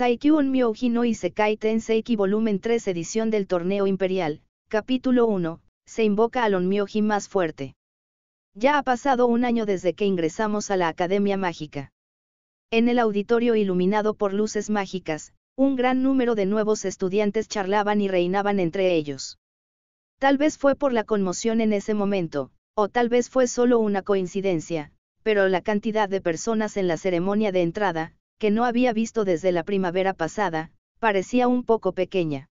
Saikyuun no y Sekai Tenseiki Volumen 3 Edición del Torneo Imperial, Capítulo 1, se invoca al Onmyoji más fuerte. Ya ha pasado un año desde que ingresamos a la Academia Mágica. En el auditorio iluminado por luces mágicas, un gran número de nuevos estudiantes charlaban y reinaban entre ellos. Tal vez fue por la conmoción en ese momento, o tal vez fue solo una coincidencia, pero la cantidad de personas en la ceremonia de entrada, que no había visto desde la primavera pasada, parecía un poco pequeña.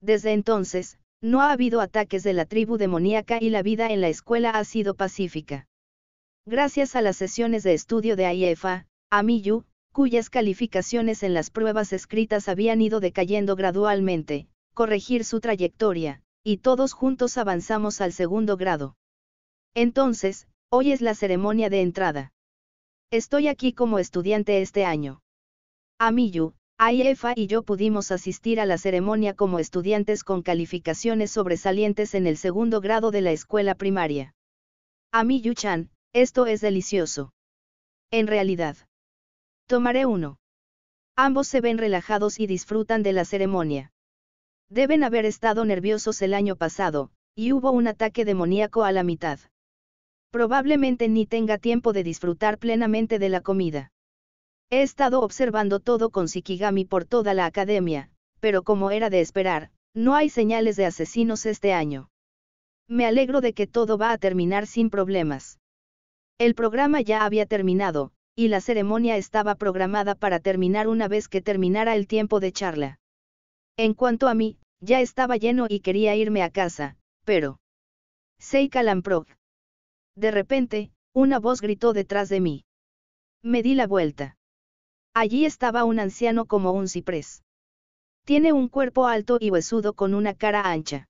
Desde entonces, no ha habido ataques de la tribu demoníaca y la vida en la escuela ha sido pacífica. Gracias a las sesiones de estudio de AIFA, e Amiyu, cuyas calificaciones en las pruebas escritas habían ido decayendo gradualmente, corregir su trayectoria, y todos juntos avanzamos al segundo grado. Entonces, hoy es la ceremonia de entrada. Estoy aquí como estudiante este año. Amiyu, Aiefa y yo pudimos asistir a la ceremonia como estudiantes con calificaciones sobresalientes en el segundo grado de la escuela primaria. Amiyu-chan, esto es delicioso. En realidad. Tomaré uno. Ambos se ven relajados y disfrutan de la ceremonia. Deben haber estado nerviosos el año pasado, y hubo un ataque demoníaco a la mitad probablemente ni tenga tiempo de disfrutar plenamente de la comida. He estado observando todo con Shikigami por toda la academia, pero como era de esperar, no hay señales de asesinos este año. Me alegro de que todo va a terminar sin problemas. El programa ya había terminado, y la ceremonia estaba programada para terminar una vez que terminara el tiempo de charla. En cuanto a mí, ya estaba lleno y quería irme a casa, pero... Seika Lamprog, de repente, una voz gritó detrás de mí. Me di la vuelta. Allí estaba un anciano como un ciprés. Tiene un cuerpo alto y huesudo con una cara ancha.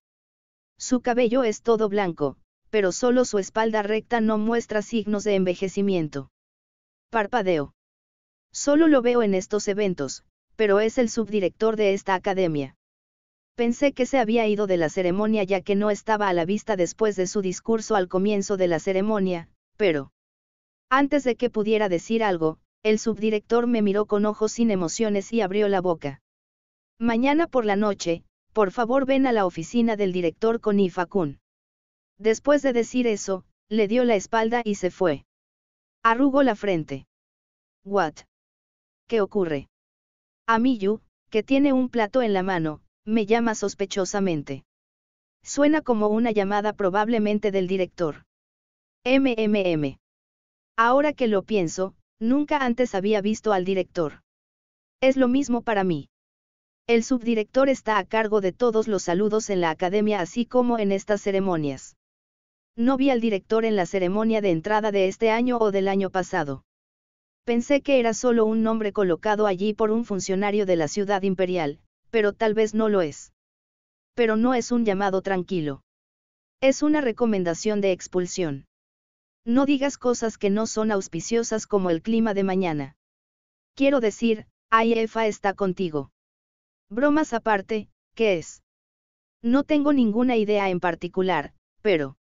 Su cabello es todo blanco, pero solo su espalda recta no muestra signos de envejecimiento. Parpadeo. Solo lo veo en estos eventos, pero es el subdirector de esta academia. Pensé que se había ido de la ceremonia ya que no estaba a la vista después de su discurso al comienzo de la ceremonia, pero... Antes de que pudiera decir algo, el subdirector me miró con ojos sin emociones y abrió la boca. Mañana por la noche, por favor ven a la oficina del director con Ifakun. Después de decir eso, le dio la espalda y se fue. Arrugó la frente. What? ¿Qué ocurre? Amiyu, que tiene un plato en la mano, me llama sospechosamente. Suena como una llamada probablemente del director. MMM. Ahora que lo pienso, nunca antes había visto al director. Es lo mismo para mí. El subdirector está a cargo de todos los saludos en la academia así como en estas ceremonias. No vi al director en la ceremonia de entrada de este año o del año pasado. Pensé que era solo un nombre colocado allí por un funcionario de la ciudad imperial, pero tal vez no lo es. Pero no es un llamado tranquilo. Es una recomendación de expulsión. No digas cosas que no son auspiciosas como el clima de mañana. Quiero decir, AIFA e está contigo. Bromas aparte, ¿qué es? No tengo ninguna idea en particular, pero...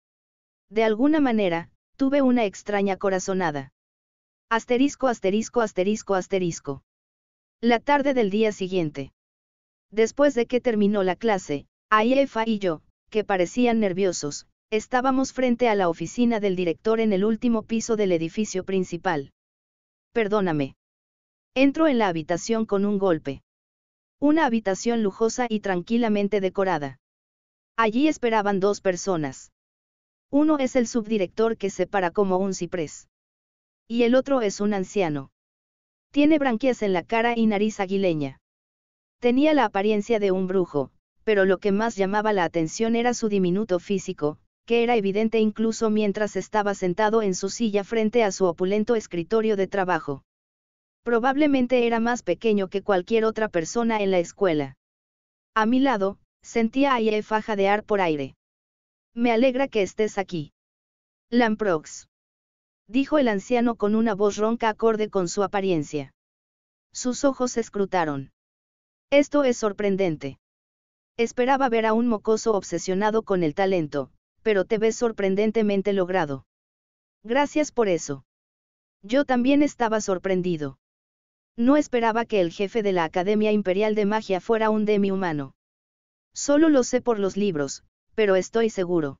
De alguna manera, tuve una extraña corazonada. Asterisco, asterisco, asterisco, asterisco. La tarde del día siguiente. Después de que terminó la clase, Aiefa y yo, que parecían nerviosos, estábamos frente a la oficina del director en el último piso del edificio principal. Perdóname. Entro en la habitación con un golpe. Una habitación lujosa y tranquilamente decorada. Allí esperaban dos personas. Uno es el subdirector que se para como un ciprés. Y el otro es un anciano. Tiene branquias en la cara y nariz aguileña. Tenía la apariencia de un brujo, pero lo que más llamaba la atención era su diminuto físico, que era evidente incluso mientras estaba sentado en su silla frente a su opulento escritorio de trabajo. Probablemente era más pequeño que cualquier otra persona en la escuela. A mi lado, sentía a fajadear por aire. Me alegra que estés aquí. Lamprox. Dijo el anciano con una voz ronca acorde con su apariencia. Sus ojos escrutaron. Esto es sorprendente. Esperaba ver a un mocoso obsesionado con el talento, pero te ves sorprendentemente logrado. Gracias por eso. Yo también estaba sorprendido. No esperaba que el jefe de la Academia Imperial de Magia fuera un demi-humano. Solo lo sé por los libros, pero estoy seguro.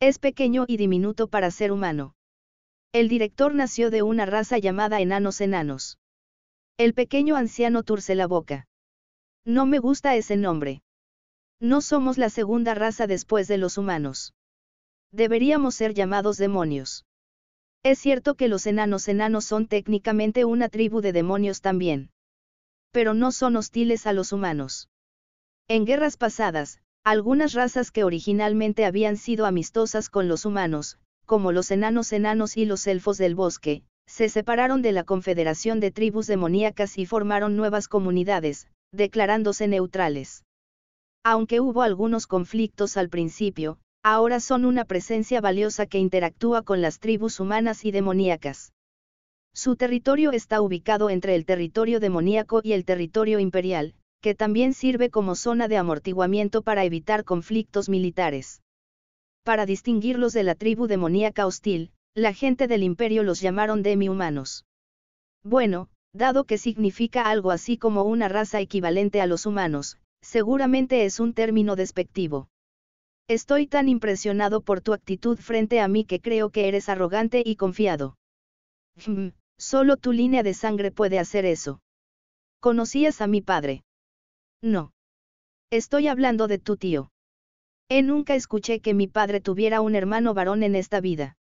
Es pequeño y diminuto para ser humano. El director nació de una raza llamada enanos enanos. El pequeño anciano turce la boca. No me gusta ese nombre. No somos la segunda raza después de los humanos. Deberíamos ser llamados demonios. Es cierto que los enanos enanos son técnicamente una tribu de demonios también. Pero no son hostiles a los humanos. En guerras pasadas, algunas razas que originalmente habían sido amistosas con los humanos, como los enanos enanos y los elfos del bosque, se separaron de la confederación de tribus demoníacas y formaron nuevas comunidades, declarándose neutrales. Aunque hubo algunos conflictos al principio, ahora son una presencia valiosa que interactúa con las tribus humanas y demoníacas. Su territorio está ubicado entre el territorio demoníaco y el territorio imperial, que también sirve como zona de amortiguamiento para evitar conflictos militares. Para distinguirlos de la tribu demoníaca hostil, la gente del imperio los llamaron demi-humanos. Bueno, Dado que significa algo así como una raza equivalente a los humanos, seguramente es un término despectivo. Estoy tan impresionado por tu actitud frente a mí que creo que eres arrogante y confiado. solo tu línea de sangre puede hacer eso. ¿Conocías a mi padre? No. Estoy hablando de tu tío. He nunca escuché que mi padre tuviera un hermano varón en esta vida.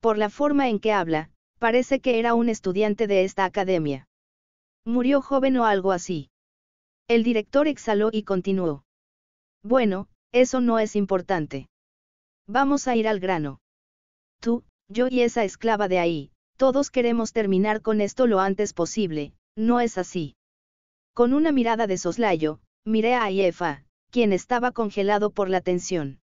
Por la forma en que habla, Parece que era un estudiante de esta academia. Murió joven o algo así. El director exhaló y continuó. Bueno, eso no es importante. Vamos a ir al grano. Tú, yo y esa esclava de ahí, todos queremos terminar con esto lo antes posible, ¿no es así? Con una mirada de soslayo, miré a Iefa, quien estaba congelado por la tensión.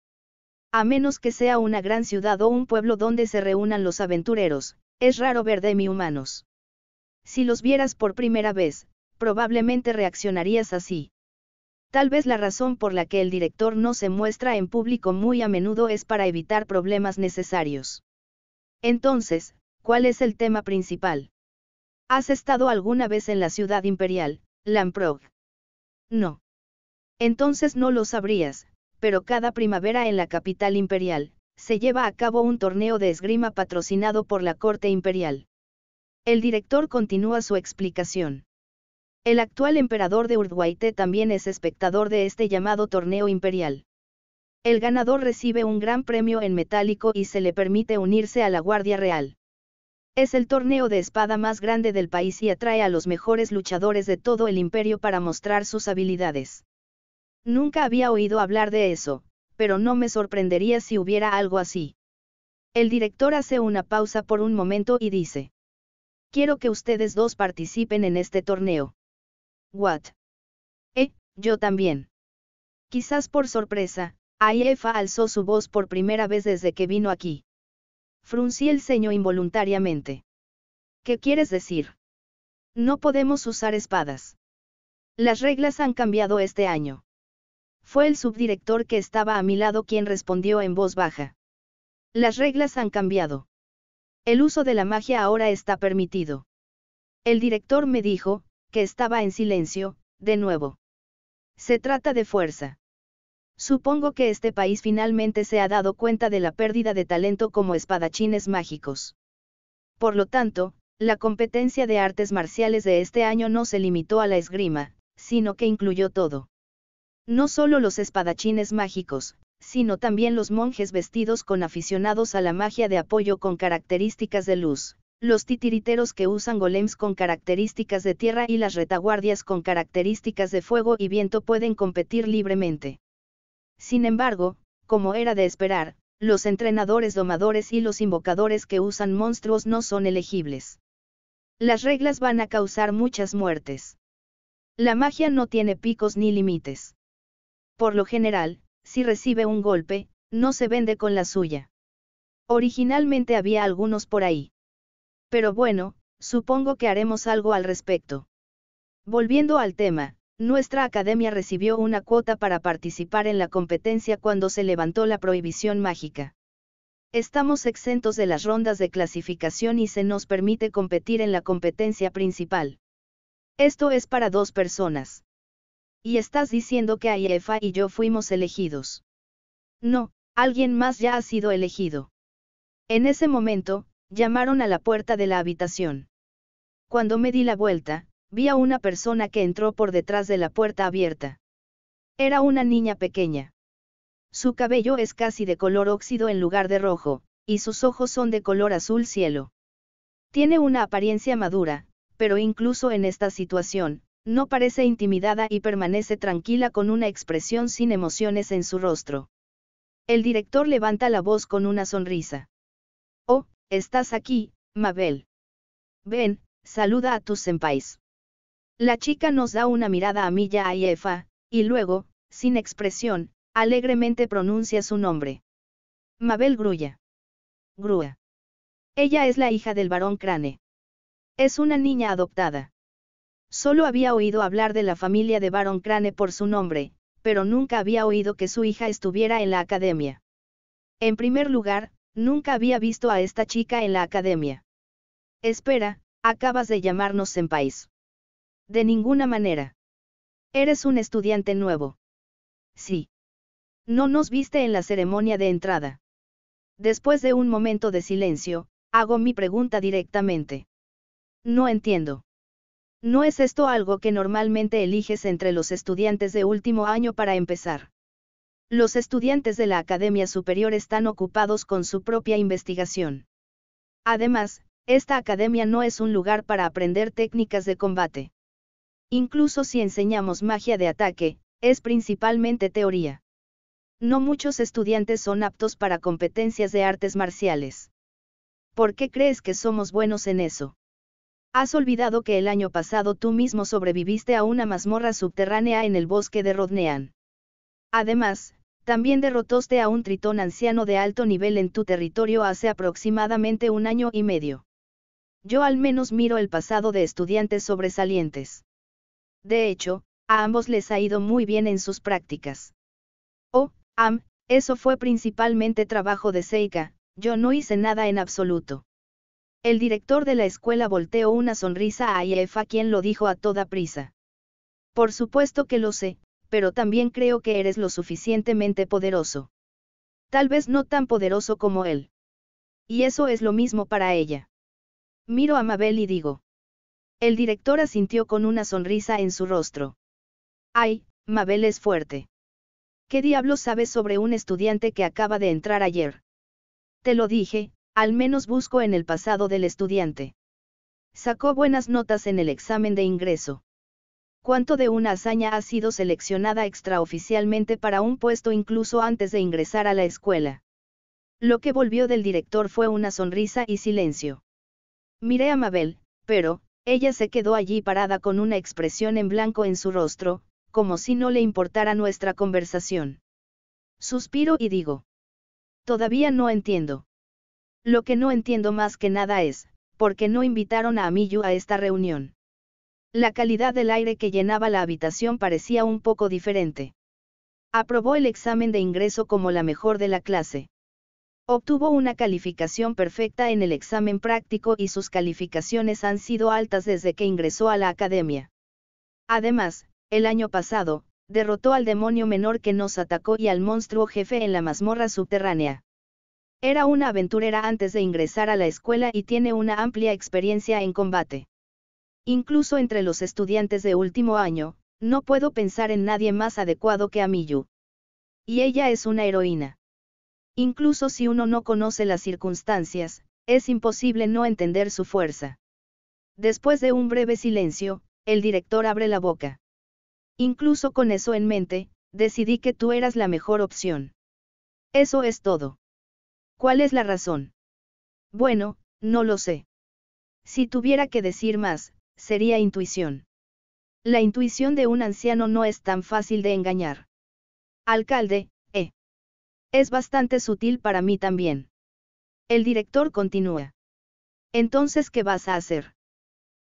A menos que sea una gran ciudad o un pueblo donde se reúnan los aventureros, es raro ver demi humanos. Si los vieras por primera vez, probablemente reaccionarías así. Tal vez la razón por la que el director no se muestra en público muy a menudo es para evitar problemas necesarios. Entonces, ¿cuál es el tema principal? ¿Has estado alguna vez en la ciudad imperial, Lamprog? No. Entonces no lo sabrías, pero cada primavera en la capital imperial, se lleva a cabo un torneo de esgrima patrocinado por la Corte Imperial. El director continúa su explicación. El actual emperador de Urduaite también es espectador de este llamado torneo imperial. El ganador recibe un gran premio en metálico y se le permite unirse a la Guardia Real. Es el torneo de espada más grande del país y atrae a los mejores luchadores de todo el imperio para mostrar sus habilidades. Nunca había oído hablar de eso, pero no me sorprendería si hubiera algo así. El director hace una pausa por un momento y dice. Quiero que ustedes dos participen en este torneo. What? Eh, yo también. Quizás por sorpresa, Aiefa alzó su voz por primera vez desde que vino aquí. Fruncí el ceño involuntariamente. ¿Qué quieres decir? No podemos usar espadas. Las reglas han cambiado este año. Fue el subdirector que estaba a mi lado quien respondió en voz baja. Las reglas han cambiado. El uso de la magia ahora está permitido. El director me dijo, que estaba en silencio, de nuevo. Se trata de fuerza. Supongo que este país finalmente se ha dado cuenta de la pérdida de talento como espadachines mágicos. Por lo tanto, la competencia de artes marciales de este año no se limitó a la esgrima, sino que incluyó todo. No solo los espadachines mágicos, sino también los monjes vestidos con aficionados a la magia de apoyo con características de luz, los titiriteros que usan golems con características de tierra y las retaguardias con características de fuego y viento pueden competir libremente. Sin embargo, como era de esperar, los entrenadores domadores y los invocadores que usan monstruos no son elegibles. Las reglas van a causar muchas muertes. La magia no tiene picos ni límites. Por lo general, si recibe un golpe, no se vende con la suya. Originalmente había algunos por ahí. Pero bueno, supongo que haremos algo al respecto. Volviendo al tema, nuestra academia recibió una cuota para participar en la competencia cuando se levantó la prohibición mágica. Estamos exentos de las rondas de clasificación y se nos permite competir en la competencia principal. Esto es para dos personas y estás diciendo que Aiefa y yo fuimos elegidos. No, alguien más ya ha sido elegido. En ese momento, llamaron a la puerta de la habitación. Cuando me di la vuelta, vi a una persona que entró por detrás de la puerta abierta. Era una niña pequeña. Su cabello es casi de color óxido en lugar de rojo, y sus ojos son de color azul cielo. Tiene una apariencia madura, pero incluso en esta situación, no parece intimidada y permanece tranquila con una expresión sin emociones en su rostro. El director levanta la voz con una sonrisa. Oh, estás aquí, Mabel. Ven, saluda a tus senpais. La chica nos da una mirada a Milla y Efa, y luego, sin expresión, alegremente pronuncia su nombre. Mabel Grulla. Grúa. Ella es la hija del barón Crane. Es una niña adoptada. Solo había oído hablar de la familia de Baron Crane por su nombre, pero nunca había oído que su hija estuviera en la academia. En primer lugar, nunca había visto a esta chica en la academia. Espera, acabas de llamarnos en país. De ninguna manera. Eres un estudiante nuevo. Sí. No nos viste en la ceremonia de entrada. Después de un momento de silencio, hago mi pregunta directamente. No entiendo. ¿No es esto algo que normalmente eliges entre los estudiantes de último año para empezar? Los estudiantes de la Academia Superior están ocupados con su propia investigación. Además, esta academia no es un lugar para aprender técnicas de combate. Incluso si enseñamos magia de ataque, es principalmente teoría. No muchos estudiantes son aptos para competencias de artes marciales. ¿Por qué crees que somos buenos en eso? Has olvidado que el año pasado tú mismo sobreviviste a una mazmorra subterránea en el bosque de Rodnean. Además, también derrotaste a un tritón anciano de alto nivel en tu territorio hace aproximadamente un año y medio. Yo al menos miro el pasado de estudiantes sobresalientes. De hecho, a ambos les ha ido muy bien en sus prácticas. Oh, Am, eso fue principalmente trabajo de Seika, yo no hice nada en absoluto. El director de la escuela volteó una sonrisa a Iefa quien lo dijo a toda prisa. Por supuesto que lo sé, pero también creo que eres lo suficientemente poderoso. Tal vez no tan poderoso como él. Y eso es lo mismo para ella. Miro a Mabel y digo. El director asintió con una sonrisa en su rostro. Ay, Mabel es fuerte. ¿Qué diablos sabes sobre un estudiante que acaba de entrar ayer? Te lo dije, al menos busco en el pasado del estudiante. Sacó buenas notas en el examen de ingreso. ¿Cuánto de una hazaña ha sido seleccionada extraoficialmente para un puesto incluso antes de ingresar a la escuela? Lo que volvió del director fue una sonrisa y silencio. Miré a Mabel, pero, ella se quedó allí parada con una expresión en blanco en su rostro, como si no le importara nuestra conversación. Suspiro y digo. Todavía no entiendo. Lo que no entiendo más que nada es, ¿por qué no invitaron a Amiyu a esta reunión? La calidad del aire que llenaba la habitación parecía un poco diferente. Aprobó el examen de ingreso como la mejor de la clase. Obtuvo una calificación perfecta en el examen práctico y sus calificaciones han sido altas desde que ingresó a la academia. Además, el año pasado, derrotó al demonio menor que nos atacó y al monstruo jefe en la mazmorra subterránea. Era una aventurera antes de ingresar a la escuela y tiene una amplia experiencia en combate. Incluso entre los estudiantes de último año, no puedo pensar en nadie más adecuado que a Miyu. Y ella es una heroína. Incluso si uno no conoce las circunstancias, es imposible no entender su fuerza. Después de un breve silencio, el director abre la boca. Incluso con eso en mente, decidí que tú eras la mejor opción. Eso es todo. ¿Cuál es la razón? Bueno, no lo sé. Si tuviera que decir más, sería intuición. La intuición de un anciano no es tan fácil de engañar. Alcalde, eh. Es bastante sutil para mí también. El director continúa. Entonces, ¿qué vas a hacer?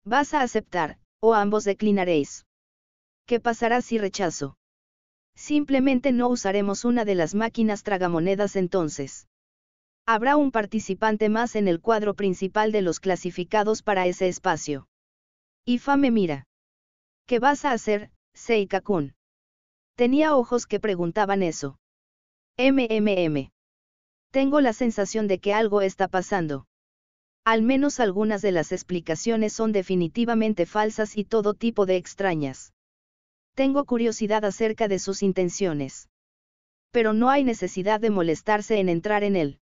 ¿Vas a aceptar, o ambos declinaréis? ¿Qué pasará si rechazo? Simplemente no usaremos una de las máquinas tragamonedas entonces. Habrá un participante más en el cuadro principal de los clasificados para ese espacio. Ifa me mira. ¿Qué vas a hacer, Seika-kun? Tenía ojos que preguntaban eso. MMM. Tengo la sensación de que algo está pasando. Al menos algunas de las explicaciones son definitivamente falsas y todo tipo de extrañas. Tengo curiosidad acerca de sus intenciones. Pero no hay necesidad de molestarse en entrar en él.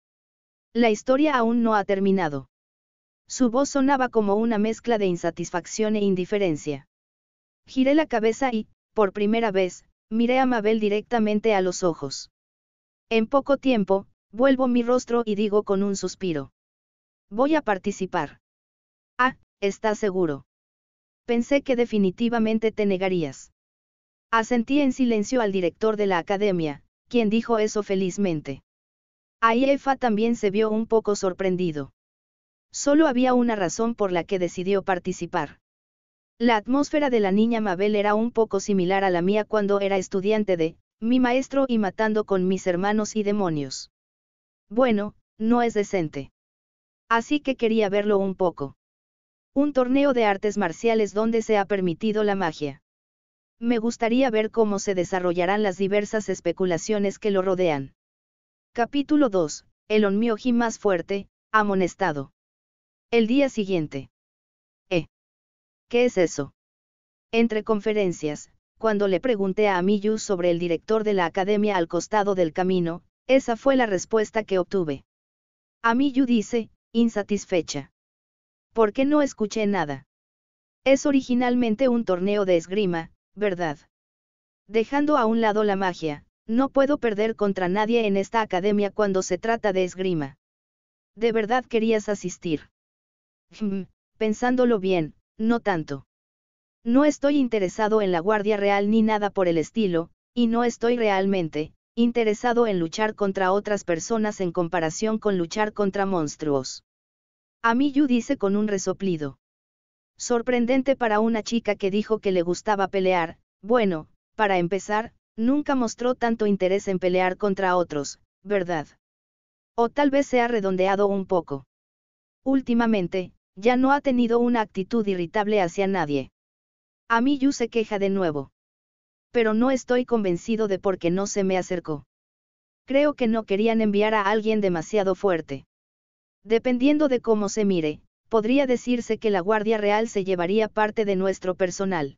La historia aún no ha terminado. Su voz sonaba como una mezcla de insatisfacción e indiferencia. Giré la cabeza y, por primera vez, miré a Mabel directamente a los ojos. En poco tiempo, vuelvo mi rostro y digo con un suspiro. Voy a participar. Ah, ¿estás seguro? Pensé que definitivamente te negarías. Asentí en silencio al director de la academia, quien dijo eso felizmente. Aiefa también se vio un poco sorprendido. Solo había una razón por la que decidió participar. La atmósfera de la niña Mabel era un poco similar a la mía cuando era estudiante de, mi maestro y matando con mis hermanos y demonios. Bueno, no es decente. Así que quería verlo un poco. Un torneo de artes marciales donde se ha permitido la magia. Me gustaría ver cómo se desarrollarán las diversas especulaciones que lo rodean. Capítulo 2. El onmyoji más fuerte, amonestado. El día siguiente. ¿Eh? ¿Qué es eso? Entre conferencias, cuando le pregunté a Amiyu sobre el director de la academia al costado del camino, esa fue la respuesta que obtuve. Amiyu dice, insatisfecha. ¿Por qué no escuché nada? Es originalmente un torneo de esgrima, ¿verdad? Dejando a un lado la magia, no puedo perder contra nadie en esta academia cuando se trata de esgrima. ¿De verdad querías asistir? pensándolo bien, no tanto. No estoy interesado en la Guardia Real ni nada por el estilo, y no estoy realmente, interesado en luchar contra otras personas en comparación con luchar contra monstruos. A mí Yu dice con un resoplido. Sorprendente para una chica que dijo que le gustaba pelear, bueno, para empezar, Nunca mostró tanto interés en pelear contra otros, ¿verdad? O tal vez se ha redondeado un poco. Últimamente, ya no ha tenido una actitud irritable hacia nadie. A mí Yu se queja de nuevo. Pero no estoy convencido de por qué no se me acercó. Creo que no querían enviar a alguien demasiado fuerte. Dependiendo de cómo se mire, podría decirse que la Guardia Real se llevaría parte de nuestro personal.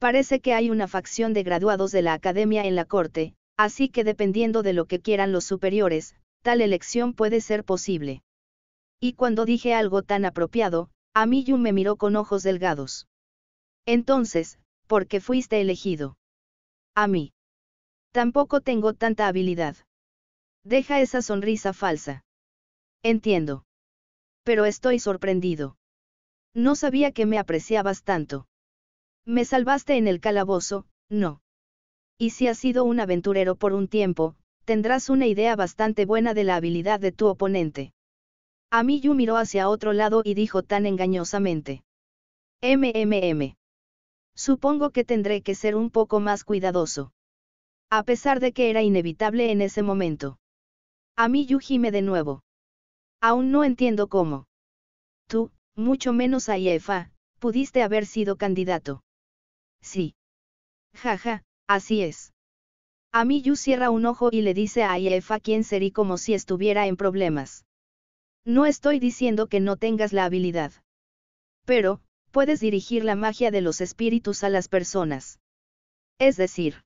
Parece que hay una facción de graduados de la academia en la corte, así que dependiendo de lo que quieran los superiores, tal elección puede ser posible. Y cuando dije algo tan apropiado, a mí Yun me miró con ojos delgados. Entonces, ¿por qué fuiste elegido? A mí. Tampoco tengo tanta habilidad. Deja esa sonrisa falsa. Entiendo. Pero estoy sorprendido. No sabía que me apreciabas tanto. Me salvaste en el calabozo, no. Y si has sido un aventurero por un tiempo, tendrás una idea bastante buena de la habilidad de tu oponente. a Amiyu miró hacia otro lado y dijo tan engañosamente. MMM. Supongo que tendré que ser un poco más cuidadoso. A pesar de que era inevitable en ese momento. a Amiyu gime de nuevo. Aún no entiendo cómo. Tú, mucho menos Aiefa, pudiste haber sido candidato. Sí. Jaja, así es. A Yu cierra un ojo y le dice a Aiefa quién sería como si estuviera en problemas. No estoy diciendo que no tengas la habilidad. Pero, puedes dirigir la magia de los espíritus a las personas. Es decir,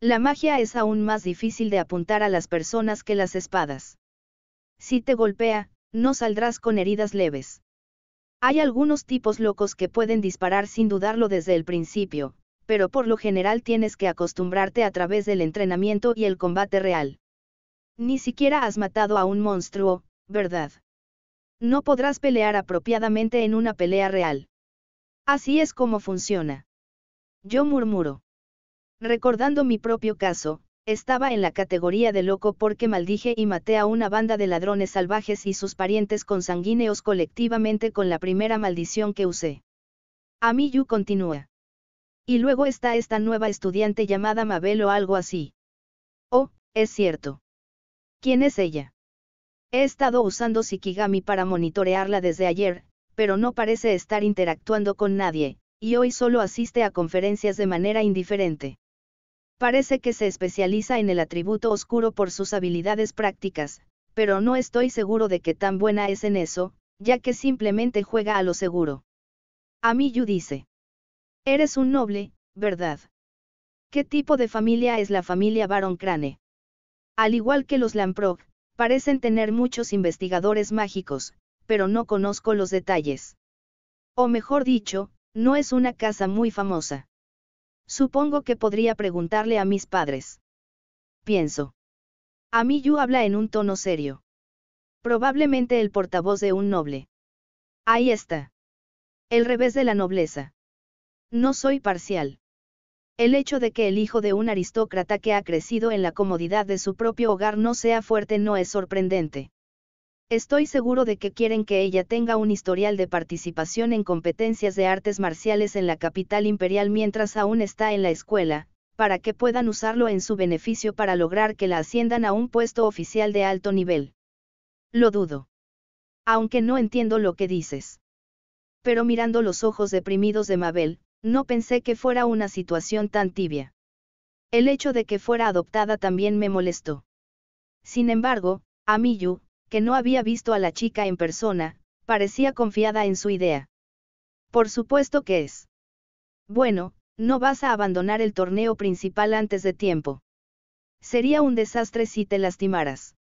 la magia es aún más difícil de apuntar a las personas que las espadas. Si te golpea, no saldrás con heridas leves. Hay algunos tipos locos que pueden disparar sin dudarlo desde el principio, pero por lo general tienes que acostumbrarte a través del entrenamiento y el combate real. Ni siquiera has matado a un monstruo, ¿verdad? No podrás pelear apropiadamente en una pelea real. Así es como funciona. Yo murmuro. Recordando mi propio caso, estaba en la categoría de loco porque maldije y maté a una banda de ladrones salvajes y sus parientes consanguíneos colectivamente con la primera maldición que usé. Yu continúa. Y luego está esta nueva estudiante llamada Mabel o algo así. Oh, es cierto. ¿Quién es ella? He estado usando Sikigami para monitorearla desde ayer, pero no parece estar interactuando con nadie, y hoy solo asiste a conferencias de manera indiferente. Parece que se especializa en el atributo oscuro por sus habilidades prácticas, pero no estoy seguro de que tan buena es en eso, ya que simplemente juega a lo seguro. A Yu dice. Eres un noble, ¿verdad? ¿Qué tipo de familia es la familia Baron Crane? Al igual que los Lamprog, parecen tener muchos investigadores mágicos, pero no conozco los detalles. O mejor dicho, no es una casa muy famosa. Supongo que podría preguntarle a mis padres. Pienso. A mí Yu habla en un tono serio. Probablemente el portavoz de un noble. Ahí está. El revés de la nobleza. No soy parcial. El hecho de que el hijo de un aristócrata que ha crecido en la comodidad de su propio hogar no sea fuerte no es sorprendente. Estoy seguro de que quieren que ella tenga un historial de participación en competencias de artes marciales en la capital imperial mientras aún está en la escuela, para que puedan usarlo en su beneficio para lograr que la asciendan a un puesto oficial de alto nivel. Lo dudo. Aunque no entiendo lo que dices. Pero mirando los ojos deprimidos de Mabel, no pensé que fuera una situación tan tibia. El hecho de que fuera adoptada también me molestó. Sin embargo, a Miyu, que no había visto a la chica en persona, parecía confiada en su idea. Por supuesto que es. Bueno, no vas a abandonar el torneo principal antes de tiempo. Sería un desastre si te lastimaras.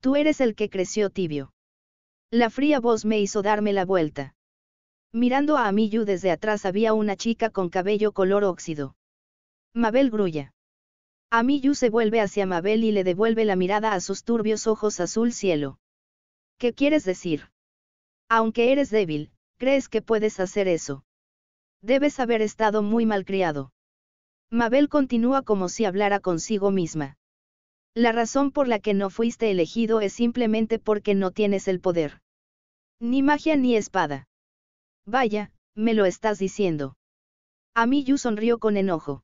Tú eres el que creció tibio. La fría voz me hizo darme la vuelta. Mirando a Amiyu desde atrás había una chica con cabello color óxido. Mabel Grulla. Amiyu se vuelve hacia Mabel y le devuelve la mirada a sus turbios ojos azul cielo. ¿Qué quieres decir? Aunque eres débil, crees que puedes hacer eso. Debes haber estado muy malcriado. Mabel continúa como si hablara consigo misma. La razón por la que no fuiste elegido es simplemente porque no tienes el poder. Ni magia ni espada. Vaya, me lo estás diciendo. Amiyu sonrió con enojo.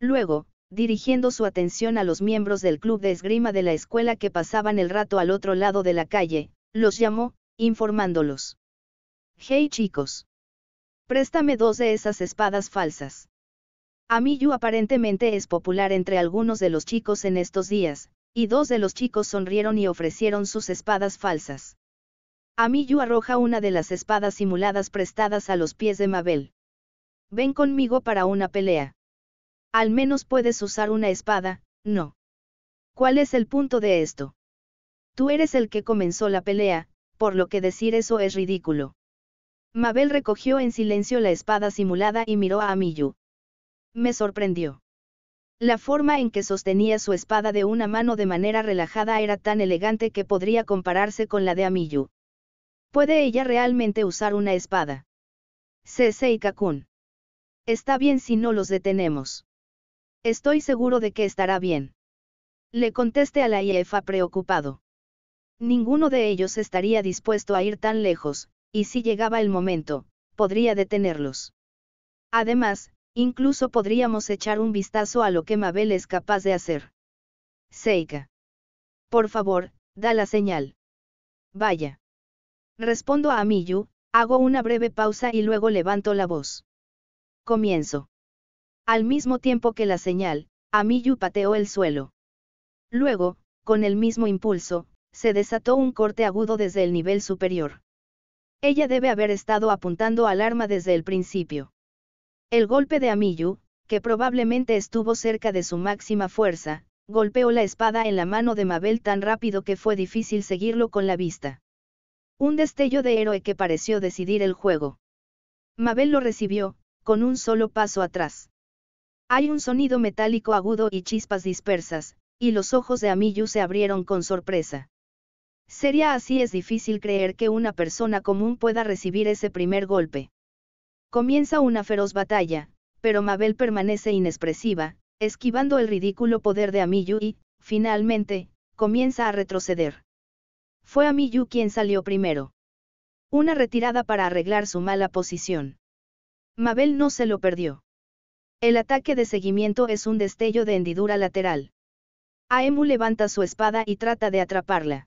Luego, dirigiendo su atención a los miembros del club de esgrima de la escuela que pasaban el rato al otro lado de la calle, los llamó, informándolos. Hey chicos. Préstame dos de esas espadas falsas. Yu aparentemente es popular entre algunos de los chicos en estos días, y dos de los chicos sonrieron y ofrecieron sus espadas falsas. Amiyu arroja una de las espadas simuladas prestadas a los pies de Mabel. Ven conmigo para una pelea. Al menos puedes usar una espada, ¿no? ¿Cuál es el punto de esto? Tú eres el que comenzó la pelea, por lo que decir eso es ridículo. Mabel recogió en silencio la espada simulada y miró a Amiyu. Me sorprendió. La forma en que sostenía su espada de una mano de manera relajada era tan elegante que podría compararse con la de Amiyu. ¿Puede ella realmente usar una espada? y Kakun. Está bien si no los detenemos. Estoy seguro de que estará bien. Le contesté a la IEFA preocupado. Ninguno de ellos estaría dispuesto a ir tan lejos, y si llegaba el momento, podría detenerlos. Además, incluso podríamos echar un vistazo a lo que Mabel es capaz de hacer. Seika. Por favor, da la señal. Vaya. Respondo a Amiyu, hago una breve pausa y luego levanto la voz. Comienzo. Al mismo tiempo que la señal, Amiyu pateó el suelo. Luego, con el mismo impulso, se desató un corte agudo desde el nivel superior. Ella debe haber estado apuntando al arma desde el principio. El golpe de Amiyu, que probablemente estuvo cerca de su máxima fuerza, golpeó la espada en la mano de Mabel tan rápido que fue difícil seguirlo con la vista. Un destello de héroe que pareció decidir el juego. Mabel lo recibió, con un solo paso atrás. Hay un sonido metálico agudo y chispas dispersas, y los ojos de Amiyu se abrieron con sorpresa. Sería así es difícil creer que una persona común pueda recibir ese primer golpe. Comienza una feroz batalla, pero Mabel permanece inexpresiva, esquivando el ridículo poder de Amiyu y, finalmente, comienza a retroceder. Fue Amiyu quien salió primero. Una retirada para arreglar su mala posición. Mabel no se lo perdió. El ataque de seguimiento es un destello de hendidura lateral. Aemu levanta su espada y trata de atraparla.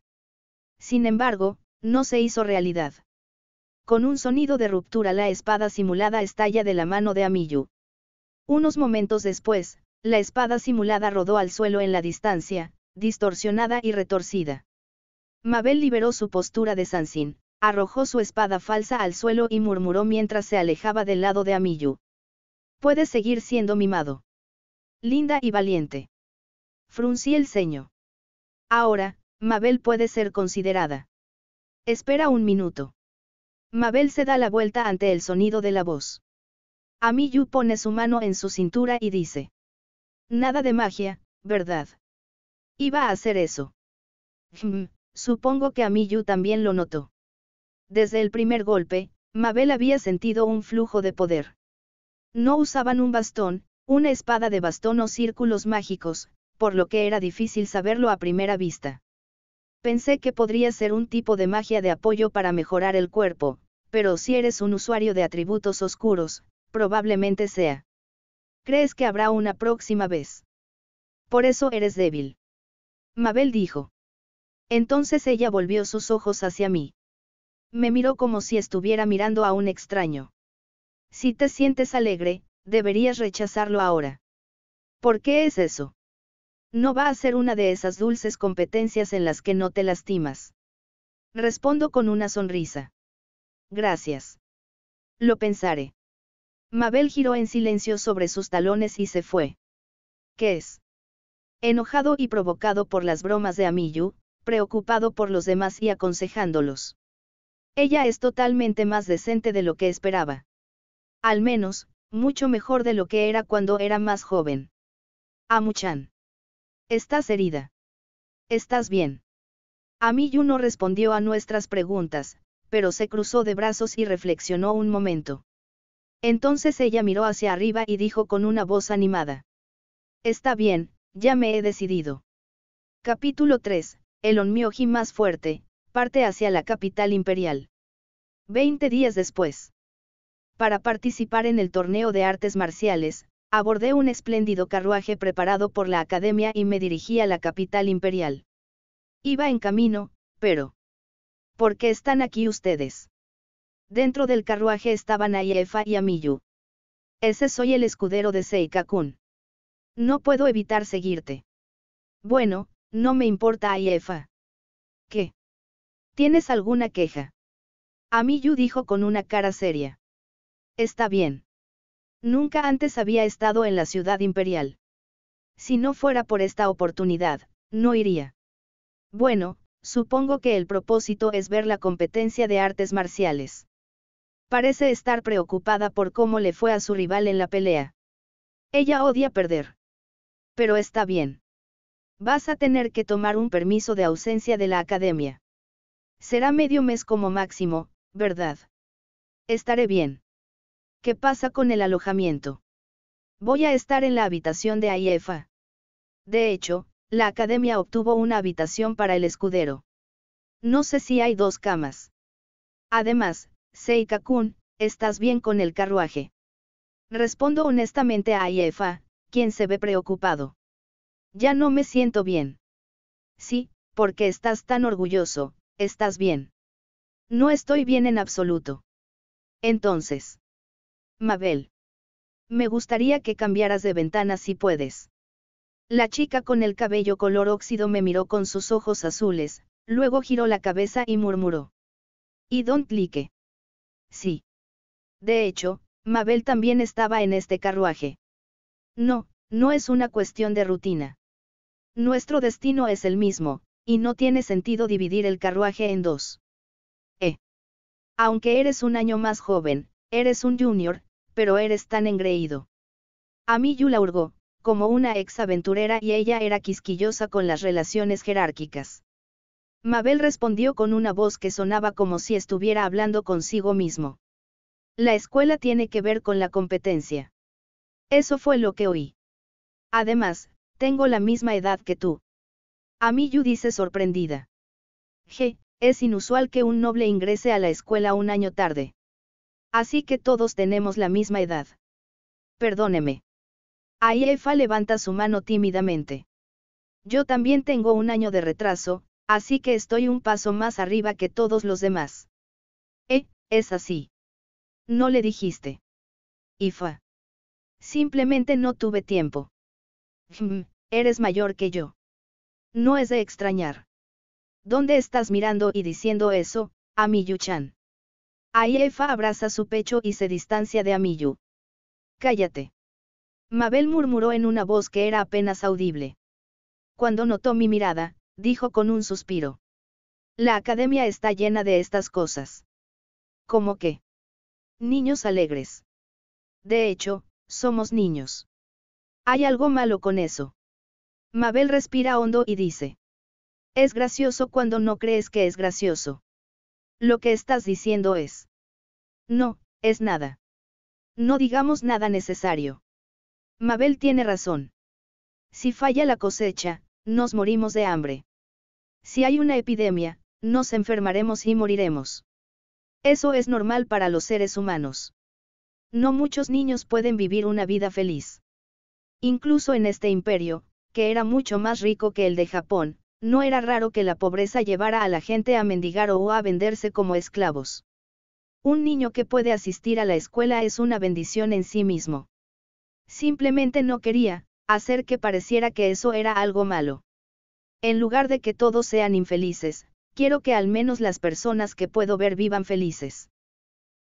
Sin embargo, no se hizo realidad. Con un sonido de ruptura la espada simulada estalla de la mano de Amiyu. Unos momentos después, la espada simulada rodó al suelo en la distancia, distorsionada y retorcida. Mabel liberó su postura de Sansin, arrojó su espada falsa al suelo y murmuró mientras se alejaba del lado de Amiyu. Puede seguir siendo mimado. Linda y valiente. Fruncí el ceño. Ahora, Mabel puede ser considerada. Espera un minuto. Mabel se da la vuelta ante el sonido de la voz. Amiyu pone su mano en su cintura y dice. Nada de magia, ¿verdad? Iba a hacer eso. supongo que Amiyu también lo notó. Desde el primer golpe, Mabel había sentido un flujo de poder. No usaban un bastón, una espada de bastón o círculos mágicos, por lo que era difícil saberlo a primera vista. Pensé que podría ser un tipo de magia de apoyo para mejorar el cuerpo, pero si eres un usuario de atributos oscuros, probablemente sea. ¿Crees que habrá una próxima vez? Por eso eres débil. Mabel dijo. Entonces ella volvió sus ojos hacia mí. Me miró como si estuviera mirando a un extraño. Si te sientes alegre, deberías rechazarlo ahora. ¿Por qué es eso? No va a ser una de esas dulces competencias en las que no te lastimas. Respondo con una sonrisa. Gracias. Lo pensaré. Mabel giró en silencio sobre sus talones y se fue. ¿Qué es? Enojado y provocado por las bromas de Amiyu, preocupado por los demás y aconsejándolos. Ella es totalmente más decente de lo que esperaba. Al menos, mucho mejor de lo que era cuando era más joven. Amuchan. Estás herida. Estás bien. Amiyu no respondió a nuestras preguntas, pero se cruzó de brazos y reflexionó un momento. Entonces ella miró hacia arriba y dijo con una voz animada. Está bien, ya me he decidido. Capítulo 3. El Onmyoji más fuerte, parte hacia la capital imperial. Veinte días después. Para participar en el torneo de artes marciales, abordé un espléndido carruaje preparado por la academia y me dirigí a la capital imperial. Iba en camino, pero... ¿Por qué están aquí ustedes? Dentro del carruaje estaban Aiefa y Amiyu. Ese soy el escudero de Seikakun. No puedo evitar seguirte. Bueno, no me importa Aiefa. ¿Qué? ¿Tienes alguna queja? Amiyu dijo con una cara seria. Está bien. Nunca antes había estado en la ciudad imperial. Si no fuera por esta oportunidad, no iría. Bueno, supongo que el propósito es ver la competencia de artes marciales. Parece estar preocupada por cómo le fue a su rival en la pelea. Ella odia perder. Pero está bien. Vas a tener que tomar un permiso de ausencia de la academia. Será medio mes como máximo, ¿verdad? Estaré bien. ¿Qué pasa con el alojamiento? Voy a estar en la habitación de Aiefa. De hecho, la academia obtuvo una habitación para el escudero. No sé si hay dos camas. Además, Seika-kun, ¿estás bien con el carruaje? Respondo honestamente a Aiefa, quien se ve preocupado. Ya no me siento bien. Sí, porque estás tan orgulloso, estás bien. No estoy bien en absoluto. Entonces. Mabel. Me gustaría que cambiaras de ventana si puedes. La chica con el cabello color óxido me miró con sus ojos azules, luego giró la cabeza y murmuró. ¿Y don't like? Sí. De hecho, Mabel también estaba en este carruaje. No, no es una cuestión de rutina. Nuestro destino es el mismo, y no tiene sentido dividir el carruaje en dos. Eh. Aunque eres un año más joven, eres un junior, pero eres tan engreído. A mí Yu la hurgó, como una ex aventurera y ella era quisquillosa con las relaciones jerárquicas. Mabel respondió con una voz que sonaba como si estuviera hablando consigo mismo. La escuela tiene que ver con la competencia. Eso fue lo que oí. Además, tengo la misma edad que tú. A mí Yu dice sorprendida. Je, es inusual que un noble ingrese a la escuela un año tarde. Así que todos tenemos la misma edad. Perdóneme. Aiefa levanta su mano tímidamente. Yo también tengo un año de retraso, así que estoy un paso más arriba que todos los demás. Eh, es así. No le dijiste. Ifa. Simplemente no tuve tiempo. eres mayor que yo. No es de extrañar. ¿Dónde estás mirando y diciendo eso, a mi Yuchan? Aiefa abraza su pecho y se distancia de Amiyu. Cállate. Mabel murmuró en una voz que era apenas audible. Cuando notó mi mirada, dijo con un suspiro. La academia está llena de estas cosas. ¿Cómo qué? Niños alegres. De hecho, somos niños. Hay algo malo con eso. Mabel respira hondo y dice. Es gracioso cuando no crees que es gracioso. Lo que estás diciendo es. No, es nada. No digamos nada necesario. Mabel tiene razón. Si falla la cosecha, nos morimos de hambre. Si hay una epidemia, nos enfermaremos y moriremos. Eso es normal para los seres humanos. No muchos niños pueden vivir una vida feliz. Incluso en este imperio, que era mucho más rico que el de Japón, no era raro que la pobreza llevara a la gente a mendigar o a venderse como esclavos. Un niño que puede asistir a la escuela es una bendición en sí mismo. Simplemente no quería, hacer que pareciera que eso era algo malo. En lugar de que todos sean infelices, quiero que al menos las personas que puedo ver vivan felices.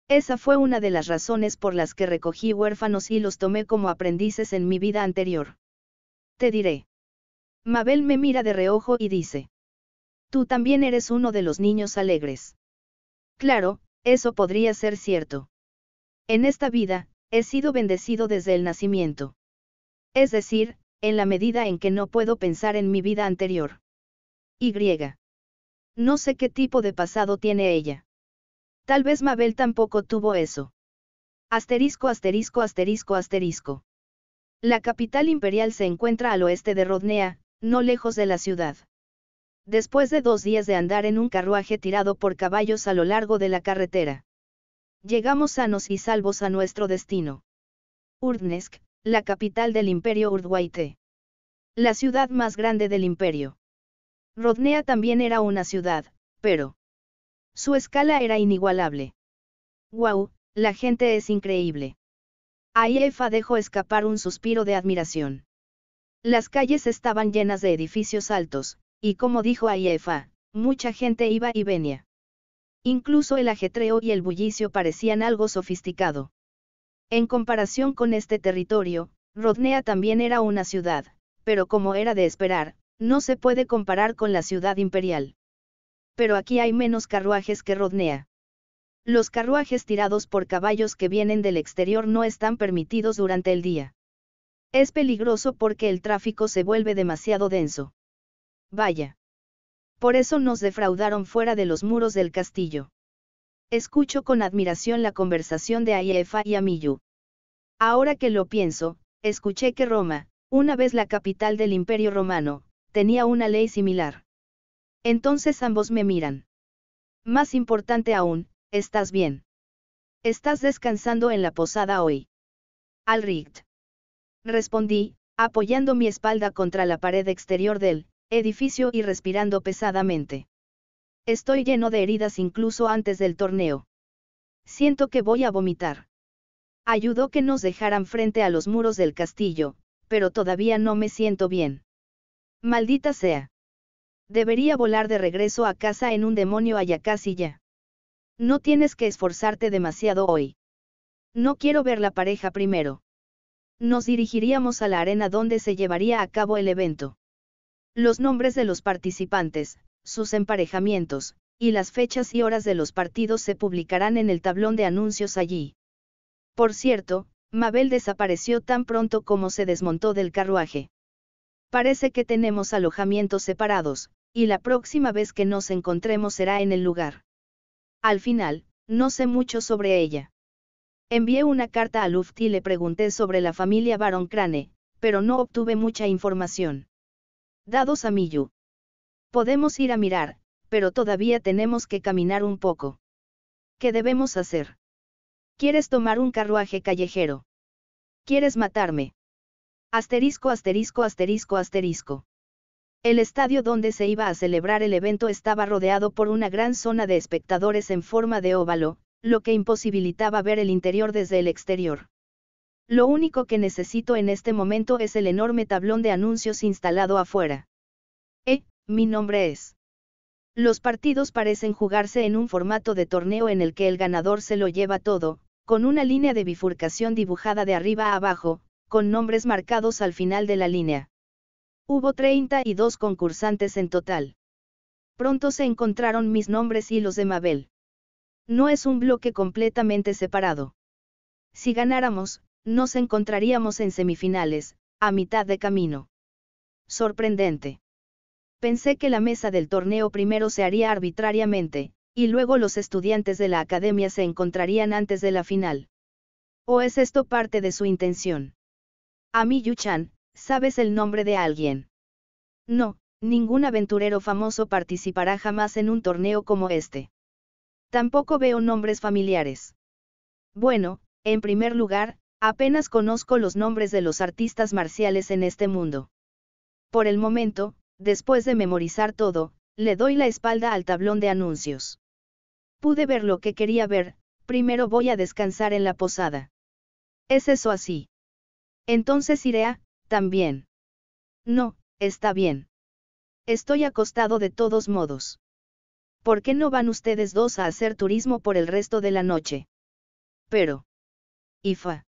Esa fue una de las razones por las que recogí huérfanos y los tomé como aprendices en mi vida anterior. Te diré. Mabel me mira de reojo y dice. Tú también eres uno de los niños alegres. Claro, eso podría ser cierto. En esta vida, he sido bendecido desde el nacimiento. Es decir, en la medida en que no puedo pensar en mi vida anterior. Y. No sé qué tipo de pasado tiene ella. Tal vez Mabel tampoco tuvo eso. Asterisco, asterisco, asterisco, asterisco. La capital imperial se encuentra al oeste de Rodnea, no lejos de la ciudad. Después de dos días de andar en un carruaje tirado por caballos a lo largo de la carretera, llegamos sanos y salvos a nuestro destino. Urdnesk, la capital del imperio Urdwaite. La ciudad más grande del imperio. Rodnea también era una ciudad, pero su escala era inigualable. ¡Wow! La gente es increíble. Aiefa dejó escapar un suspiro de admiración. Las calles estaban llenas de edificios altos, y como dijo Aiefa, mucha gente iba y venía. Incluso el ajetreo y el bullicio parecían algo sofisticado. En comparación con este territorio, Rodnea también era una ciudad, pero como era de esperar, no se puede comparar con la ciudad imperial. Pero aquí hay menos carruajes que Rodnea. Los carruajes tirados por caballos que vienen del exterior no están permitidos durante el día. Es peligroso porque el tráfico se vuelve demasiado denso. Vaya. Por eso nos defraudaron fuera de los muros del castillo. Escucho con admiración la conversación de Aiefa y Amiyu. Ahora que lo pienso, escuché que Roma, una vez la capital del imperio romano, tenía una ley similar. Entonces ambos me miran. Más importante aún, estás bien. Estás descansando en la posada hoy. Alright respondí, apoyando mi espalda contra la pared exterior del edificio y respirando pesadamente. Estoy lleno de heridas incluso antes del torneo. Siento que voy a vomitar. Ayudó que nos dejaran frente a los muros del castillo, pero todavía no me siento bien. Maldita sea. Debería volar de regreso a casa en un demonio allá casi ya. No tienes que esforzarte demasiado hoy. No quiero ver la pareja primero nos dirigiríamos a la arena donde se llevaría a cabo el evento. Los nombres de los participantes, sus emparejamientos, y las fechas y horas de los partidos se publicarán en el tablón de anuncios allí. Por cierto, Mabel desapareció tan pronto como se desmontó del carruaje. Parece que tenemos alojamientos separados, y la próxima vez que nos encontremos será en el lugar. Al final, no sé mucho sobre ella. Envié una carta a Luft y le pregunté sobre la familia Baron Crane, pero no obtuve mucha información. Dados a Miyu. Podemos ir a mirar, pero todavía tenemos que caminar un poco. ¿Qué debemos hacer? ¿Quieres tomar un carruaje callejero? ¿Quieres matarme? Asterisco, asterisco, asterisco, asterisco. El estadio donde se iba a celebrar el evento estaba rodeado por una gran zona de espectadores en forma de óvalo, lo que imposibilitaba ver el interior desde el exterior. Lo único que necesito en este momento es el enorme tablón de anuncios instalado afuera. Eh, mi nombre es. Los partidos parecen jugarse en un formato de torneo en el que el ganador se lo lleva todo, con una línea de bifurcación dibujada de arriba a abajo, con nombres marcados al final de la línea. Hubo 32 concursantes en total. Pronto se encontraron mis nombres y los de Mabel. No es un bloque completamente separado. Si ganáramos, nos encontraríamos en semifinales, a mitad de camino. Sorprendente. Pensé que la mesa del torneo primero se haría arbitrariamente, y luego los estudiantes de la academia se encontrarían antes de la final. ¿O es esto parte de su intención? A mí, Yuchan, ¿sabes el nombre de alguien? No, ningún aventurero famoso participará jamás en un torneo como este. Tampoco veo nombres familiares. Bueno, en primer lugar, apenas conozco los nombres de los artistas marciales en este mundo. Por el momento, después de memorizar todo, le doy la espalda al tablón de anuncios. Pude ver lo que quería ver, primero voy a descansar en la posada. ¿Es eso así? Entonces iré a, también. No, está bien. Estoy acostado de todos modos. ¿por qué no van ustedes dos a hacer turismo por el resto de la noche? Pero. Ifa.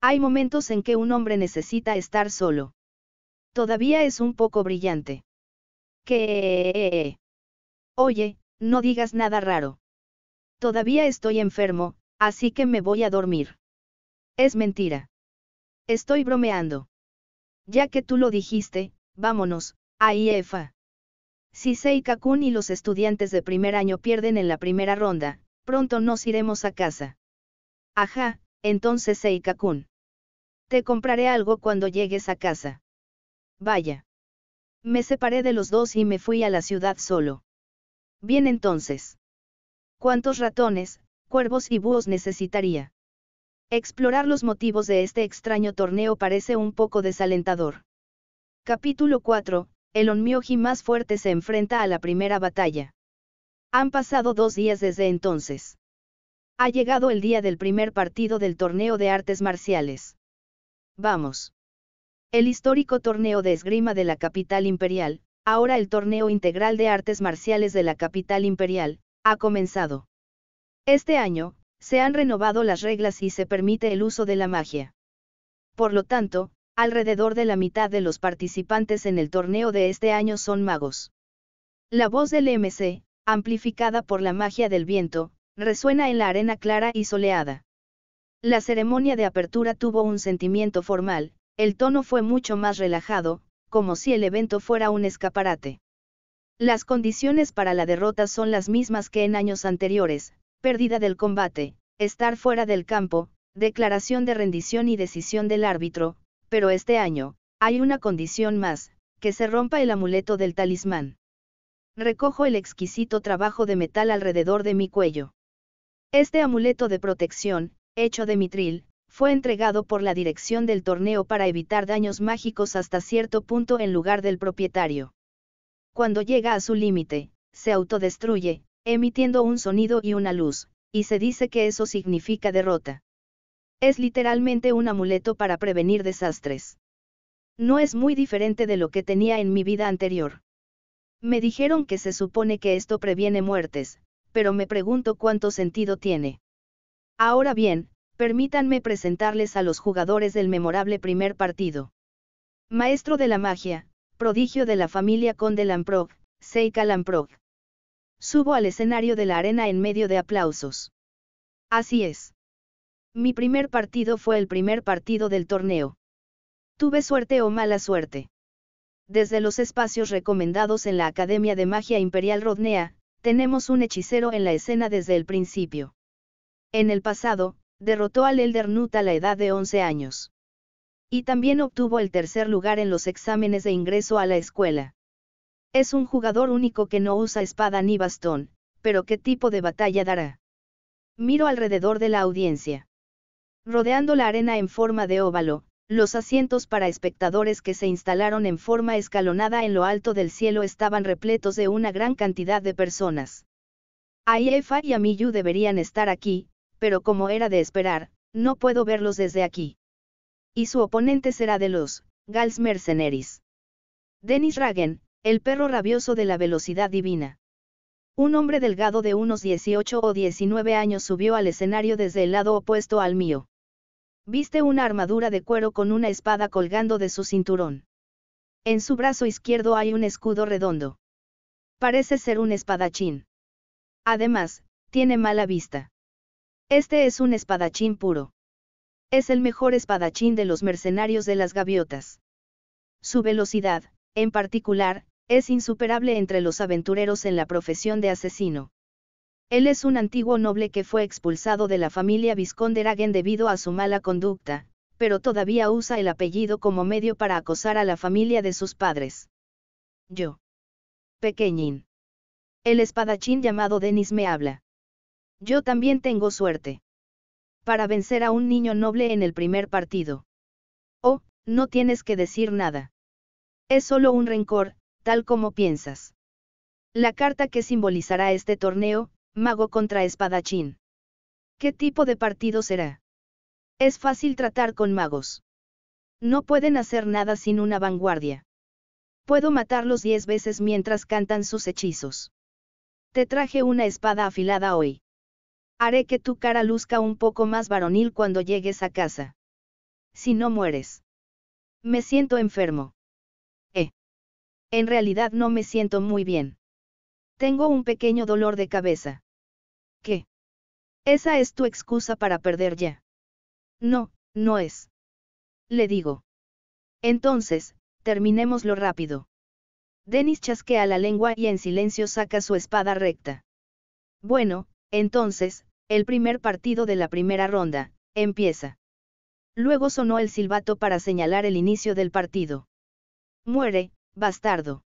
Hay momentos en que un hombre necesita estar solo. Todavía es un poco brillante. Que... Oye, no digas nada raro. Todavía estoy enfermo, así que me voy a dormir. Es mentira. Estoy bromeando. Ya que tú lo dijiste, vámonos, ahí Efa. Si Seikakun y los estudiantes de primer año pierden en la primera ronda, pronto nos iremos a casa. Ajá, entonces Seikakun. Te compraré algo cuando llegues a casa. Vaya. Me separé de los dos y me fui a la ciudad solo. Bien entonces. ¿Cuántos ratones, cuervos y búhos necesitaría? Explorar los motivos de este extraño torneo parece un poco desalentador. Capítulo 4 el Onmyoji más fuerte se enfrenta a la primera batalla. Han pasado dos días desde entonces. Ha llegado el día del primer partido del torneo de artes marciales. Vamos. El histórico torneo de esgrima de la capital imperial, ahora el torneo integral de artes marciales de la capital imperial, ha comenzado. Este año, se han renovado las reglas y se permite el uso de la magia. Por lo tanto, Alrededor de la mitad de los participantes en el torneo de este año son magos. La voz del MC, amplificada por la magia del viento, resuena en la arena clara y soleada. La ceremonia de apertura tuvo un sentimiento formal, el tono fue mucho más relajado, como si el evento fuera un escaparate. Las condiciones para la derrota son las mismas que en años anteriores, pérdida del combate, estar fuera del campo, declaración de rendición y decisión del árbitro, pero este año, hay una condición más, que se rompa el amuleto del talismán. Recojo el exquisito trabajo de metal alrededor de mi cuello. Este amuleto de protección, hecho de mitril, fue entregado por la dirección del torneo para evitar daños mágicos hasta cierto punto en lugar del propietario. Cuando llega a su límite, se autodestruye, emitiendo un sonido y una luz, y se dice que eso significa derrota. Es literalmente un amuleto para prevenir desastres. No es muy diferente de lo que tenía en mi vida anterior. Me dijeron que se supone que esto previene muertes, pero me pregunto cuánto sentido tiene. Ahora bien, permítanme presentarles a los jugadores del memorable primer partido. Maestro de la magia, prodigio de la familia Conde Lamprog, Seika Lamprog. Subo al escenario de la arena en medio de aplausos. Así es. Mi primer partido fue el primer partido del torneo. Tuve suerte o mala suerte. Desde los espacios recomendados en la Academia de Magia Imperial Rodnea, tenemos un hechicero en la escena desde el principio. En el pasado, derrotó al Elder Nut a la edad de 11 años. Y también obtuvo el tercer lugar en los exámenes de ingreso a la escuela. Es un jugador único que no usa espada ni bastón, pero ¿qué tipo de batalla dará? Miro alrededor de la audiencia. Rodeando la arena en forma de óvalo, los asientos para espectadores que se instalaron en forma escalonada en lo alto del cielo estaban repletos de una gran cantidad de personas. Aiefa y Amiyu deberían estar aquí, pero como era de esperar, no puedo verlos desde aquí. Y su oponente será de los Gals Mercenaries. Dennis Ragen, el perro rabioso de la velocidad divina. Un hombre delgado de unos 18 o 19 años subió al escenario desde el lado opuesto al mío. Viste una armadura de cuero con una espada colgando de su cinturón. En su brazo izquierdo hay un escudo redondo. Parece ser un espadachín. Además, tiene mala vista. Este es un espadachín puro. Es el mejor espadachín de los mercenarios de las gaviotas. Su velocidad, en particular, es insuperable entre los aventureros en la profesión de asesino. Él es un antiguo noble que fue expulsado de la familia Visconde debido a su mala conducta, pero todavía usa el apellido como medio para acosar a la familia de sus padres. Yo. Pequeñín. El espadachín llamado Denis me habla. Yo también tengo suerte. Para vencer a un niño noble en el primer partido. Oh, no tienes que decir nada. Es solo un rencor, tal como piensas. La carta que simbolizará este torneo, Mago contra espadachín. ¿Qué tipo de partido será? Es fácil tratar con magos. No pueden hacer nada sin una vanguardia. Puedo matarlos diez veces mientras cantan sus hechizos. Te traje una espada afilada hoy. Haré que tu cara luzca un poco más varonil cuando llegues a casa. Si no mueres. Me siento enfermo. Eh. En realidad no me siento muy bien. Tengo un pequeño dolor de cabeza. ¿Qué? Esa es tu excusa para perder ya. No, no es. Le digo. Entonces, terminémoslo rápido. Denis chasquea la lengua y en silencio saca su espada recta. Bueno, entonces, el primer partido de la primera ronda, empieza. Luego sonó el silbato para señalar el inicio del partido. Muere, bastardo.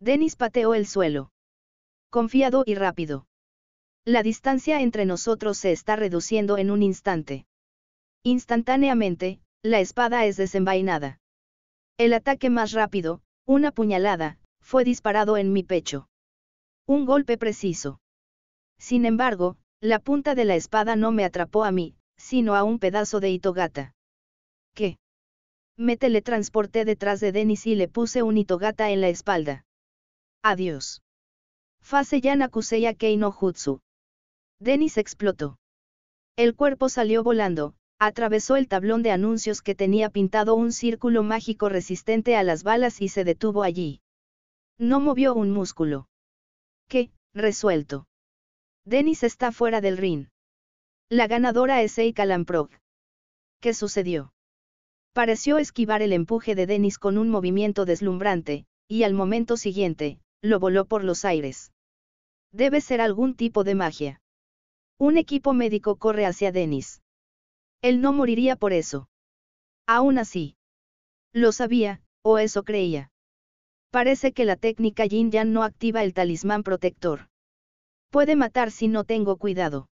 Denis pateó el suelo. Confiado y rápido. La distancia entre nosotros se está reduciendo en un instante. Instantáneamente, la espada es desenvainada. El ataque más rápido, una puñalada, fue disparado en mi pecho. Un golpe preciso. Sin embargo, la punta de la espada no me atrapó a mí, sino a un pedazo de itogata. ¿Qué? Me teletransporté detrás de Denis y le puse un itogata en la espalda. Adiós. Fase ya Nakuseya Kei no Jutsu. Denis explotó. El cuerpo salió volando, atravesó el tablón de anuncios que tenía pintado un círculo mágico resistente a las balas y se detuvo allí. No movió un músculo. ¿Qué? Resuelto. Denis está fuera del ring. La ganadora es Eika Lamprog. ¿Qué sucedió? Pareció esquivar el empuje de Denis con un movimiento deslumbrante, y al momento siguiente, lo voló por los aires. Debe ser algún tipo de magia. Un equipo médico corre hacia Dennis. Él no moriría por eso. Aún así. Lo sabía, o eso creía. Parece que la técnica Yin Yang no activa el talismán protector. Puede matar si no tengo cuidado.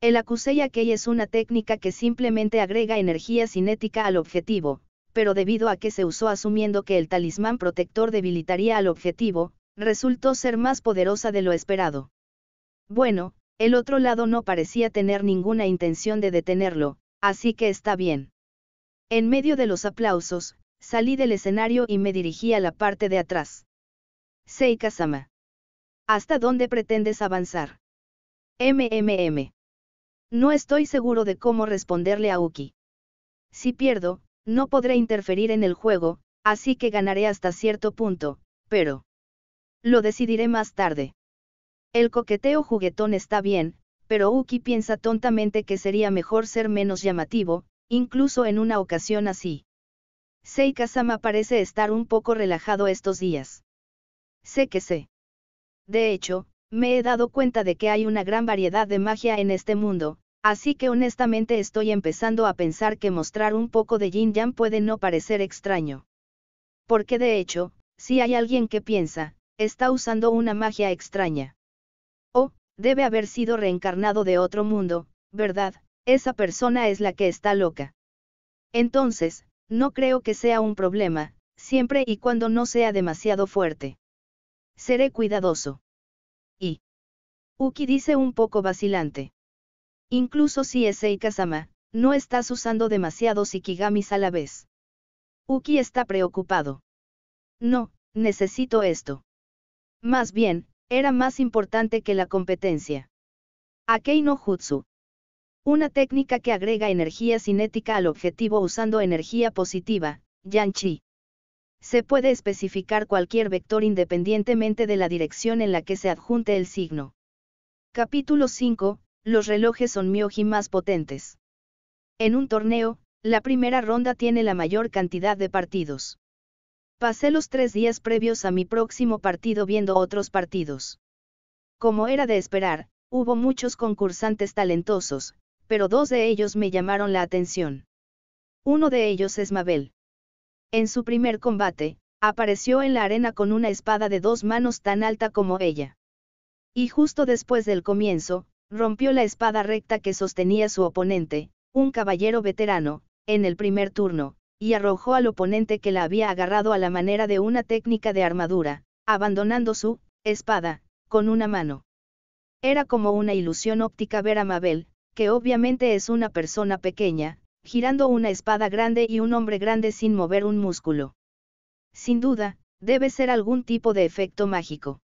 El Akusei Akei es una técnica que simplemente agrega energía cinética al objetivo, pero debido a que se usó asumiendo que el talismán protector debilitaría al objetivo, resultó ser más poderosa de lo esperado. Bueno, el otro lado no parecía tener ninguna intención de detenerlo, así que está bien. En medio de los aplausos, salí del escenario y me dirigí a la parte de atrás. Seika-sama. ¿Hasta dónde pretendes avanzar? MMM. No estoy seguro de cómo responderle a Uki. Si pierdo, no podré interferir en el juego, así que ganaré hasta cierto punto, pero... Lo decidiré más tarde. El coqueteo juguetón está bien, pero Uki piensa tontamente que sería mejor ser menos llamativo, incluso en una ocasión así. Seika-sama parece estar un poco relajado estos días. Sé que sé. De hecho, me he dado cuenta de que hay una gran variedad de magia en este mundo, así que honestamente estoy empezando a pensar que mostrar un poco de Jin yang puede no parecer extraño. Porque de hecho, si hay alguien que piensa, está usando una magia extraña. Debe haber sido reencarnado de otro mundo, ¿verdad? Esa persona es la que está loca. Entonces, no creo que sea un problema, siempre y cuando no sea demasiado fuerte. Seré cuidadoso. Y. Uki dice un poco vacilante. Incluso si es Eikasama, no estás usando demasiados ikigamis a la vez. Uki está preocupado. No, necesito esto. Más bien, era más importante que la competencia. Akei no Jutsu. Una técnica que agrega energía cinética al objetivo usando energía positiva, Yan Chi. Se puede especificar cualquier vector independientemente de la dirección en la que se adjunte el signo. Capítulo 5. Los relojes son myoji más potentes. En un torneo, la primera ronda tiene la mayor cantidad de partidos. Pasé los tres días previos a mi próximo partido viendo otros partidos. Como era de esperar, hubo muchos concursantes talentosos, pero dos de ellos me llamaron la atención. Uno de ellos es Mabel. En su primer combate, apareció en la arena con una espada de dos manos tan alta como ella. Y justo después del comienzo, rompió la espada recta que sostenía su oponente, un caballero veterano, en el primer turno, y arrojó al oponente que la había agarrado a la manera de una técnica de armadura, abandonando su espada, con una mano. Era como una ilusión óptica ver a Mabel, que obviamente es una persona pequeña, girando una espada grande y un hombre grande sin mover un músculo. Sin duda, debe ser algún tipo de efecto mágico.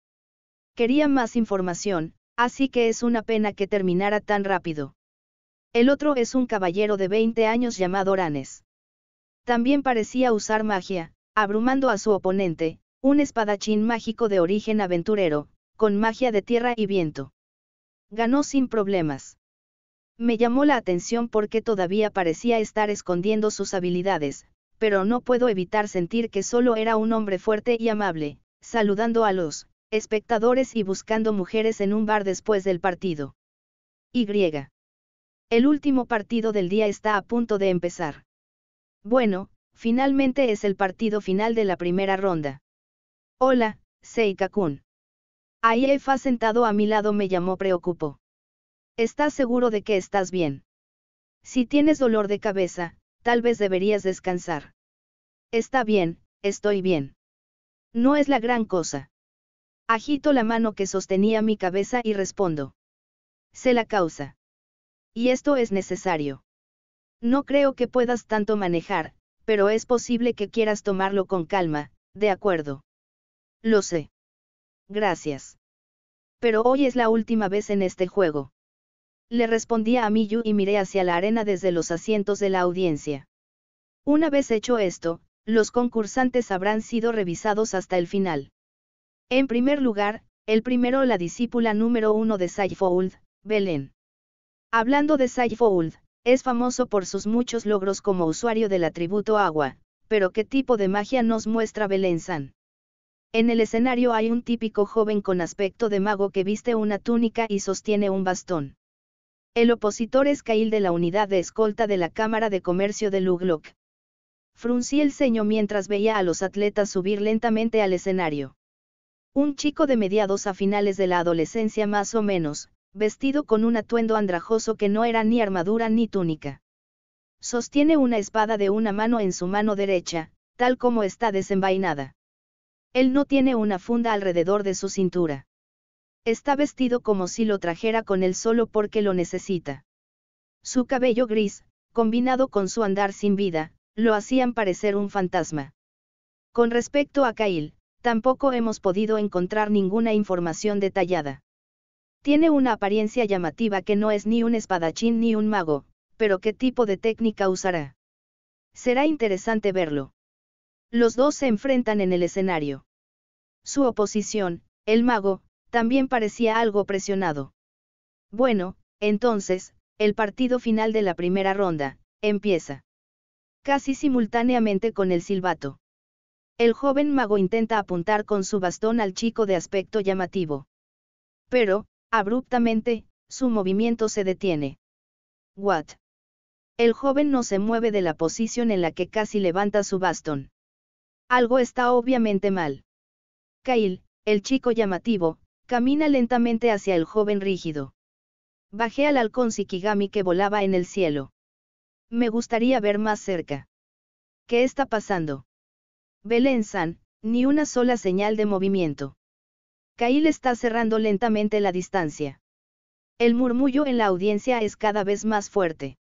Quería más información, así que es una pena que terminara tan rápido. El otro es un caballero de 20 años llamado Oranes. También parecía usar magia, abrumando a su oponente, un espadachín mágico de origen aventurero, con magia de tierra y viento. Ganó sin problemas. Me llamó la atención porque todavía parecía estar escondiendo sus habilidades, pero no puedo evitar sentir que solo era un hombre fuerte y amable, saludando a los espectadores y buscando mujeres en un bar después del partido. Y. El último partido del día está a punto de empezar. Bueno, finalmente es el partido final de la primera ronda. Hola, Seika-kun. Aiefa sentado a mi lado me llamó preocupo. ¿Estás seguro de que estás bien? Si tienes dolor de cabeza, tal vez deberías descansar. Está bien, estoy bien. No es la gran cosa. Agito la mano que sostenía mi cabeza y respondo. Sé la causa. Y esto es necesario. No creo que puedas tanto manejar, pero es posible que quieras tomarlo con calma, de acuerdo. Lo sé. Gracias. Pero hoy es la última vez en este juego. Le respondí a Miyu y miré hacia la arena desde los asientos de la audiencia. Una vez hecho esto, los concursantes habrán sido revisados hasta el final. En primer lugar, el primero la discípula número uno de saifold Belén. Hablando de Saifoult. Es famoso por sus muchos logros como usuario del atributo agua, pero ¿qué tipo de magia nos muestra Belenzan? En el escenario hay un típico joven con aspecto de mago que viste una túnica y sostiene un bastón. El opositor es Kail de la unidad de escolta de la Cámara de Comercio de Luglok. Fruncí el ceño mientras veía a los atletas subir lentamente al escenario. Un chico de mediados a finales de la adolescencia más o menos, vestido con un atuendo andrajoso que no era ni armadura ni túnica. Sostiene una espada de una mano en su mano derecha, tal como está desenvainada. Él no tiene una funda alrededor de su cintura. Está vestido como si lo trajera con él solo porque lo necesita. Su cabello gris, combinado con su andar sin vida, lo hacían parecer un fantasma. Con respecto a Cail, tampoco hemos podido encontrar ninguna información detallada. Tiene una apariencia llamativa que no es ni un espadachín ni un mago, pero qué tipo de técnica usará. Será interesante verlo. Los dos se enfrentan en el escenario. Su oposición, el mago, también parecía algo presionado. Bueno, entonces, el partido final de la primera ronda, empieza. Casi simultáneamente con el silbato. El joven mago intenta apuntar con su bastón al chico de aspecto llamativo. Pero, Abruptamente, su movimiento se detiene. What? El joven no se mueve de la posición en la que casi levanta su bastón. Algo está obviamente mal. Kyle, el chico llamativo, camina lentamente hacia el joven rígido. Bajé al halcón Sikigami que volaba en el cielo. Me gustaría ver más cerca. ¿Qué está pasando? Belén San, ni una sola señal de movimiento. Kyle está cerrando lentamente la distancia. El murmullo en la audiencia es cada vez más fuerte.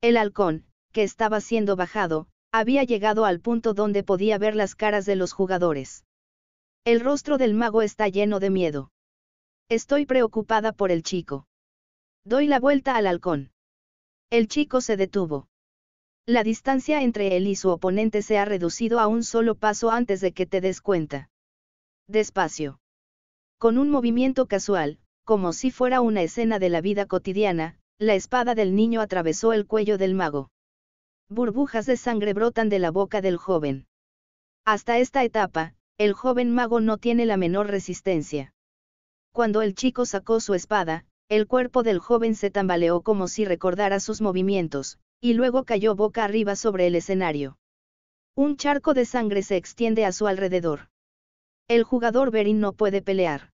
El halcón, que estaba siendo bajado, había llegado al punto donde podía ver las caras de los jugadores. El rostro del mago está lleno de miedo. Estoy preocupada por el chico. Doy la vuelta al halcón. El chico se detuvo. La distancia entre él y su oponente se ha reducido a un solo paso antes de que te des cuenta. Despacio. Con un movimiento casual, como si fuera una escena de la vida cotidiana, la espada del niño atravesó el cuello del mago. Burbujas de sangre brotan de la boca del joven. Hasta esta etapa, el joven mago no tiene la menor resistencia. Cuando el chico sacó su espada, el cuerpo del joven se tambaleó como si recordara sus movimientos, y luego cayó boca arriba sobre el escenario. Un charco de sangre se extiende a su alrededor. El jugador Berin no puede pelear.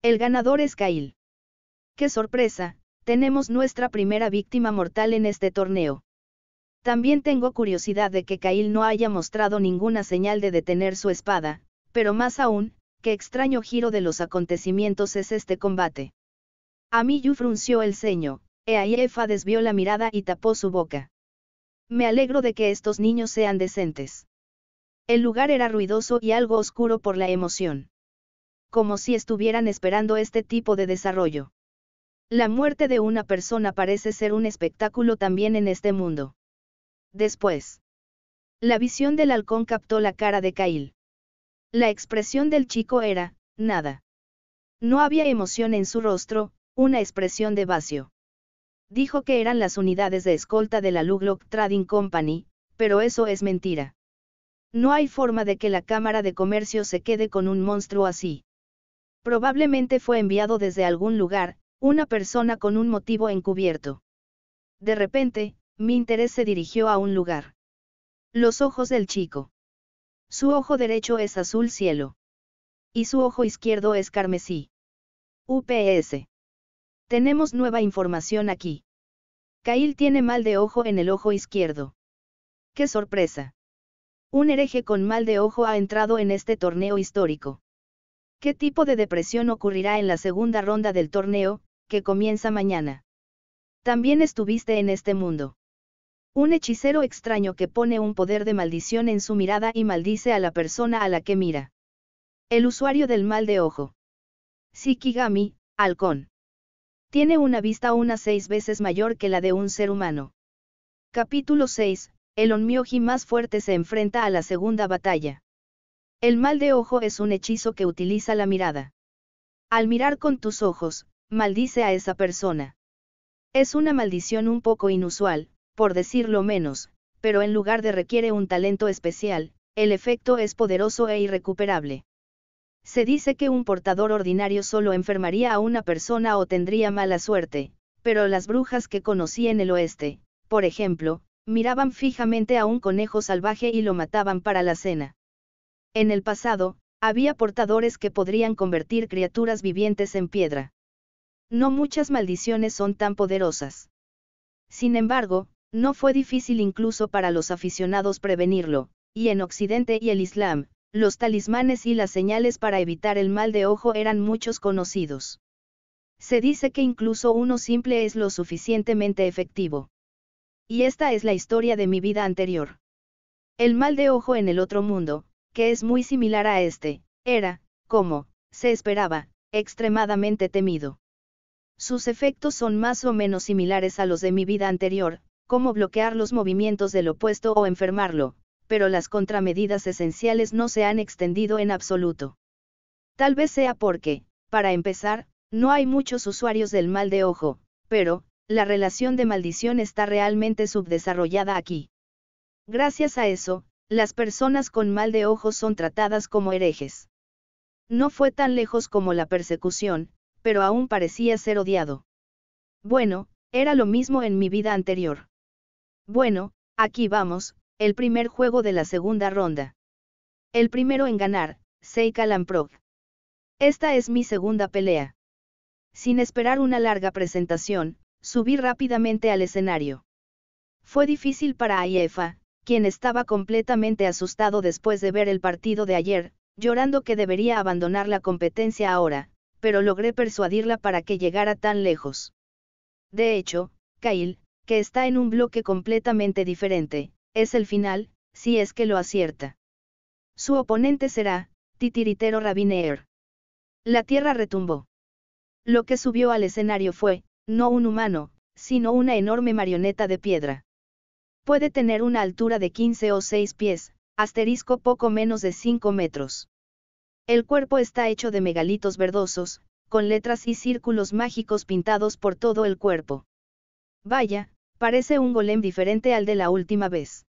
El ganador es Kail. ¡Qué sorpresa! Tenemos nuestra primera víctima mortal en este torneo. También tengo curiosidad de que Kail no haya mostrado ninguna señal de detener su espada, pero más aún, qué extraño giro de los acontecimientos es este combate. A Yu frunció el ceño, Eaiefa desvió la mirada y tapó su boca. Me alegro de que estos niños sean decentes. El lugar era ruidoso y algo oscuro por la emoción. Como si estuvieran esperando este tipo de desarrollo. La muerte de una persona parece ser un espectáculo también en este mundo. Después. La visión del halcón captó la cara de Kyle. La expresión del chico era, nada. No había emoción en su rostro, una expresión de vacío. Dijo que eran las unidades de escolta de la Luglock Trading Company, pero eso es mentira. No hay forma de que la Cámara de Comercio se quede con un monstruo así. Probablemente fue enviado desde algún lugar, una persona con un motivo encubierto. De repente, mi interés se dirigió a un lugar. Los ojos del chico. Su ojo derecho es azul cielo. Y su ojo izquierdo es carmesí. UPS. Tenemos nueva información aquí. Kyle tiene mal de ojo en el ojo izquierdo. ¡Qué sorpresa! Un hereje con mal de ojo ha entrado en este torneo histórico. ¿Qué tipo de depresión ocurrirá en la segunda ronda del torneo, que comienza mañana? También estuviste en este mundo. Un hechicero extraño que pone un poder de maldición en su mirada y maldice a la persona a la que mira. El usuario del mal de ojo. Sikigami, halcón. Tiene una vista unas seis veces mayor que la de un ser humano. Capítulo 6, el Onmyoji más fuerte se enfrenta a la segunda batalla. El mal de ojo es un hechizo que utiliza la mirada. Al mirar con tus ojos, maldice a esa persona. Es una maldición un poco inusual, por decirlo menos, pero en lugar de requiere un talento especial, el efecto es poderoso e irrecuperable. Se dice que un portador ordinario solo enfermaría a una persona o tendría mala suerte, pero las brujas que conocí en el oeste, por ejemplo, Miraban fijamente a un conejo salvaje y lo mataban para la cena. En el pasado, había portadores que podrían convertir criaturas vivientes en piedra. No muchas maldiciones son tan poderosas. Sin embargo, no fue difícil incluso para los aficionados prevenirlo, y en Occidente y el Islam, los talismanes y las señales para evitar el mal de ojo eran muchos conocidos. Se dice que incluso uno simple es lo suficientemente efectivo. Y esta es la historia de mi vida anterior. El mal de ojo en el otro mundo, que es muy similar a este, era, como, se esperaba, extremadamente temido. Sus efectos son más o menos similares a los de mi vida anterior, como bloquear los movimientos del opuesto o enfermarlo, pero las contramedidas esenciales no se han extendido en absoluto. Tal vez sea porque, para empezar, no hay muchos usuarios del mal de ojo, pero, la relación de maldición está realmente subdesarrollada aquí. Gracias a eso, las personas con mal de ojos son tratadas como herejes. No fue tan lejos como la persecución, pero aún parecía ser odiado. Bueno, era lo mismo en mi vida anterior. Bueno, aquí vamos, el primer juego de la segunda ronda. El primero en ganar, Seika Lamprog. Esta es mi segunda pelea. Sin esperar una larga presentación, subí rápidamente al escenario. Fue difícil para Aiefa, quien estaba completamente asustado después de ver el partido de ayer, llorando que debería abandonar la competencia ahora, pero logré persuadirla para que llegara tan lejos. De hecho, Kyle, que está en un bloque completamente diferente, es el final, si es que lo acierta. Su oponente será, titiritero Rabineer. La tierra retumbó. Lo que subió al escenario fue, no un humano, sino una enorme marioneta de piedra. Puede tener una altura de 15 o 6 pies, asterisco poco menos de 5 metros. El cuerpo está hecho de megalitos verdosos, con letras y círculos mágicos pintados por todo el cuerpo. Vaya, parece un golem diferente al de la última vez.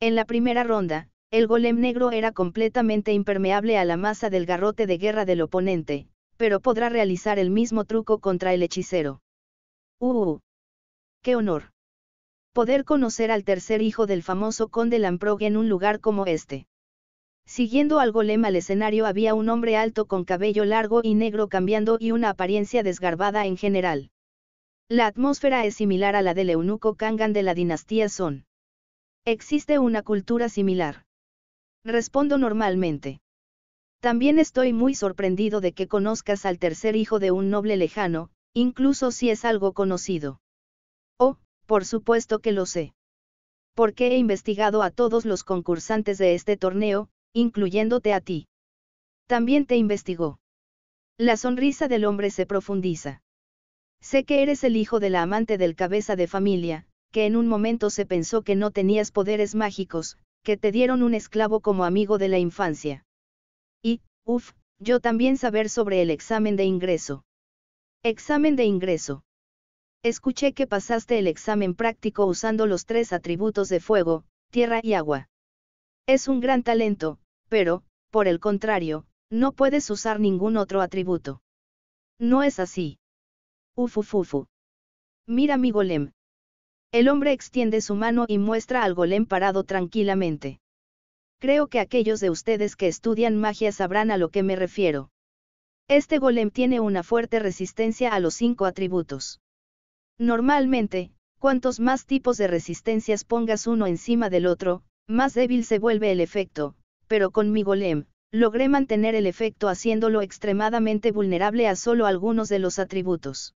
En la primera ronda, el golem negro era completamente impermeable a la masa del garrote de guerra del oponente, pero podrá realizar el mismo truco contra el hechicero. ¡Uh! ¡Qué honor! Poder conocer al tercer hijo del famoso conde Lamprog en un lugar como este. Siguiendo al golem al escenario había un hombre alto con cabello largo y negro cambiando y una apariencia desgarbada en general. La atmósfera es similar a la del eunuco Kangan de la dinastía Son. Existe una cultura similar. Respondo normalmente. También estoy muy sorprendido de que conozcas al tercer hijo de un noble lejano, Incluso si es algo conocido. Oh, por supuesto que lo sé. Porque he investigado a todos los concursantes de este torneo, incluyéndote a ti. También te investigó. La sonrisa del hombre se profundiza. Sé que eres el hijo de la amante del cabeza de familia, que en un momento se pensó que no tenías poderes mágicos, que te dieron un esclavo como amigo de la infancia. Y, uff, yo también saber sobre el examen de ingreso. Examen de ingreso. Escuché que pasaste el examen práctico usando los tres atributos de fuego, tierra y agua. Es un gran talento, pero, por el contrario, no puedes usar ningún otro atributo. No es así. Ufufufu. Mira mi golem. El hombre extiende su mano y muestra al golem parado tranquilamente. Creo que aquellos de ustedes que estudian magia sabrán a lo que me refiero. Este golem tiene una fuerte resistencia a los cinco atributos. Normalmente, cuantos más tipos de resistencias pongas uno encima del otro, más débil se vuelve el efecto, pero con mi golem, logré mantener el efecto haciéndolo extremadamente vulnerable a solo algunos de los atributos.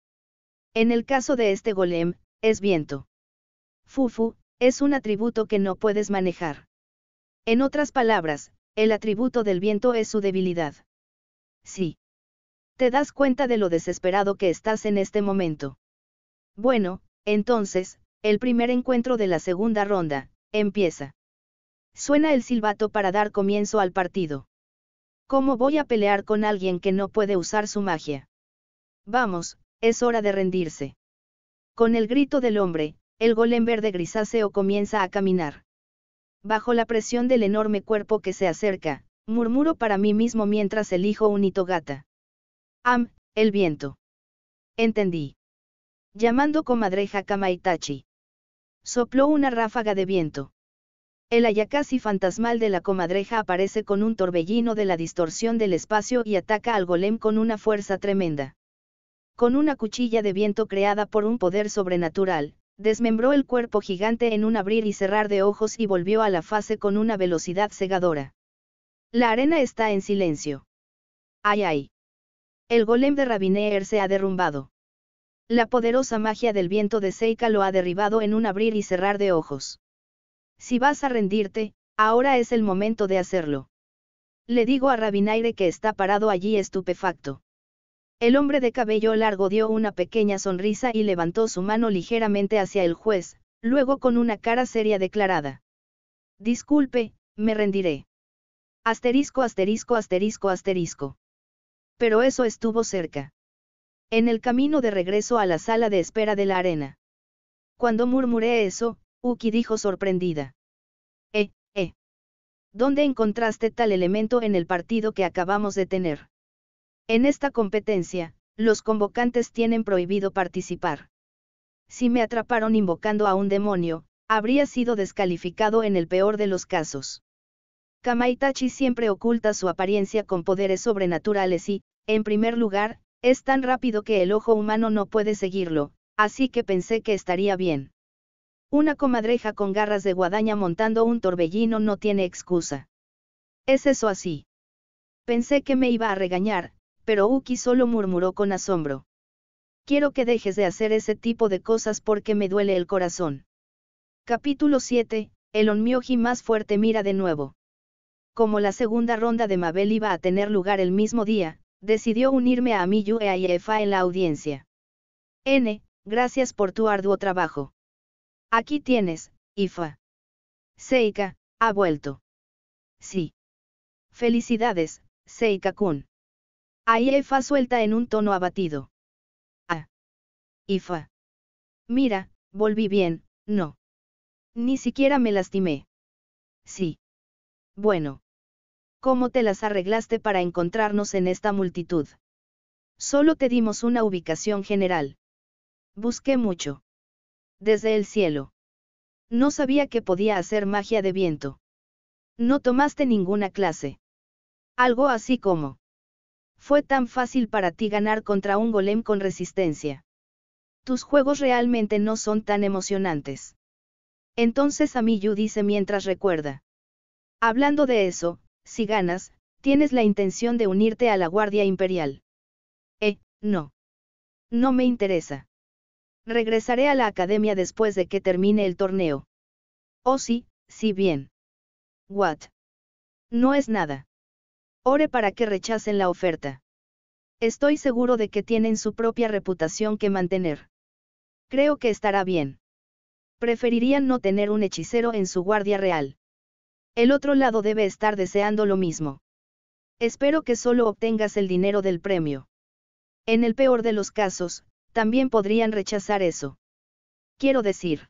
En el caso de este golem, es viento. Fufu, es un atributo que no puedes manejar. En otras palabras, el atributo del viento es su debilidad. Sí. Te das cuenta de lo desesperado que estás en este momento. Bueno, entonces, el primer encuentro de la segunda ronda, empieza. Suena el silbato para dar comienzo al partido. ¿Cómo voy a pelear con alguien que no puede usar su magia? Vamos, es hora de rendirse. Con el grito del hombre, el golem verde grisáceo comienza a caminar. Bajo la presión del enorme cuerpo que se acerca, murmuro para mí mismo mientras elijo un gata. Am, el viento. Entendí. Llamando comadreja Kamaitachi. Sopló una ráfaga de viento. El ayakasi fantasmal de la comadreja aparece con un torbellino de la distorsión del espacio y ataca al golem con una fuerza tremenda. Con una cuchilla de viento creada por un poder sobrenatural, desmembró el cuerpo gigante en un abrir y cerrar de ojos y volvió a la fase con una velocidad cegadora. La arena está en silencio. Ay ay. El golem de Rabineer se ha derrumbado. La poderosa magia del viento de Seika lo ha derribado en un abrir y cerrar de ojos. Si vas a rendirte, ahora es el momento de hacerlo. Le digo a Rabinaire que está parado allí estupefacto. El hombre de cabello largo dio una pequeña sonrisa y levantó su mano ligeramente hacia el juez, luego con una cara seria declarada. Disculpe, me rendiré. Asterisco, asterisco, asterisco, asterisco pero eso estuvo cerca. En el camino de regreso a la sala de espera de la arena. Cuando murmuré eso, Uki dijo sorprendida. Eh, eh. ¿Dónde encontraste tal elemento en el partido que acabamos de tener? En esta competencia, los convocantes tienen prohibido participar. Si me atraparon invocando a un demonio, habría sido descalificado en el peor de los casos. Kamaitachi siempre oculta su apariencia con poderes sobrenaturales y, en primer lugar, es tan rápido que el ojo humano no puede seguirlo, así que pensé que estaría bien. Una comadreja con garras de guadaña montando un torbellino no tiene excusa. ¿Es eso así? Pensé que me iba a regañar, pero Uki solo murmuró con asombro. Quiero que dejes de hacer ese tipo de cosas porque me duele el corazón. Capítulo 7. El onmyoji más fuerte mira de nuevo. Como la segunda ronda de Mabel iba a tener lugar el mismo día, decidió unirme a e y Iefa en la audiencia. N, gracias por tu arduo trabajo. Aquí tienes, Ifa. Seika, ha vuelto. Sí. Felicidades, Seika-kun. Iefa suelta en un tono abatido. Ah. Ifa. Mira, volví bien, no. Ni siquiera me lastimé. Sí. Bueno. ¿cómo te las arreglaste para encontrarnos en esta multitud? Solo te dimos una ubicación general. Busqué mucho. Desde el cielo. No sabía que podía hacer magia de viento. No tomaste ninguna clase. Algo así como. Fue tan fácil para ti ganar contra un golem con resistencia. Tus juegos realmente no son tan emocionantes. Entonces a mí Yu dice mientras recuerda. Hablando de eso, si ganas, tienes la intención de unirte a la Guardia Imperial. Eh, no. No me interesa. Regresaré a la academia después de que termine el torneo. Oh sí, sí bien. What? No es nada. Ore para que rechacen la oferta. Estoy seguro de que tienen su propia reputación que mantener. Creo que estará bien. Preferirían no tener un hechicero en su guardia real. El otro lado debe estar deseando lo mismo. Espero que solo obtengas el dinero del premio. En el peor de los casos, también podrían rechazar eso. Quiero decir.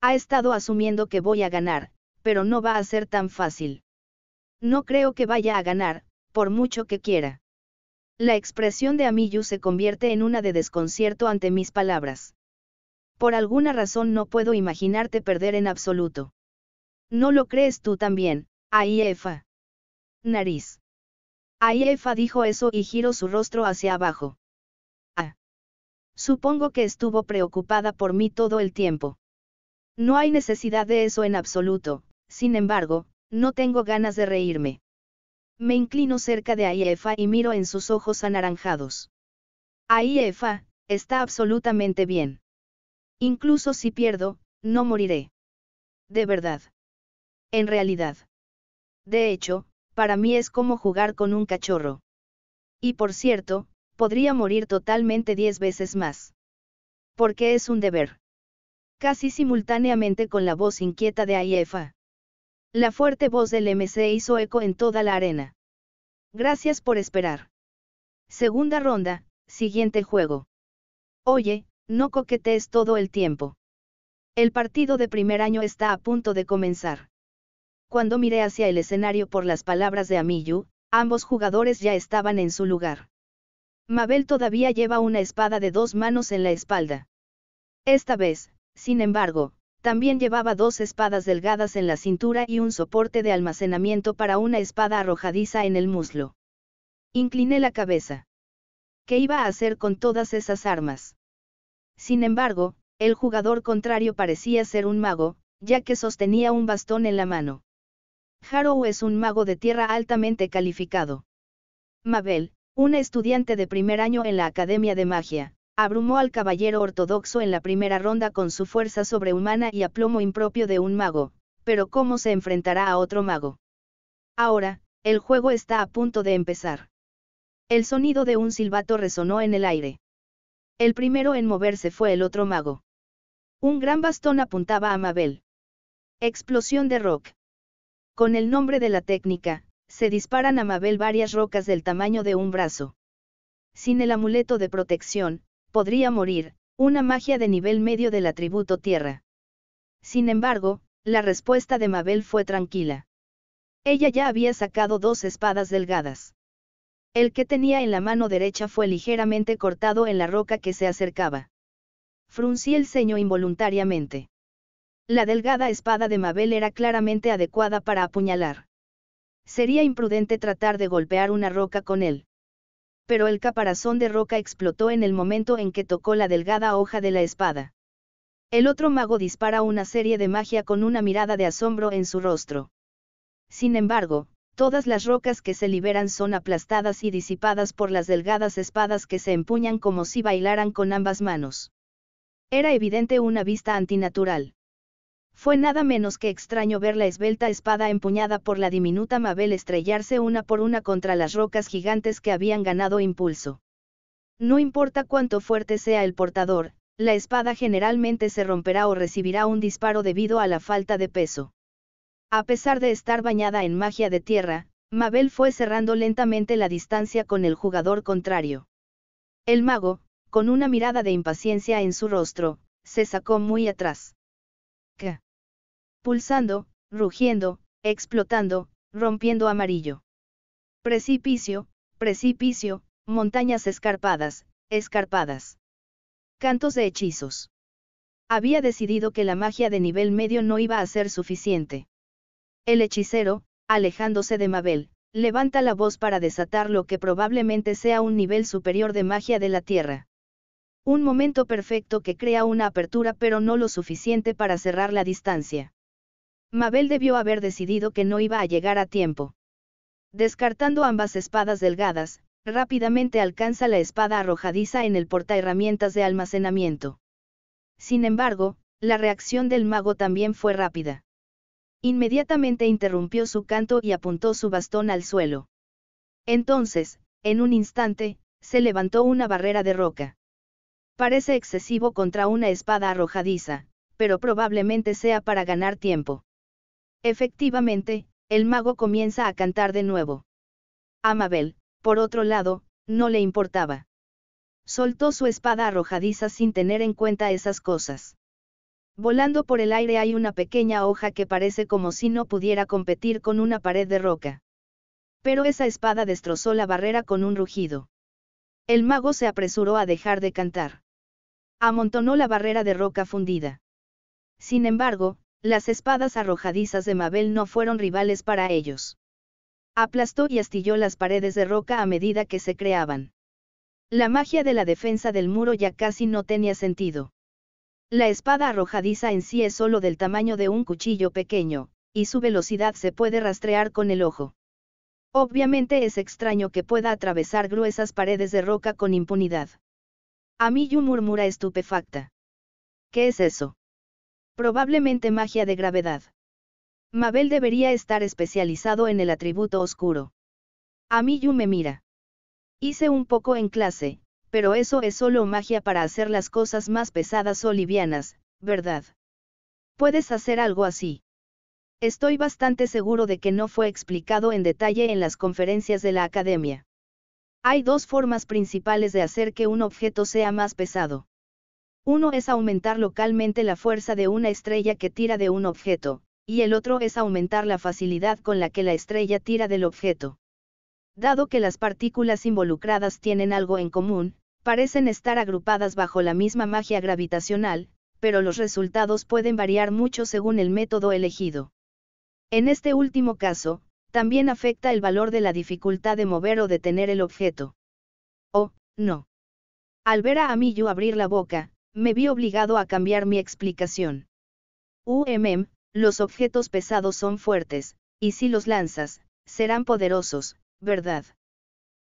Ha estado asumiendo que voy a ganar, pero no va a ser tan fácil. No creo que vaya a ganar, por mucho que quiera. La expresión de Amiyu se convierte en una de desconcierto ante mis palabras. Por alguna razón no puedo imaginarte perder en absoluto. ¿No lo crees tú también, Aiefa? Nariz. Aiefa dijo eso y giró su rostro hacia abajo. Ah. Supongo que estuvo preocupada por mí todo el tiempo. No hay necesidad de eso en absoluto, sin embargo, no tengo ganas de reírme. Me inclino cerca de Aiefa y miro en sus ojos anaranjados. Aiefa, está absolutamente bien. Incluso si pierdo, no moriré. De verdad en realidad. De hecho, para mí es como jugar con un cachorro. Y por cierto, podría morir totalmente diez veces más. Porque es un deber. Casi simultáneamente con la voz inquieta de Aiefa. La fuerte voz del MC hizo eco en toda la arena. Gracias por esperar. Segunda ronda, siguiente juego. Oye, no coquetees todo el tiempo. El partido de primer año está a punto de comenzar cuando miré hacia el escenario por las palabras de Amiyu, ambos jugadores ya estaban en su lugar. Mabel todavía lleva una espada de dos manos en la espalda. Esta vez, sin embargo, también llevaba dos espadas delgadas en la cintura y un soporte de almacenamiento para una espada arrojadiza en el muslo. Incliné la cabeza. ¿Qué iba a hacer con todas esas armas? Sin embargo, el jugador contrario parecía ser un mago, ya que sostenía un bastón en la mano. Harrow es un mago de tierra altamente calificado. Mabel, una estudiante de primer año en la Academia de Magia, abrumó al caballero ortodoxo en la primera ronda con su fuerza sobrehumana y aplomo impropio de un mago, pero ¿cómo se enfrentará a otro mago? Ahora, el juego está a punto de empezar. El sonido de un silbato resonó en el aire. El primero en moverse fue el otro mago. Un gran bastón apuntaba a Mabel. Explosión de rock. Con el nombre de la técnica, se disparan a Mabel varias rocas del tamaño de un brazo. Sin el amuleto de protección, podría morir, una magia de nivel medio del atributo tierra. Sin embargo, la respuesta de Mabel fue tranquila. Ella ya había sacado dos espadas delgadas. El que tenía en la mano derecha fue ligeramente cortado en la roca que se acercaba. Fruncí el ceño involuntariamente. La delgada espada de Mabel era claramente adecuada para apuñalar. Sería imprudente tratar de golpear una roca con él. Pero el caparazón de roca explotó en el momento en que tocó la delgada hoja de la espada. El otro mago dispara una serie de magia con una mirada de asombro en su rostro. Sin embargo, todas las rocas que se liberan son aplastadas y disipadas por las delgadas espadas que se empuñan como si bailaran con ambas manos. Era evidente una vista antinatural. Fue nada menos que extraño ver la esbelta espada empuñada por la diminuta Mabel estrellarse una por una contra las rocas gigantes que habían ganado impulso. No importa cuánto fuerte sea el portador, la espada generalmente se romperá o recibirá un disparo debido a la falta de peso. A pesar de estar bañada en magia de tierra, Mabel fue cerrando lentamente la distancia con el jugador contrario. El mago, con una mirada de impaciencia en su rostro, se sacó muy atrás pulsando, rugiendo, explotando, rompiendo amarillo. Precipicio, precipicio, montañas escarpadas, escarpadas. Cantos de hechizos. Había decidido que la magia de nivel medio no iba a ser suficiente. El hechicero, alejándose de Mabel, levanta la voz para desatar lo que probablemente sea un nivel superior de magia de la Tierra. Un momento perfecto que crea una apertura pero no lo suficiente para cerrar la distancia. Mabel debió haber decidido que no iba a llegar a tiempo. Descartando ambas espadas delgadas, rápidamente alcanza la espada arrojadiza en el portaherramientas de almacenamiento. Sin embargo, la reacción del mago también fue rápida. Inmediatamente interrumpió su canto y apuntó su bastón al suelo. Entonces, en un instante, se levantó una barrera de roca. Parece excesivo contra una espada arrojadiza, pero probablemente sea para ganar tiempo. Efectivamente, el mago comienza a cantar de nuevo. amabel por otro lado, no le importaba. Soltó su espada arrojadiza sin tener en cuenta esas cosas. Volando por el aire hay una pequeña hoja que parece como si no pudiera competir con una pared de roca. Pero esa espada destrozó la barrera con un rugido. El mago se apresuró a dejar de cantar. Amontonó la barrera de roca fundida. Sin embargo, las espadas arrojadizas de Mabel no fueron rivales para ellos. Aplastó y astilló las paredes de roca a medida que se creaban. La magia de la defensa del muro ya casi no tenía sentido. La espada arrojadiza en sí es solo del tamaño de un cuchillo pequeño, y su velocidad se puede rastrear con el ojo. Obviamente es extraño que pueda atravesar gruesas paredes de roca con impunidad. Amiyu murmura estupefacta. ¿Qué es eso? Probablemente magia de gravedad. Mabel debería estar especializado en el atributo oscuro. A mí Yu me mira. Hice un poco en clase, pero eso es solo magia para hacer las cosas más pesadas o livianas, ¿verdad? Puedes hacer algo así. Estoy bastante seguro de que no fue explicado en detalle en las conferencias de la academia. Hay dos formas principales de hacer que un objeto sea más pesado. Uno es aumentar localmente la fuerza de una estrella que tira de un objeto, y el otro es aumentar la facilidad con la que la estrella tira del objeto. Dado que las partículas involucradas tienen algo en común, parecen estar agrupadas bajo la misma magia gravitacional, pero los resultados pueden variar mucho según el método elegido. En este último caso, también afecta el valor de la dificultad de mover o detener el objeto. O, oh, no. Al ver a Amiyu abrir la boca, me vi obligado a cambiar mi explicación. UMM, los objetos pesados son fuertes, y si los lanzas, serán poderosos, ¿verdad?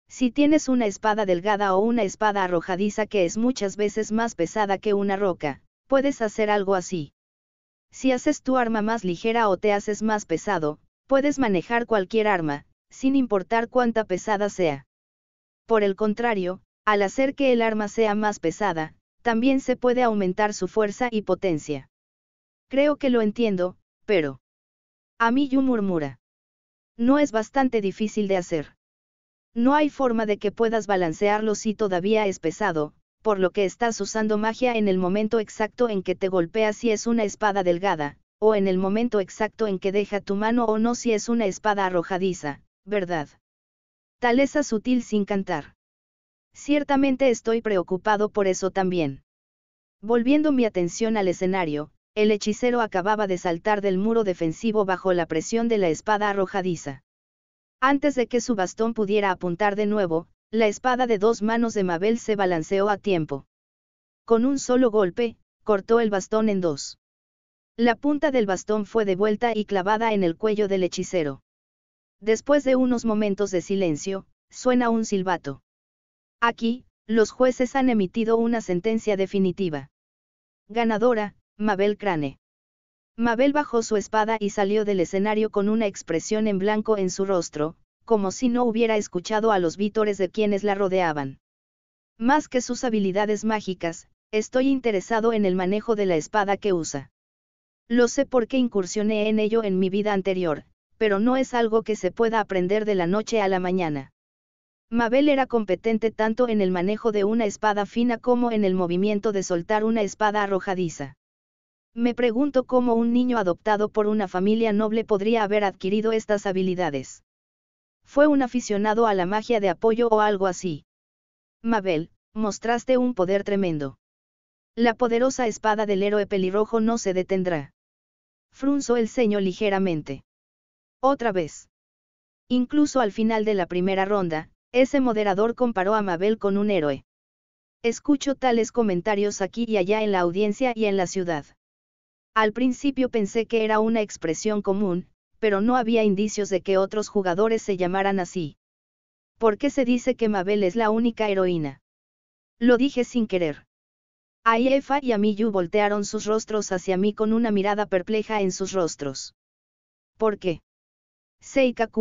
Si tienes una espada delgada o una espada arrojadiza que es muchas veces más pesada que una roca, puedes hacer algo así. Si haces tu arma más ligera o te haces más pesado, puedes manejar cualquier arma, sin importar cuánta pesada sea. Por el contrario, al hacer que el arma sea más pesada, también se puede aumentar su fuerza y potencia. Creo que lo entiendo, pero... A mí Yu murmura. No es bastante difícil de hacer. No hay forma de que puedas balancearlo si todavía es pesado, por lo que estás usando magia en el momento exacto en que te golpea si es una espada delgada, o en el momento exacto en que deja tu mano o no si es una espada arrojadiza, ¿verdad? Taleza sutil sin cantar. Ciertamente estoy preocupado por eso también. Volviendo mi atención al escenario, el hechicero acababa de saltar del muro defensivo bajo la presión de la espada arrojadiza. Antes de que su bastón pudiera apuntar de nuevo, la espada de dos manos de Mabel se balanceó a tiempo. Con un solo golpe, cortó el bastón en dos. La punta del bastón fue devuelta y clavada en el cuello del hechicero. Después de unos momentos de silencio, suena un silbato. Aquí, los jueces han emitido una sentencia definitiva. Ganadora, Mabel Crane. Mabel bajó su espada y salió del escenario con una expresión en blanco en su rostro, como si no hubiera escuchado a los vítores de quienes la rodeaban. Más que sus habilidades mágicas, estoy interesado en el manejo de la espada que usa. Lo sé porque incursioné en ello en mi vida anterior, pero no es algo que se pueda aprender de la noche a la mañana. Mabel era competente tanto en el manejo de una espada fina como en el movimiento de soltar una espada arrojadiza. Me pregunto cómo un niño adoptado por una familia noble podría haber adquirido estas habilidades. Fue un aficionado a la magia de apoyo o algo así. Mabel, mostraste un poder tremendo. La poderosa espada del héroe pelirrojo no se detendrá. Frunzó el ceño ligeramente. Otra vez. Incluso al final de la primera ronda, ese moderador comparó a Mabel con un héroe. Escucho tales comentarios aquí y allá en la audiencia y en la ciudad. Al principio pensé que era una expresión común, pero no había indicios de que otros jugadores se llamaran así. ¿Por qué se dice que Mabel es la única heroína? Lo dije sin querer. Aiefa y Amiyu voltearon sus rostros hacia mí con una mirada perpleja en sus rostros. ¿Por qué? seika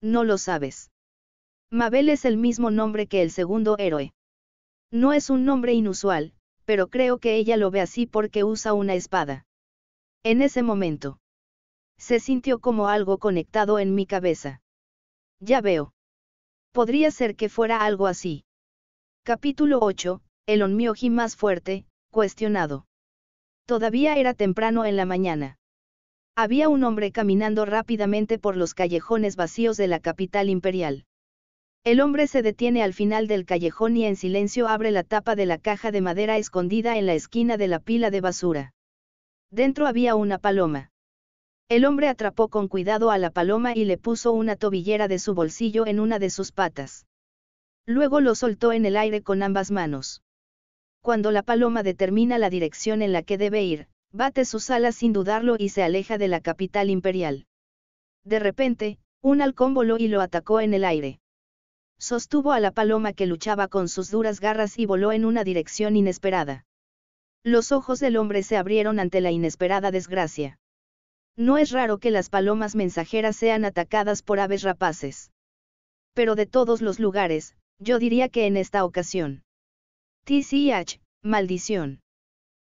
no lo sabes. Mabel es el mismo nombre que el segundo héroe. No es un nombre inusual, pero creo que ella lo ve así porque usa una espada. En ese momento. Se sintió como algo conectado en mi cabeza. Ya veo. Podría ser que fuera algo así. Capítulo 8. El onmyoji más fuerte, cuestionado. Todavía era temprano en la mañana. Había un hombre caminando rápidamente por los callejones vacíos de la capital imperial. El hombre se detiene al final del callejón y en silencio abre la tapa de la caja de madera escondida en la esquina de la pila de basura. Dentro había una paloma. El hombre atrapó con cuidado a la paloma y le puso una tobillera de su bolsillo en una de sus patas. Luego lo soltó en el aire con ambas manos. Cuando la paloma determina la dirección en la que debe ir, bate sus alas sin dudarlo y se aleja de la capital imperial. De repente, un halcón voló y lo atacó en el aire sostuvo a la paloma que luchaba con sus duras garras y voló en una dirección inesperada. Los ojos del hombre se abrieron ante la inesperada desgracia. No es raro que las palomas mensajeras sean atacadas por aves rapaces. Pero de todos los lugares, yo diría que en esta ocasión. TCH, maldición.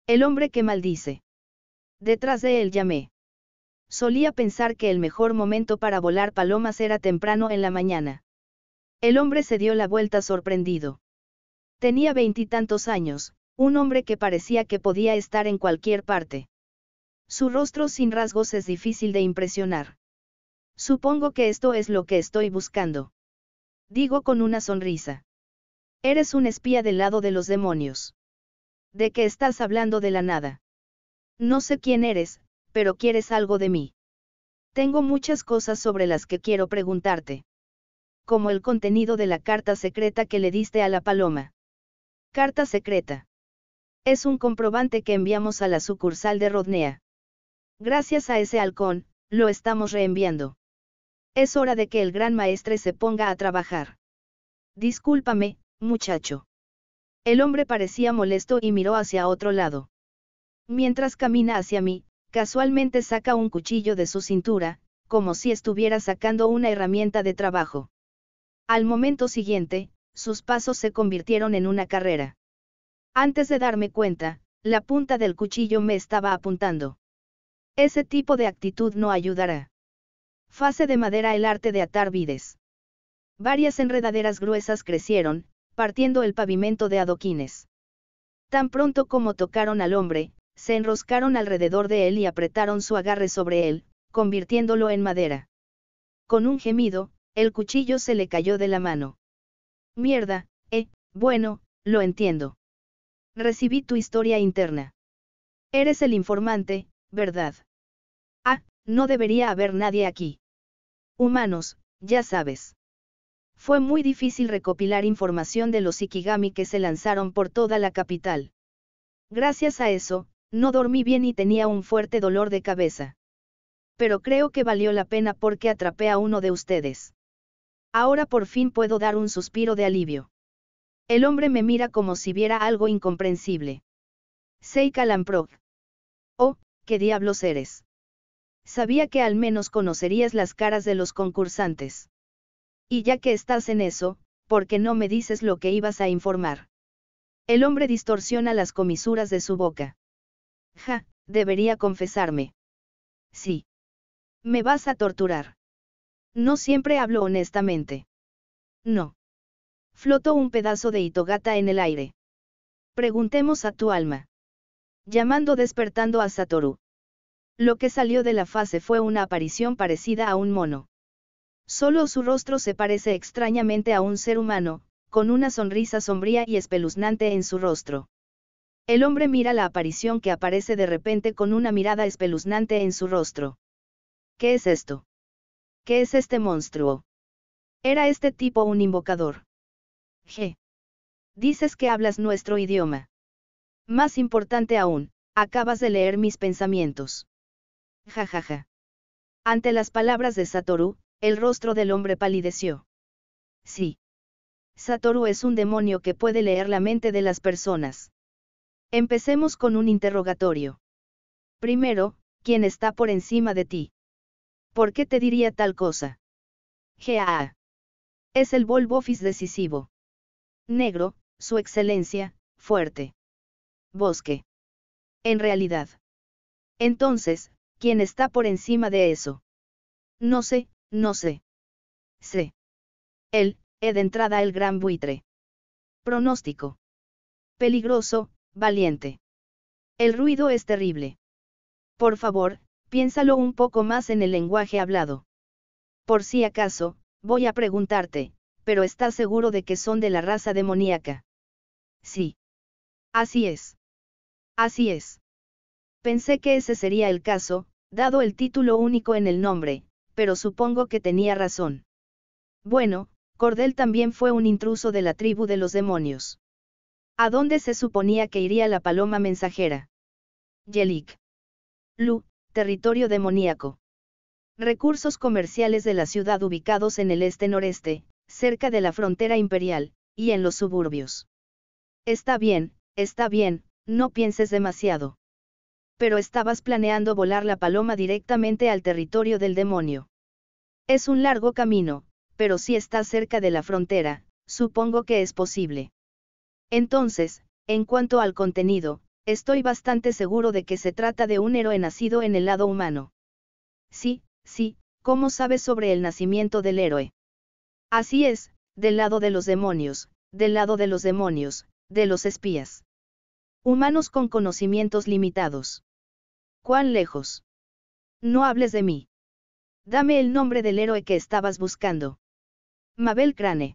El hombre que maldice. Detrás de él llamé. Solía pensar que el mejor momento para volar palomas era temprano en la mañana. El hombre se dio la vuelta sorprendido. Tenía veintitantos años, un hombre que parecía que podía estar en cualquier parte. Su rostro sin rasgos es difícil de impresionar. Supongo que esto es lo que estoy buscando. Digo con una sonrisa. Eres un espía del lado de los demonios. ¿De qué estás hablando de la nada? No sé quién eres, pero quieres algo de mí. Tengo muchas cosas sobre las que quiero preguntarte como el contenido de la carta secreta que le diste a la paloma. Carta secreta. Es un comprobante que enviamos a la sucursal de Rodnea. Gracias a ese halcón, lo estamos reenviando. Es hora de que el gran maestre se ponga a trabajar. Discúlpame, muchacho. El hombre parecía molesto y miró hacia otro lado. Mientras camina hacia mí, casualmente saca un cuchillo de su cintura, como si estuviera sacando una herramienta de trabajo. Al momento siguiente, sus pasos se convirtieron en una carrera. Antes de darme cuenta, la punta del cuchillo me estaba apuntando. Ese tipo de actitud no ayudará. Fase de madera El arte de atar vides. Varias enredaderas gruesas crecieron, partiendo el pavimento de adoquines. Tan pronto como tocaron al hombre, se enroscaron alrededor de él y apretaron su agarre sobre él, convirtiéndolo en madera. Con un gemido, el cuchillo se le cayó de la mano. Mierda, eh, bueno, lo entiendo. Recibí tu historia interna. Eres el informante, ¿verdad? Ah, no debería haber nadie aquí. Humanos, ya sabes. Fue muy difícil recopilar información de los Ikigami que se lanzaron por toda la capital. Gracias a eso, no dormí bien y tenía un fuerte dolor de cabeza. Pero creo que valió la pena porque atrapé a uno de ustedes. Ahora por fin puedo dar un suspiro de alivio. El hombre me mira como si viera algo incomprensible. Seika Lamprog. Oh, qué diablos eres. Sabía que al menos conocerías las caras de los concursantes. Y ya que estás en eso, ¿por qué no me dices lo que ibas a informar? El hombre distorsiona las comisuras de su boca. Ja, debería confesarme. Sí. Me vas a torturar. No siempre hablo honestamente. No. Flotó un pedazo de Itogata en el aire. Preguntemos a tu alma. Llamando despertando a Satoru. Lo que salió de la fase fue una aparición parecida a un mono. Solo su rostro se parece extrañamente a un ser humano, con una sonrisa sombría y espeluznante en su rostro. El hombre mira la aparición que aparece de repente con una mirada espeluznante en su rostro. ¿Qué es esto? ¿Qué es este monstruo? ¿Era este tipo un invocador? G. Dices que hablas nuestro idioma. Más importante aún, acabas de leer mis pensamientos. Ja ja ja. Ante las palabras de Satoru, el rostro del hombre palideció. Sí. Satoru es un demonio que puede leer la mente de las personas. Empecemos con un interrogatorio. Primero, ¿quién está por encima de ti? ¿Por qué te diría tal cosa? GAA. Es el Volvo decisivo. Negro, su excelencia, fuerte. Bosque. En realidad. Entonces, ¿quién está por encima de eso? No sé, no sé. Sé. Él, he de entrada el gran buitre. Pronóstico. Peligroso, valiente. El ruido es terrible. Por favor, Piénsalo un poco más en el lenguaje hablado. Por si acaso, voy a preguntarte, pero ¿estás seguro de que son de la raza demoníaca? Sí. Así es. Así es. Pensé que ese sería el caso, dado el título único en el nombre, pero supongo que tenía razón. Bueno, Cordel también fue un intruso de la tribu de los demonios. ¿A dónde se suponía que iría la paloma mensajera? Yelik. Lu, territorio demoníaco. Recursos comerciales de la ciudad ubicados en el este-noreste, cerca de la frontera imperial, y en los suburbios. Está bien, está bien, no pienses demasiado. Pero estabas planeando volar la paloma directamente al territorio del demonio. Es un largo camino, pero si está cerca de la frontera, supongo que es posible. Entonces, en cuanto al contenido, Estoy bastante seguro de que se trata de un héroe nacido en el lado humano. Sí, sí, ¿cómo sabes sobre el nacimiento del héroe? Así es, del lado de los demonios, del lado de los demonios, de los espías. Humanos con conocimientos limitados. ¿Cuán lejos? No hables de mí. Dame el nombre del héroe que estabas buscando. Mabel Crane.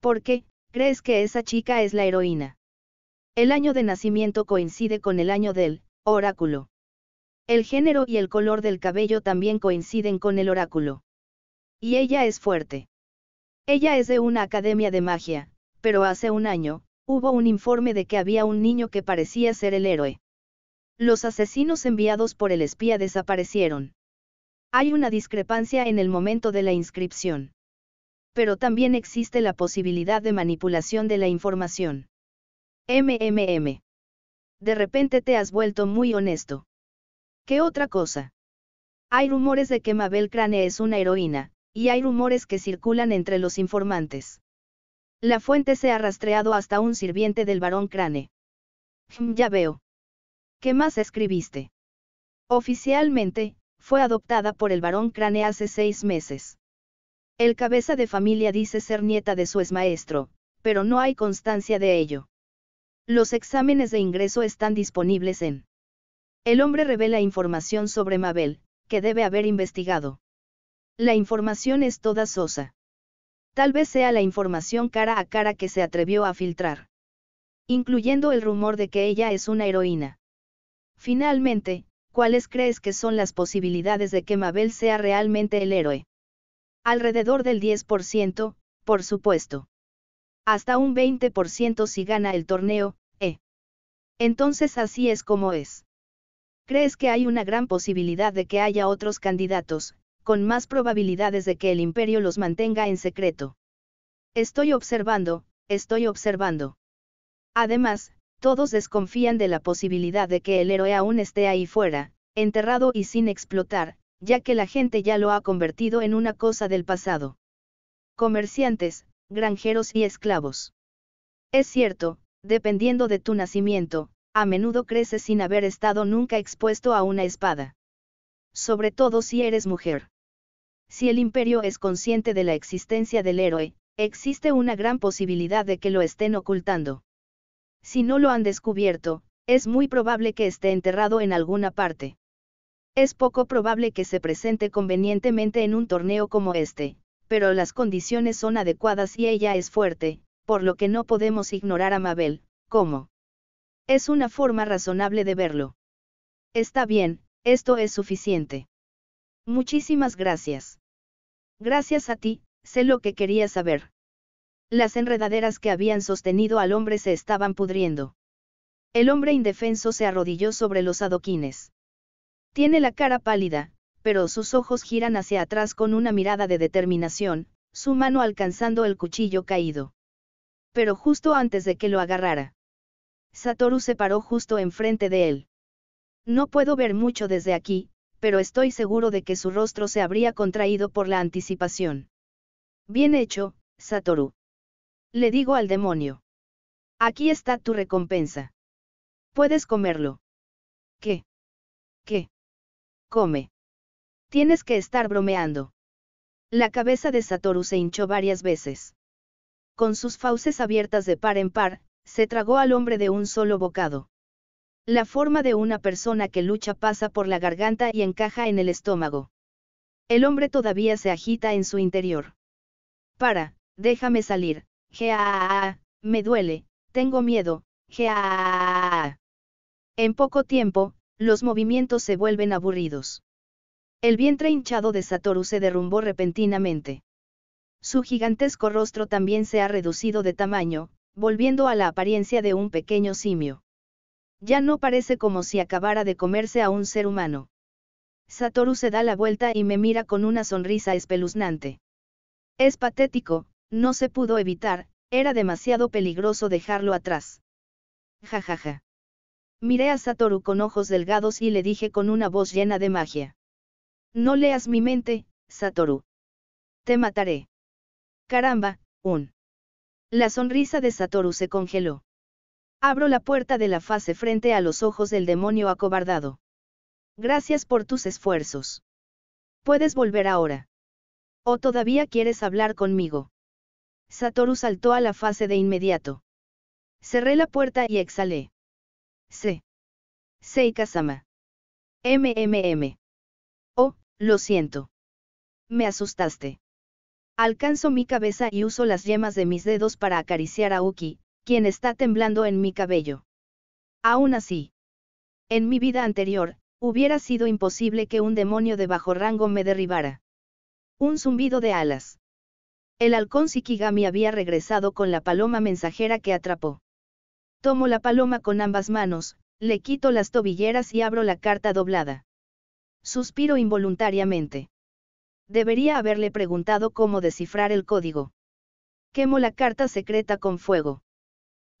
¿Por qué, crees que esa chica es la heroína? El año de nacimiento coincide con el año del oráculo. El género y el color del cabello también coinciden con el oráculo. Y ella es fuerte. Ella es de una academia de magia, pero hace un año, hubo un informe de que había un niño que parecía ser el héroe. Los asesinos enviados por el espía desaparecieron. Hay una discrepancia en el momento de la inscripción. Pero también existe la posibilidad de manipulación de la información. MMM. De repente te has vuelto muy honesto. ¿Qué otra cosa? Hay rumores de que Mabel Crane es una heroína, y hay rumores que circulan entre los informantes. La fuente se ha rastreado hasta un sirviente del barón Crane. Mm, ya veo. ¿Qué más escribiste? Oficialmente, fue adoptada por el barón Crane hace seis meses. El cabeza de familia dice ser nieta de su exmaestro, pero no hay constancia de ello. Los exámenes de ingreso están disponibles en. El hombre revela información sobre Mabel, que debe haber investigado. La información es toda sosa. Tal vez sea la información cara a cara que se atrevió a filtrar. Incluyendo el rumor de que ella es una heroína. Finalmente, ¿cuáles crees que son las posibilidades de que Mabel sea realmente el héroe? Alrededor del 10%, por supuesto. Hasta un 20% si gana el torneo, entonces así es como es. ¿Crees que hay una gran posibilidad de que haya otros candidatos, con más probabilidades de que el imperio los mantenga en secreto? Estoy observando, estoy observando. Además, todos desconfían de la posibilidad de que el héroe aún esté ahí fuera, enterrado y sin explotar, ya que la gente ya lo ha convertido en una cosa del pasado. Comerciantes, granjeros y esclavos. Es cierto, dependiendo de tu nacimiento, a menudo creces sin haber estado nunca expuesto a una espada. Sobre todo si eres mujer. Si el imperio es consciente de la existencia del héroe, existe una gran posibilidad de que lo estén ocultando. Si no lo han descubierto, es muy probable que esté enterrado en alguna parte. Es poco probable que se presente convenientemente en un torneo como este, pero las condiciones son adecuadas y ella es fuerte, por lo que no podemos ignorar a Mabel, ¿cómo? Es una forma razonable de verlo. Está bien, esto es suficiente. Muchísimas gracias. Gracias a ti, sé lo que quería saber. Las enredaderas que habían sostenido al hombre se estaban pudriendo. El hombre indefenso se arrodilló sobre los adoquines. Tiene la cara pálida, pero sus ojos giran hacia atrás con una mirada de determinación, su mano alcanzando el cuchillo caído pero justo antes de que lo agarrara. Satoru se paró justo enfrente de él. No puedo ver mucho desde aquí, pero estoy seguro de que su rostro se habría contraído por la anticipación. Bien hecho, Satoru. Le digo al demonio. Aquí está tu recompensa. Puedes comerlo. ¿Qué? ¿Qué? Come. Tienes que estar bromeando. La cabeza de Satoru se hinchó varias veces con sus fauces abiertas de par en par, se tragó al hombre de un solo bocado. La forma de una persona que lucha pasa por la garganta y encaja en el estómago. El hombre todavía se agita en su interior. Para, déjame salir, ja, me duele, tengo miedo, ja. En poco tiempo, los movimientos se vuelven aburridos. El vientre hinchado de Satoru se derrumbó repentinamente. Su gigantesco rostro también se ha reducido de tamaño, volviendo a la apariencia de un pequeño simio. Ya no parece como si acabara de comerse a un ser humano. Satoru se da la vuelta y me mira con una sonrisa espeluznante. Es patético, no se pudo evitar, era demasiado peligroso dejarlo atrás. Ja ja ja. Miré a Satoru con ojos delgados y le dije con una voz llena de magia. No leas mi mente, Satoru. Te mataré. Caramba, un. La sonrisa de Satoru se congeló. Abro la puerta de la fase frente a los ojos del demonio acobardado. Gracias por tus esfuerzos. Puedes volver ahora. ¿O todavía quieres hablar conmigo? Satoru saltó a la fase de inmediato. Cerré la puerta y exhalé. C. seika MMM. Oh, lo siento. Me asustaste. Alcanzo mi cabeza y uso las yemas de mis dedos para acariciar a Uki, quien está temblando en mi cabello. Aún así, en mi vida anterior, hubiera sido imposible que un demonio de bajo rango me derribara. Un zumbido de alas. El halcón Sikigami había regresado con la paloma mensajera que atrapó. Tomo la paloma con ambas manos, le quito las tobilleras y abro la carta doblada. Suspiro involuntariamente. Debería haberle preguntado cómo descifrar el código. Quemo la carta secreta con fuego.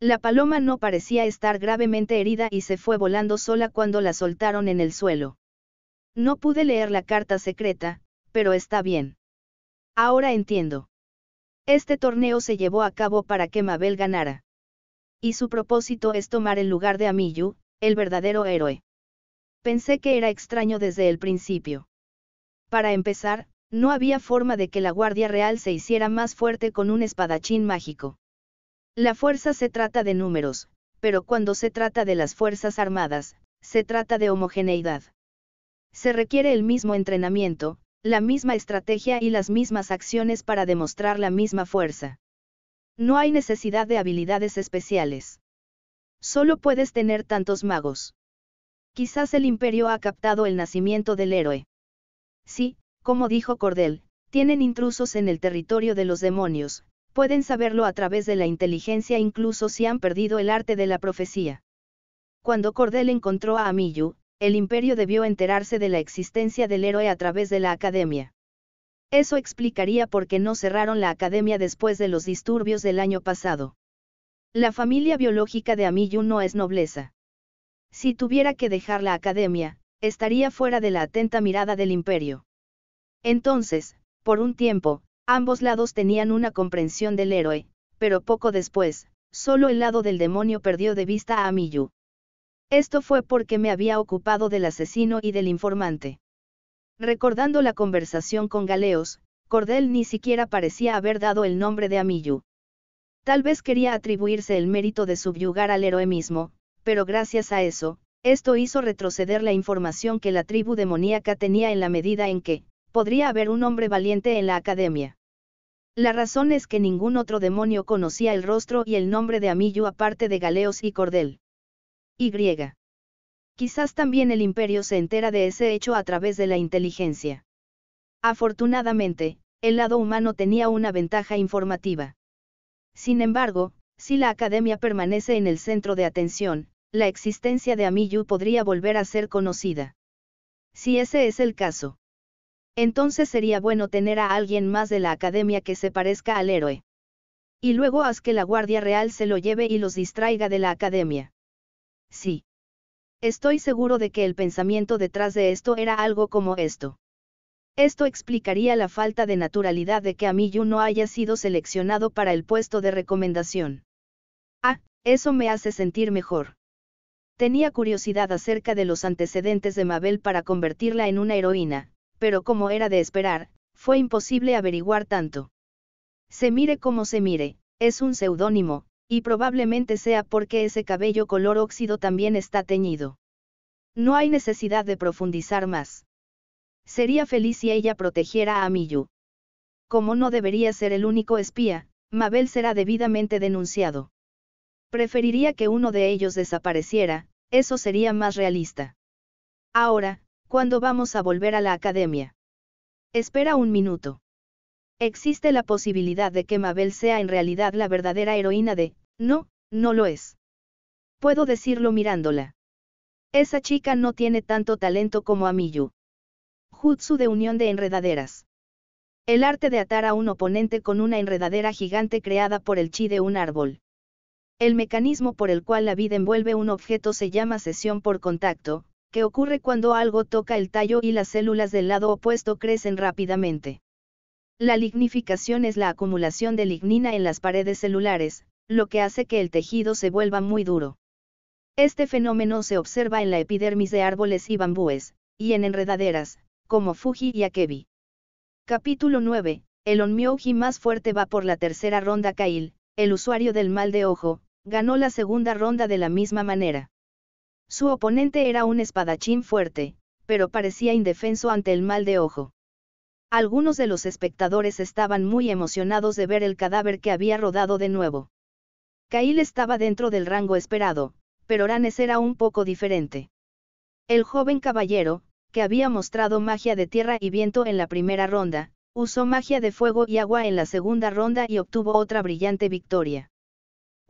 La paloma no parecía estar gravemente herida y se fue volando sola cuando la soltaron en el suelo. No pude leer la carta secreta, pero está bien. Ahora entiendo. Este torneo se llevó a cabo para que Mabel ganara. Y su propósito es tomar el lugar de Amiyu, el verdadero héroe. Pensé que era extraño desde el principio. Para empezar, no había forma de que la Guardia Real se hiciera más fuerte con un espadachín mágico. La fuerza se trata de números, pero cuando se trata de las Fuerzas Armadas, se trata de homogeneidad. Se requiere el mismo entrenamiento, la misma estrategia y las mismas acciones para demostrar la misma fuerza. No hay necesidad de habilidades especiales. Solo puedes tener tantos magos. Quizás el imperio ha captado el nacimiento del héroe. Sí, como dijo Cordel, tienen intrusos en el territorio de los demonios, pueden saberlo a través de la inteligencia incluso si han perdido el arte de la profecía. Cuando Cordel encontró a Amiyu, el imperio debió enterarse de la existencia del héroe a través de la academia. Eso explicaría por qué no cerraron la academia después de los disturbios del año pasado. La familia biológica de Amiyu no es nobleza. Si tuviera que dejar la academia, estaría fuera de la atenta mirada del imperio. Entonces, por un tiempo, ambos lados tenían una comprensión del héroe, pero poco después, solo el lado del demonio perdió de vista a Amiyu. Esto fue porque me había ocupado del asesino y del informante. Recordando la conversación con Galeos, Cordel ni siquiera parecía haber dado el nombre de Amiyu. Tal vez quería atribuirse el mérito de subyugar al héroe mismo, pero gracias a eso, esto hizo retroceder la información que la tribu demoníaca tenía en la medida en que, podría haber un hombre valiente en la academia. La razón es que ningún otro demonio conocía el rostro y el nombre de Amillo aparte de Galeos y Cordel. Y. Quizás también el imperio se entera de ese hecho a través de la inteligencia. Afortunadamente, el lado humano tenía una ventaja informativa. Sin embargo, si la academia permanece en el centro de atención, la existencia de Amiyu podría volver a ser conocida. Si ese es el caso. Entonces sería bueno tener a alguien más de la academia que se parezca al héroe. Y luego haz que la Guardia Real se lo lleve y los distraiga de la academia. Sí. Estoy seguro de que el pensamiento detrás de esto era algo como esto. Esto explicaría la falta de naturalidad de que a Amiyu no haya sido seleccionado para el puesto de recomendación. Ah, eso me hace sentir mejor. Tenía curiosidad acerca de los antecedentes de Mabel para convertirla en una heroína pero como era de esperar, fue imposible averiguar tanto. Se mire como se mire, es un seudónimo, y probablemente sea porque ese cabello color óxido también está teñido. No hay necesidad de profundizar más. Sería feliz si ella protegiera a Miyu. Como no debería ser el único espía, Mabel será debidamente denunciado. Preferiría que uno de ellos desapareciera, eso sería más realista. Ahora, ¿Cuándo vamos a volver a la academia? Espera un minuto. Existe la posibilidad de que Mabel sea en realidad la verdadera heroína de, no, no lo es. Puedo decirlo mirándola. Esa chica no tiene tanto talento como Amiyu. Jutsu de unión de enredaderas. El arte de atar a un oponente con una enredadera gigante creada por el chi de un árbol. El mecanismo por el cual la vida envuelve un objeto se llama sesión por contacto, que ocurre cuando algo toca el tallo y las células del lado opuesto crecen rápidamente. La lignificación es la acumulación de lignina en las paredes celulares, lo que hace que el tejido se vuelva muy duro. Este fenómeno se observa en la epidermis de árboles y bambúes, y en enredaderas, como Fuji y Akebi. Capítulo 9. El onmyoji más fuerte va por la tercera ronda Kail, el usuario del mal de ojo, ganó la segunda ronda de la misma manera. Su oponente era un espadachín fuerte, pero parecía indefenso ante el mal de ojo. Algunos de los espectadores estaban muy emocionados de ver el cadáver que había rodado de nuevo. Cail estaba dentro del rango esperado, pero Ranes era un poco diferente. El joven caballero, que había mostrado magia de tierra y viento en la primera ronda, usó magia de fuego y agua en la segunda ronda y obtuvo otra brillante victoria.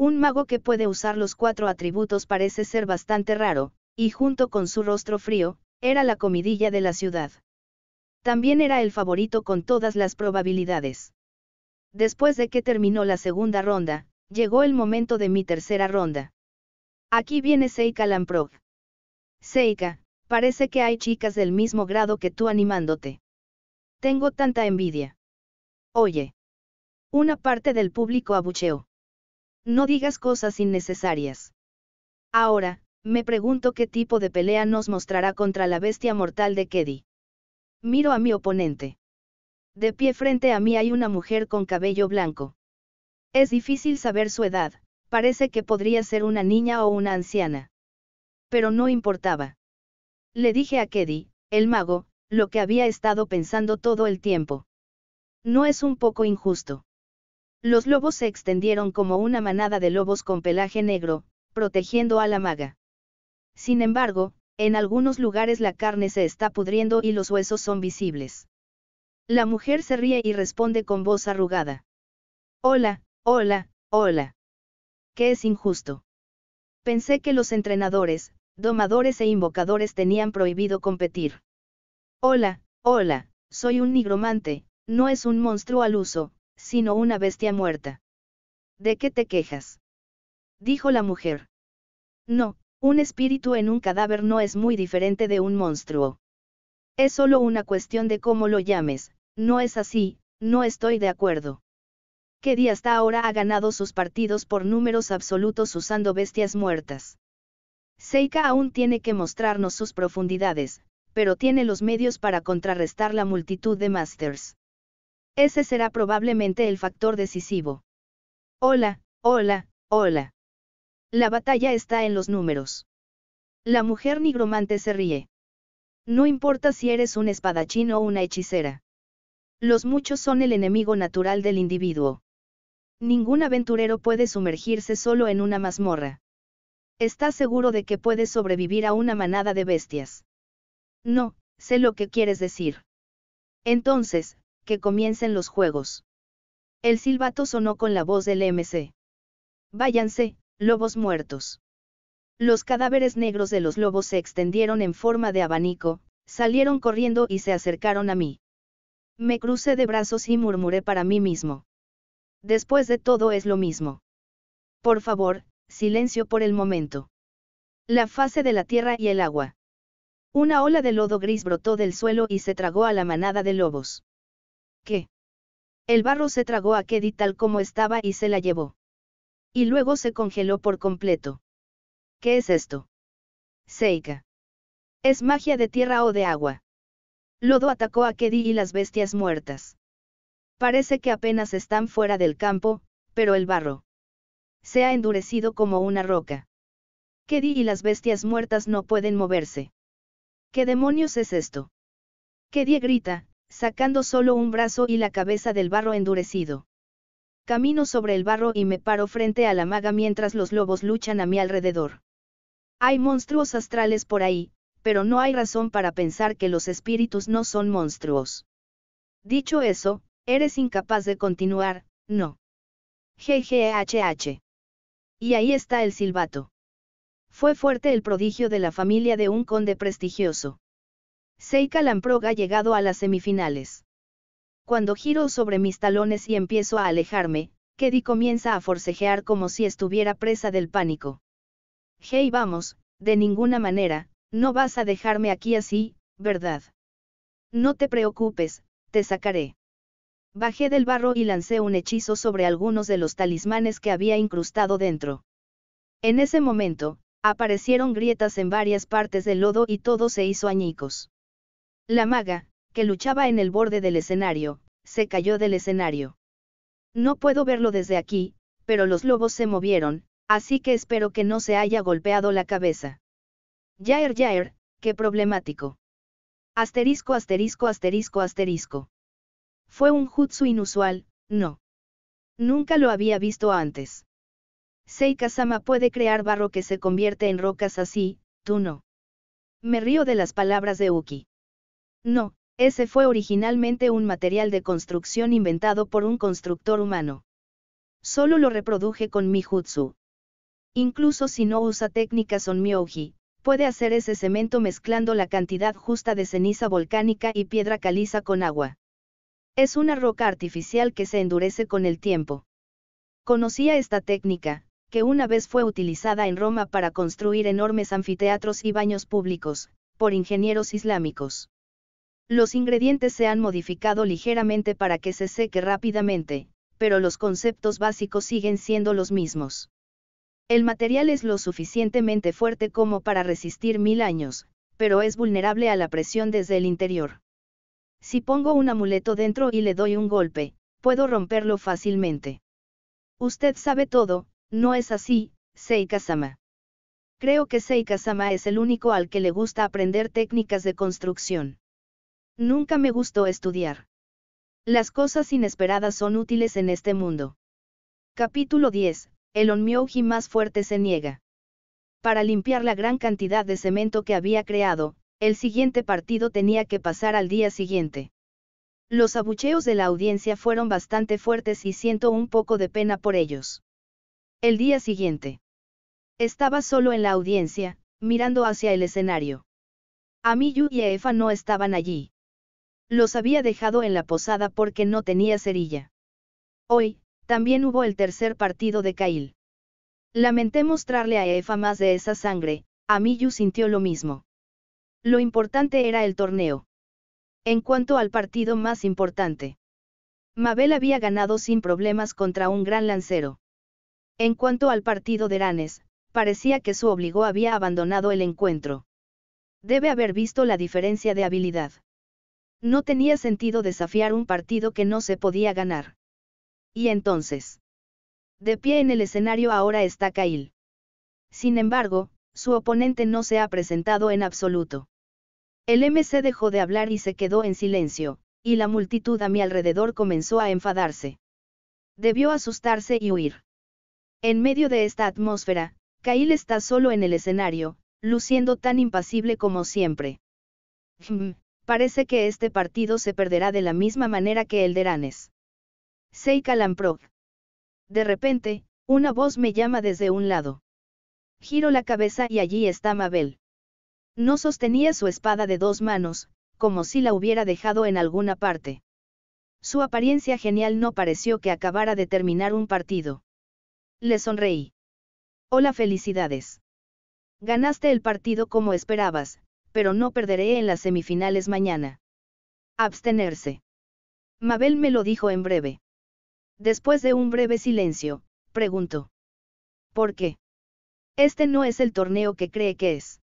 Un mago que puede usar los cuatro atributos parece ser bastante raro, y junto con su rostro frío, era la comidilla de la ciudad. También era el favorito con todas las probabilidades. Después de que terminó la segunda ronda, llegó el momento de mi tercera ronda. Aquí viene Seika Lamprog. Seika, parece que hay chicas del mismo grado que tú animándote. Tengo tanta envidia. Oye. Una parte del público abucheó. No digas cosas innecesarias. Ahora, me pregunto qué tipo de pelea nos mostrará contra la bestia mortal de Keddy. Miro a mi oponente. De pie frente a mí hay una mujer con cabello blanco. Es difícil saber su edad, parece que podría ser una niña o una anciana. Pero no importaba. Le dije a Keddy, el mago, lo que había estado pensando todo el tiempo. No es un poco injusto. Los lobos se extendieron como una manada de lobos con pelaje negro, protegiendo a la maga. Sin embargo, en algunos lugares la carne se está pudriendo y los huesos son visibles. La mujer se ríe y responde con voz arrugada. Hola, hola, hola. ¿Qué es injusto? Pensé que los entrenadores, domadores e invocadores tenían prohibido competir. Hola, hola, soy un nigromante, no es un monstruo al uso, sino una bestia muerta. ¿De qué te quejas? dijo la mujer. No, un espíritu en un cadáver no es muy diferente de un monstruo. Es solo una cuestión de cómo lo llames, no es así, no estoy de acuerdo. día hasta ahora ha ganado sus partidos por números absolutos usando bestias muertas. Seika aún tiene que mostrarnos sus profundidades, pero tiene los medios para contrarrestar la multitud de Masters. Ese será probablemente el factor decisivo. Hola, hola, hola. La batalla está en los números. La mujer nigromante se ríe. No importa si eres un espadachín o una hechicera. Los muchos son el enemigo natural del individuo. Ningún aventurero puede sumergirse solo en una mazmorra. ¿Estás seguro de que puedes sobrevivir a una manada de bestias? No, sé lo que quieres decir. Entonces, que comiencen los juegos. El silbato sonó con la voz del MC. Váyanse, lobos muertos. Los cadáveres negros de los lobos se extendieron en forma de abanico, salieron corriendo y se acercaron a mí. Me crucé de brazos y murmuré para mí mismo. Después de todo es lo mismo. Por favor, silencio por el momento. La fase de la tierra y el agua. Una ola de lodo gris brotó del suelo y se tragó a la manada de lobos. ¿Qué? El barro se tragó a Keddy tal como estaba y se la llevó. Y luego se congeló por completo. ¿Qué es esto? Seika. Es magia de tierra o de agua. Lodo atacó a Keddy y las bestias muertas. Parece que apenas están fuera del campo, pero el barro se ha endurecido como una roca. Keddy y las bestias muertas no pueden moverse. ¿Qué demonios es esto? Keddy grita, sacando solo un brazo y la cabeza del barro endurecido. Camino sobre el barro y me paro frente a la maga mientras los lobos luchan a mi alrededor. Hay monstruos astrales por ahí, pero no hay razón para pensar que los espíritus no son monstruos. Dicho eso, eres incapaz de continuar, no. GGHH. Y ahí está el silbato. Fue fuerte el prodigio de la familia de un conde prestigioso. Seika Lamprog ha llegado a las semifinales. Cuando giro sobre mis talones y empiezo a alejarme, Kedi comienza a forcejear como si estuviera presa del pánico. Hey vamos, de ninguna manera, no vas a dejarme aquí así, ¿verdad? No te preocupes, te sacaré. Bajé del barro y lancé un hechizo sobre algunos de los talismanes que había incrustado dentro. En ese momento, aparecieron grietas en varias partes del lodo y todo se hizo añicos. La maga, que luchaba en el borde del escenario, se cayó del escenario. No puedo verlo desde aquí, pero los lobos se movieron, así que espero que no se haya golpeado la cabeza. Jair Jair, qué problemático. Asterisco asterisco asterisco asterisco. Fue un jutsu inusual, no. Nunca lo había visto antes. Seika-sama puede crear barro que se convierte en rocas así, tú no. Me río de las palabras de Uki. No, ese fue originalmente un material de construcción inventado por un constructor humano. Solo lo reproduje con mi jutsu. Incluso si no usa técnicas on puede hacer ese cemento mezclando la cantidad justa de ceniza volcánica y piedra caliza con agua. Es una roca artificial que se endurece con el tiempo. Conocía esta técnica, que una vez fue utilizada en Roma para construir enormes anfiteatros y baños públicos, por ingenieros islámicos. Los ingredientes se han modificado ligeramente para que se seque rápidamente, pero los conceptos básicos siguen siendo los mismos. El material es lo suficientemente fuerte como para resistir mil años, pero es vulnerable a la presión desde el interior. Si pongo un amuleto dentro y le doy un golpe, puedo romperlo fácilmente. Usted sabe todo, no es así, Seikazama? Creo que seika es el único al que le gusta aprender técnicas de construcción. Nunca me gustó estudiar. Las cosas inesperadas son útiles en este mundo. Capítulo 10. El Onmyoji más fuerte se niega. Para limpiar la gran cantidad de cemento que había creado, el siguiente partido tenía que pasar al día siguiente. Los abucheos de la audiencia fueron bastante fuertes y siento un poco de pena por ellos. El día siguiente. Estaba solo en la audiencia, mirando hacia el escenario. Amiyu y Efa no estaban allí. Los había dejado en la posada porque no tenía cerilla. Hoy, también hubo el tercer partido de Cail. Lamenté mostrarle a Efa más de esa sangre, a Miyu sintió lo mismo. Lo importante era el torneo. En cuanto al partido más importante. Mabel había ganado sin problemas contra un gran lancero. En cuanto al partido de Ranes, parecía que su obligó había abandonado el encuentro. Debe haber visto la diferencia de habilidad. No tenía sentido desafiar un partido que no se podía ganar. Y entonces. De pie en el escenario ahora está Kyle. Sin embargo, su oponente no se ha presentado en absoluto. El MC dejó de hablar y se quedó en silencio, y la multitud a mi alrededor comenzó a enfadarse. Debió asustarse y huir. En medio de esta atmósfera, Kyle está solo en el escenario, luciendo tan impasible como siempre. Mm. Parece que este partido se perderá de la misma manera que el de Ranes. Seika Lamprov. De repente, una voz me llama desde un lado. Giro la cabeza y allí está Mabel. No sostenía su espada de dos manos, como si la hubiera dejado en alguna parte. Su apariencia genial no pareció que acabara de terminar un partido. Le sonreí. Hola, felicidades. Ganaste el partido como esperabas, pero no perderé en las semifinales mañana. Abstenerse. Mabel me lo dijo en breve. Después de un breve silencio, preguntó. ¿Por qué? Este no es el torneo que cree que es.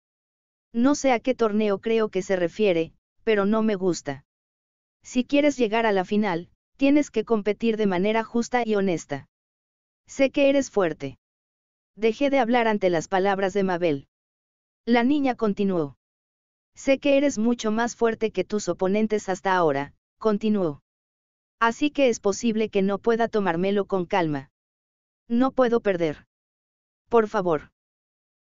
No sé a qué torneo creo que se refiere, pero no me gusta. Si quieres llegar a la final, tienes que competir de manera justa y honesta. Sé que eres fuerte. Dejé de hablar ante las palabras de Mabel. La niña continuó. Sé que eres mucho más fuerte que tus oponentes hasta ahora, continuó. Así que es posible que no pueda tomármelo con calma. No puedo perder. Por favor.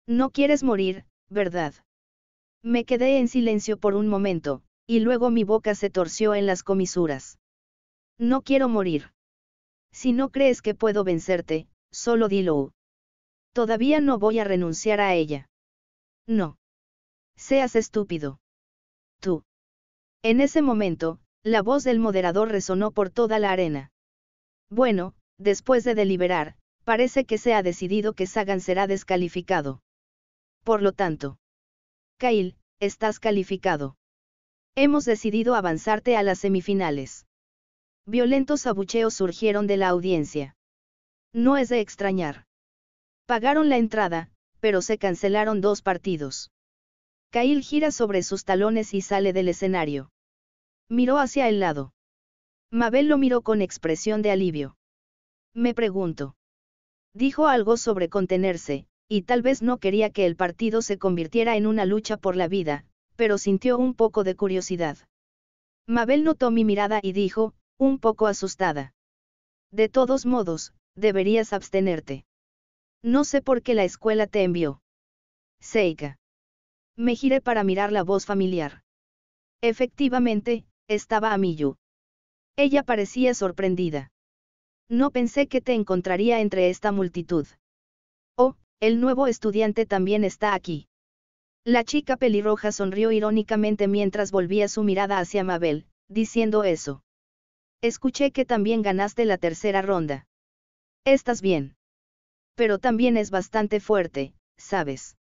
No quieres morir, ¿verdad? Me quedé en silencio por un momento, y luego mi boca se torció en las comisuras. No quiero morir. Si no crees que puedo vencerte, solo dilo. Todavía no voy a renunciar a ella. No. Seas estúpido. Tú. En ese momento, la voz del moderador resonó por toda la arena. Bueno, después de deliberar, parece que se ha decidido que Sagan será descalificado. Por lo tanto, Kyle, estás calificado. Hemos decidido avanzarte a las semifinales. Violentos abucheos surgieron de la audiencia. No es de extrañar. Pagaron la entrada, pero se cancelaron dos partidos. Kail gira sobre sus talones y sale del escenario. Miró hacia el lado. Mabel lo miró con expresión de alivio. Me pregunto. Dijo algo sobre contenerse, y tal vez no quería que el partido se convirtiera en una lucha por la vida, pero sintió un poco de curiosidad. Mabel notó mi mirada y dijo, un poco asustada. De todos modos, deberías abstenerte. No sé por qué la escuela te envió. Seika. Me giré para mirar la voz familiar. Efectivamente, estaba Amiyu. Ella parecía sorprendida. No pensé que te encontraría entre esta multitud. Oh, el nuevo estudiante también está aquí. La chica pelirroja sonrió irónicamente mientras volvía su mirada hacia Mabel, diciendo eso. Escuché que también ganaste la tercera ronda. Estás bien. Pero también es bastante fuerte, ¿sabes?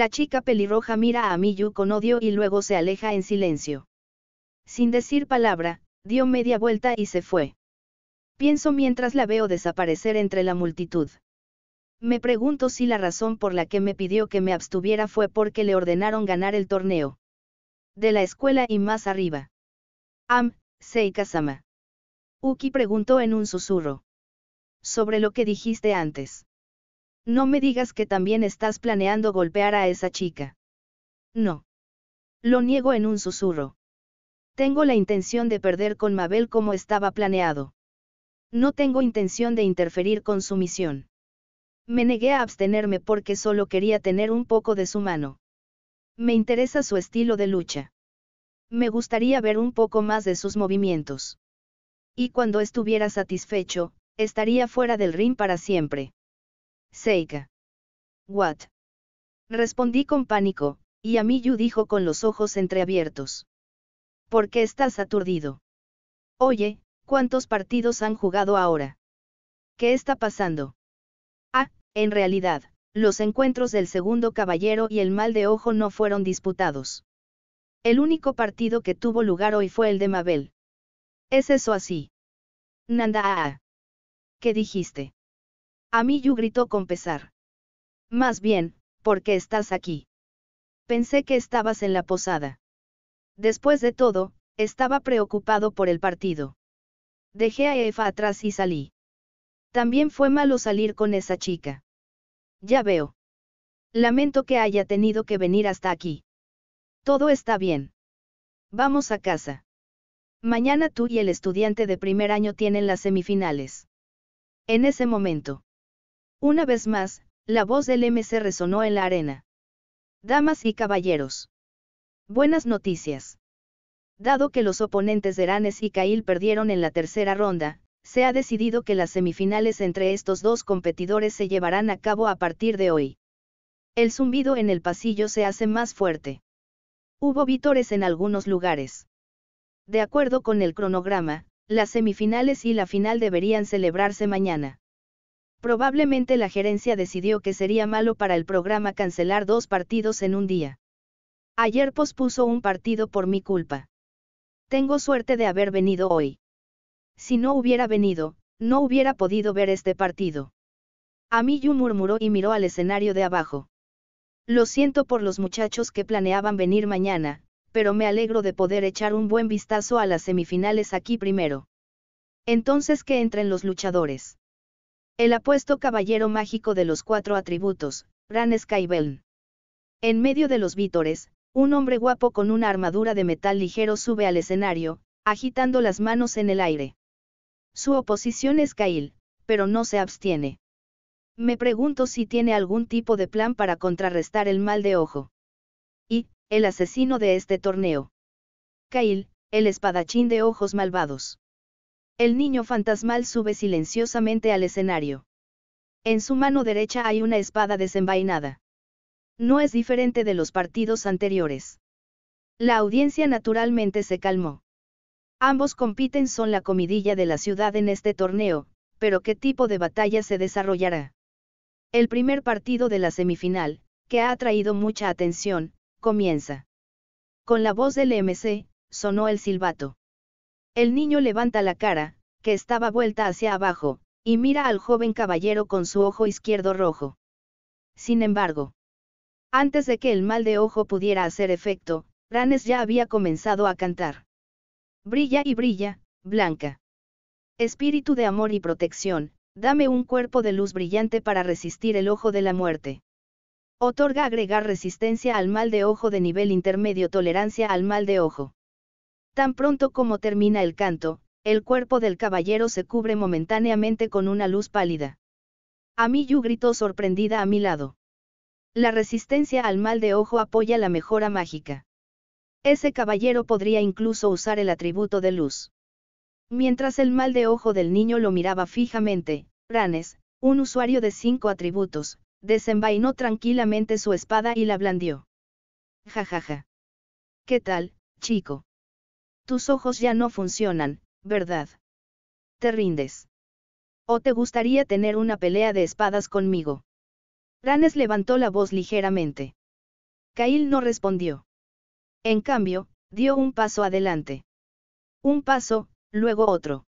La chica pelirroja mira a Miyu con odio y luego se aleja en silencio. Sin decir palabra, dio media vuelta y se fue. Pienso mientras la veo desaparecer entre la multitud. Me pregunto si la razón por la que me pidió que me abstuviera fue porque le ordenaron ganar el torneo. De la escuela y más arriba. Am, seika Uki preguntó en un susurro. Sobre lo que dijiste antes. No me digas que también estás planeando golpear a esa chica. No. Lo niego en un susurro. Tengo la intención de perder con Mabel como estaba planeado. No tengo intención de interferir con su misión. Me negué a abstenerme porque solo quería tener un poco de su mano. Me interesa su estilo de lucha. Me gustaría ver un poco más de sus movimientos. Y cuando estuviera satisfecho, estaría fuera del ring para siempre. Seika. What? Respondí con pánico, y Amiyu dijo con los ojos entreabiertos. ¿Por qué estás aturdido? Oye, ¿cuántos partidos han jugado ahora? ¿Qué está pasando? Ah, en realidad, los encuentros del segundo caballero y el mal de ojo no fueron disputados. El único partido que tuvo lugar hoy fue el de Mabel. ¿Es eso así? Nanda, ah, ah. ¿qué dijiste? A mí yo gritó con pesar. Más bien, ¿por qué estás aquí. Pensé que estabas en la posada. Después de todo, estaba preocupado por el partido. Dejé a Efa atrás y salí. También fue malo salir con esa chica. Ya veo. Lamento que haya tenido que venir hasta aquí. Todo está bien. Vamos a casa. Mañana tú y el estudiante de primer año tienen las semifinales. En ese momento. Una vez más, la voz del MC resonó en la arena. Damas y caballeros. Buenas noticias. Dado que los oponentes de Eranes y Cail perdieron en la tercera ronda, se ha decidido que las semifinales entre estos dos competidores se llevarán a cabo a partir de hoy. El zumbido en el pasillo se hace más fuerte. Hubo vítores en algunos lugares. De acuerdo con el cronograma, las semifinales y la final deberían celebrarse mañana. Probablemente la gerencia decidió que sería malo para el programa cancelar dos partidos en un día. Ayer pospuso un partido por mi culpa. Tengo suerte de haber venido hoy. Si no hubiera venido, no hubiera podido ver este partido. A mí Yu murmuró y miró al escenario de abajo. Lo siento por los muchachos que planeaban venir mañana, pero me alegro de poder echar un buen vistazo a las semifinales aquí primero. Entonces que entren los luchadores. El apuesto caballero mágico de los cuatro atributos, Ran Skyveln. En medio de los vítores, un hombre guapo con una armadura de metal ligero sube al escenario, agitando las manos en el aire. Su oposición es Kail, pero no se abstiene. Me pregunto si tiene algún tipo de plan para contrarrestar el mal de ojo. Y, el asesino de este torneo. Kail, el espadachín de ojos malvados. El niño fantasmal sube silenciosamente al escenario. En su mano derecha hay una espada desenvainada. No es diferente de los partidos anteriores. La audiencia naturalmente se calmó. Ambos compiten son la comidilla de la ciudad en este torneo, pero ¿qué tipo de batalla se desarrollará? El primer partido de la semifinal, que ha atraído mucha atención, comienza. Con la voz del MC, sonó el silbato. El niño levanta la cara, que estaba vuelta hacia abajo, y mira al joven caballero con su ojo izquierdo rojo. Sin embargo, antes de que el mal de ojo pudiera hacer efecto, Ranes ya había comenzado a cantar. Brilla y brilla, Blanca. Espíritu de amor y protección, dame un cuerpo de luz brillante para resistir el ojo de la muerte. Otorga agregar resistencia al mal de ojo de nivel intermedio, tolerancia al mal de ojo. Tan pronto como termina el canto, el cuerpo del caballero se cubre momentáneamente con una luz pálida. Amiyu gritó sorprendida a mi lado. La resistencia al mal de ojo apoya la mejora mágica. Ese caballero podría incluso usar el atributo de luz. Mientras el mal de ojo del niño lo miraba fijamente, Ranes, un usuario de cinco atributos, desenvainó tranquilamente su espada y la blandió. Jajaja. ja ja. ¿Qué tal, chico? Tus ojos ya no funcionan, ¿verdad? Te rindes. ¿O te gustaría tener una pelea de espadas conmigo? Ranes levantó la voz ligeramente. Cail no respondió. En cambio, dio un paso adelante. Un paso, luego otro.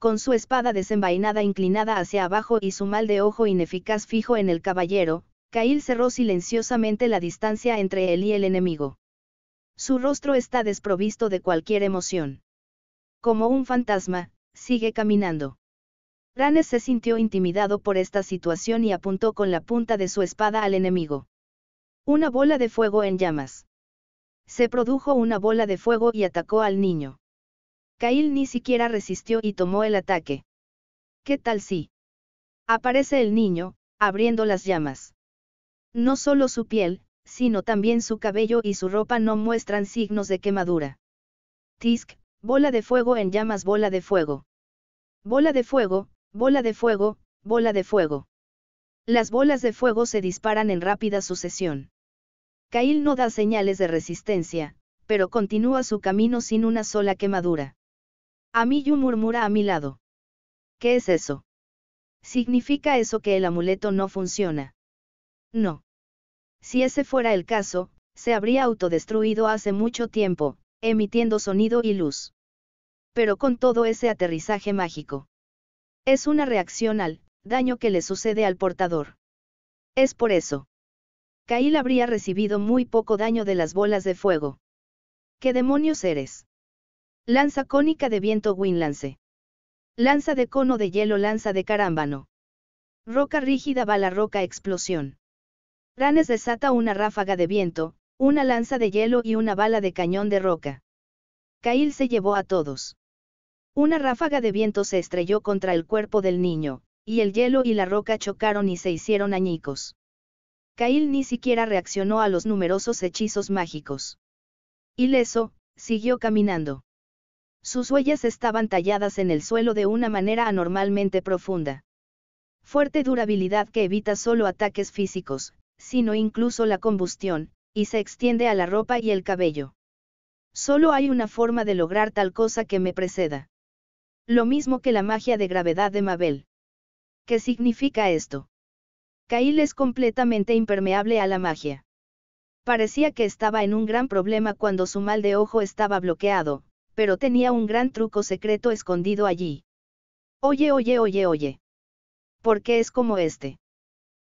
Con su espada desenvainada inclinada hacia abajo y su mal de ojo ineficaz fijo en el caballero, Cail cerró silenciosamente la distancia entre él y el enemigo. Su rostro está desprovisto de cualquier emoción. Como un fantasma, sigue caminando. Ranes se sintió intimidado por esta situación y apuntó con la punta de su espada al enemigo. Una bola de fuego en llamas. Se produjo una bola de fuego y atacó al niño. Kail ni siquiera resistió y tomó el ataque. ¿Qué tal si? Aparece el niño, abriendo las llamas. No solo su piel, sino también su cabello y su ropa no muestran signos de quemadura. Tisk, bola de fuego en llamas, bola de fuego. Bola de fuego, bola de fuego, bola de fuego. Las bolas de fuego se disparan en rápida sucesión. Cail no da señales de resistencia, pero continúa su camino sin una sola quemadura. Amiyu murmura a mi lado. ¿Qué es eso? ¿Significa eso que el amuleto no funciona? No. Si ese fuera el caso, se habría autodestruido hace mucho tiempo, emitiendo sonido y luz. Pero con todo ese aterrizaje mágico. Es una reacción al daño que le sucede al portador. Es por eso. Kyle habría recibido muy poco daño de las bolas de fuego. ¿Qué demonios eres? Lanza cónica de viento Winlance. Lanza de cono de hielo, lanza de carámbano. Roca rígida bala roca explosión. Ranes desata una ráfaga de viento, una lanza de hielo y una bala de cañón de roca. Cail se llevó a todos. Una ráfaga de viento se estrelló contra el cuerpo del niño, y el hielo y la roca chocaron y se hicieron añicos. Cail ni siquiera reaccionó a los numerosos hechizos mágicos. Ileso, siguió caminando. Sus huellas estaban talladas en el suelo de una manera anormalmente profunda. Fuerte durabilidad que evita solo ataques físicos, sino incluso la combustión, y se extiende a la ropa y el cabello. Solo hay una forma de lograr tal cosa que me preceda. Lo mismo que la magia de gravedad de Mabel. ¿Qué significa esto? Kyle es completamente impermeable a la magia. Parecía que estaba en un gran problema cuando su mal de ojo estaba bloqueado, pero tenía un gran truco secreto escondido allí. Oye, oye, oye, oye. ¿Por qué es como este?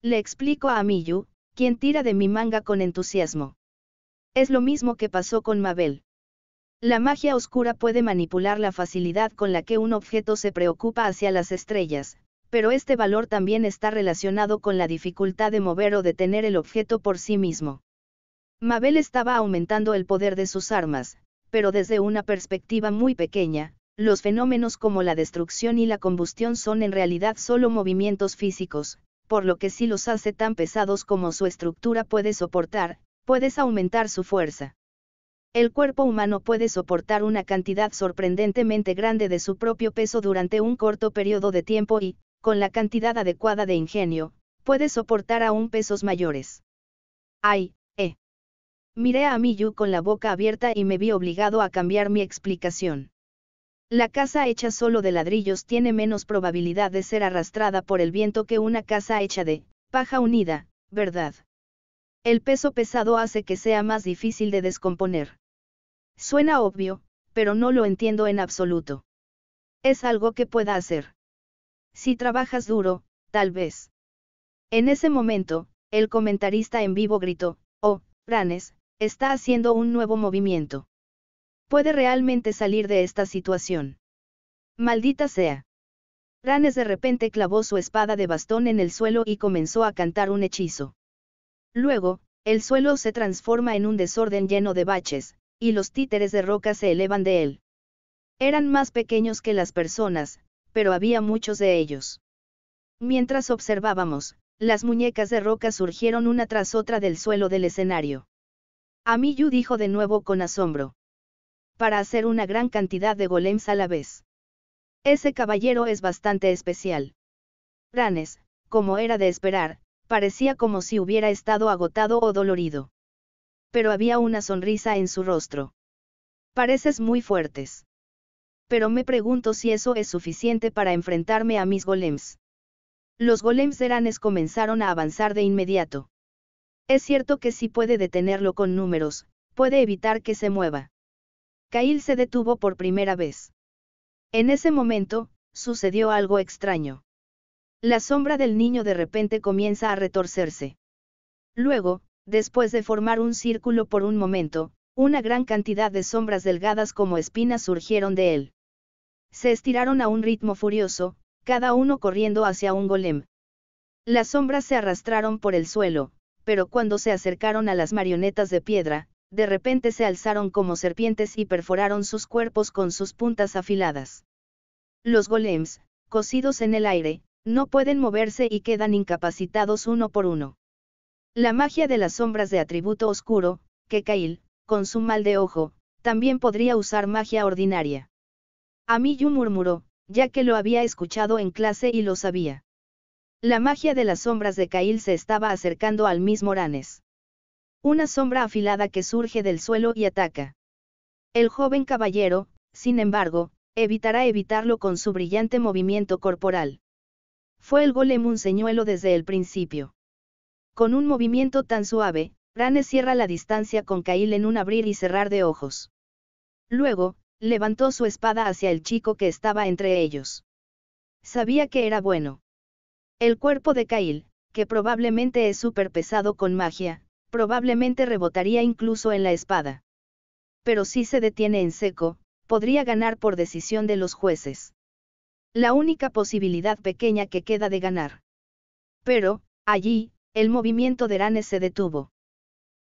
Le explico a Miyu, quien tira de mi manga con entusiasmo. Es lo mismo que pasó con Mabel. La magia oscura puede manipular la facilidad con la que un objeto se preocupa hacia las estrellas, pero este valor también está relacionado con la dificultad de mover o detener el objeto por sí mismo. Mabel estaba aumentando el poder de sus armas, pero desde una perspectiva muy pequeña, los fenómenos como la destrucción y la combustión son en realidad solo movimientos físicos, por lo que si los hace tan pesados como su estructura puede soportar, puedes aumentar su fuerza. El cuerpo humano puede soportar una cantidad sorprendentemente grande de su propio peso durante un corto periodo de tiempo y, con la cantidad adecuada de ingenio, puede soportar aún pesos mayores. Ay, eh. Miré a Miyu con la boca abierta y me vi obligado a cambiar mi explicación. La casa hecha solo de ladrillos tiene menos probabilidad de ser arrastrada por el viento que una casa hecha de paja unida, ¿verdad? El peso pesado hace que sea más difícil de descomponer. Suena obvio, pero no lo entiendo en absoluto. Es algo que pueda hacer. Si trabajas duro, tal vez. En ese momento, el comentarista en vivo gritó, oh, Ranes, está haciendo un nuevo movimiento puede realmente salir de esta situación. Maldita sea. Ranes de repente clavó su espada de bastón en el suelo y comenzó a cantar un hechizo. Luego, el suelo se transforma en un desorden lleno de baches, y los títeres de roca se elevan de él. Eran más pequeños que las personas, pero había muchos de ellos. Mientras observábamos, las muñecas de roca surgieron una tras otra del suelo del escenario. A Yu dijo de nuevo con asombro para hacer una gran cantidad de golems a la vez. Ese caballero es bastante especial. Ranes, como era de esperar, parecía como si hubiera estado agotado o dolorido. Pero había una sonrisa en su rostro. Pareces muy fuertes. Pero me pregunto si eso es suficiente para enfrentarme a mis golems. Los golems de Ranes comenzaron a avanzar de inmediato. Es cierto que si puede detenerlo con números, puede evitar que se mueva. Kyle se detuvo por primera vez. En ese momento, sucedió algo extraño. La sombra del niño de repente comienza a retorcerse. Luego, después de formar un círculo por un momento, una gran cantidad de sombras delgadas como espinas surgieron de él. Se estiraron a un ritmo furioso, cada uno corriendo hacia un golem. Las sombras se arrastraron por el suelo, pero cuando se acercaron a las marionetas de piedra, de repente se alzaron como serpientes y perforaron sus cuerpos con sus puntas afiladas. Los golems, cosidos en el aire, no pueden moverse y quedan incapacitados uno por uno. La magia de las sombras de atributo oscuro, que Kail, con su mal de ojo, también podría usar magia ordinaria. Yu murmuró, ya que lo había escuchado en clase y lo sabía. La magia de las sombras de Kail se estaba acercando al mismo Ranes. Una sombra afilada que surge del suelo y ataca. El joven caballero, sin embargo, evitará evitarlo con su brillante movimiento corporal. Fue el golem un señuelo desde el principio. Con un movimiento tan suave, Rane cierra la distancia con Kail en un abrir y cerrar de ojos. Luego, levantó su espada hacia el chico que estaba entre ellos. Sabía que era bueno. El cuerpo de Kail, que probablemente es súper pesado con magia, probablemente rebotaría incluso en la espada. Pero si se detiene en seco, podría ganar por decisión de los jueces. La única posibilidad pequeña que queda de ganar. Pero, allí, el movimiento de Ranes se detuvo.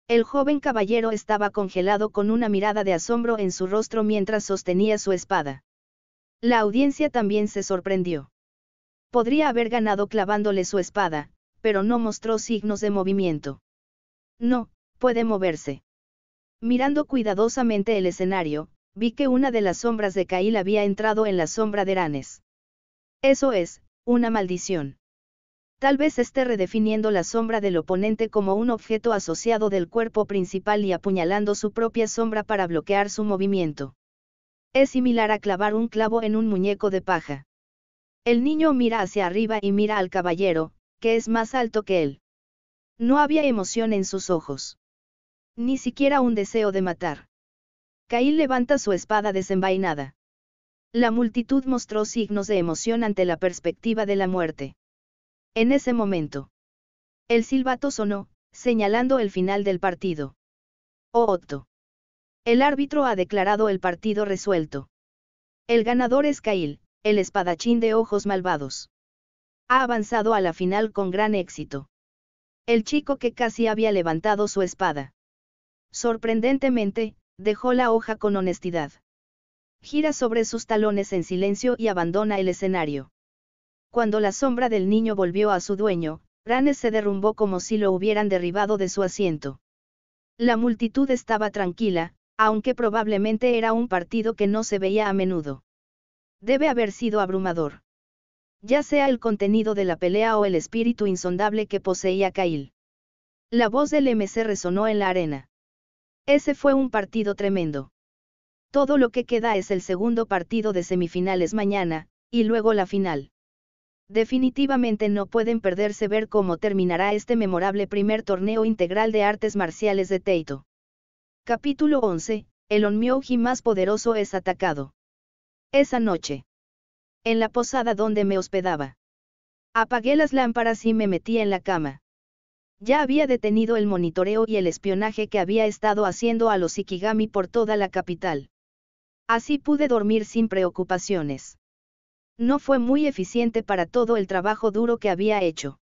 El joven caballero estaba congelado con una mirada de asombro en su rostro mientras sostenía su espada. La audiencia también se sorprendió. Podría haber ganado clavándole su espada, pero no mostró signos de movimiento. No, puede moverse. Mirando cuidadosamente el escenario, vi que una de las sombras de Cail había entrado en la sombra de Eranes. Eso es, una maldición. Tal vez esté redefiniendo la sombra del oponente como un objeto asociado del cuerpo principal y apuñalando su propia sombra para bloquear su movimiento. Es similar a clavar un clavo en un muñeco de paja. El niño mira hacia arriba y mira al caballero, que es más alto que él. No había emoción en sus ojos. Ni siquiera un deseo de matar. Caín levanta su espada desenvainada. La multitud mostró signos de emoción ante la perspectiva de la muerte. En ese momento. El silbato sonó, señalando el final del partido. Oh Otto. El árbitro ha declarado el partido resuelto. El ganador es Kail, el espadachín de ojos malvados. Ha avanzado a la final con gran éxito. El chico que casi había levantado su espada. Sorprendentemente, dejó la hoja con honestidad. Gira sobre sus talones en silencio y abandona el escenario. Cuando la sombra del niño volvió a su dueño, Ranes se derrumbó como si lo hubieran derribado de su asiento. La multitud estaba tranquila, aunque probablemente era un partido que no se veía a menudo. Debe haber sido abrumador ya sea el contenido de la pelea o el espíritu insondable que poseía Kyle. La voz del MC resonó en la arena. Ese fue un partido tremendo. Todo lo que queda es el segundo partido de semifinales mañana, y luego la final. Definitivamente no pueden perderse ver cómo terminará este memorable primer torneo integral de artes marciales de Teito. Capítulo 11. El Onmyoji más poderoso es atacado. Esa noche en la posada donde me hospedaba. Apagué las lámparas y me metí en la cama. Ya había detenido el monitoreo y el espionaje que había estado haciendo a los Ikigami por toda la capital. Así pude dormir sin preocupaciones. No fue muy eficiente para todo el trabajo duro que había hecho.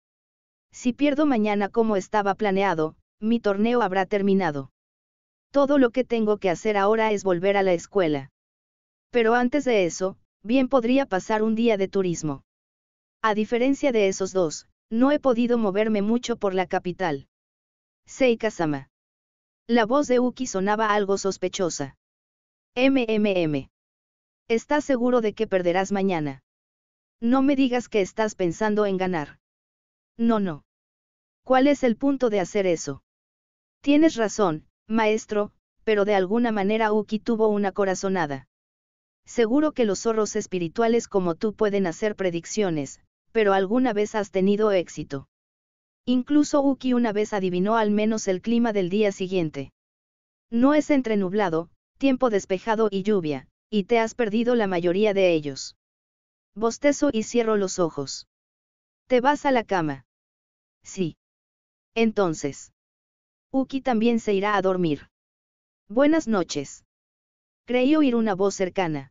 Si pierdo mañana como estaba planeado, mi torneo habrá terminado. Todo lo que tengo que hacer ahora es volver a la escuela. Pero antes de eso, bien podría pasar un día de turismo. A diferencia de esos dos, no he podido moverme mucho por la capital. seika La voz de Uki sonaba algo sospechosa. MMM. ¿Estás seguro de que perderás mañana? No me digas que estás pensando en ganar. No, no. ¿Cuál es el punto de hacer eso? Tienes razón, maestro, pero de alguna manera Uki tuvo una corazonada. Seguro que los zorros espirituales como tú pueden hacer predicciones, pero alguna vez has tenido éxito. Incluso Uki una vez adivinó al menos el clima del día siguiente. No es entre nublado, tiempo despejado y lluvia, y te has perdido la mayoría de ellos. Bostezo y cierro los ojos. ¿Te vas a la cama? Sí. Entonces. Uki también se irá a dormir. Buenas noches. Creí oír una voz cercana.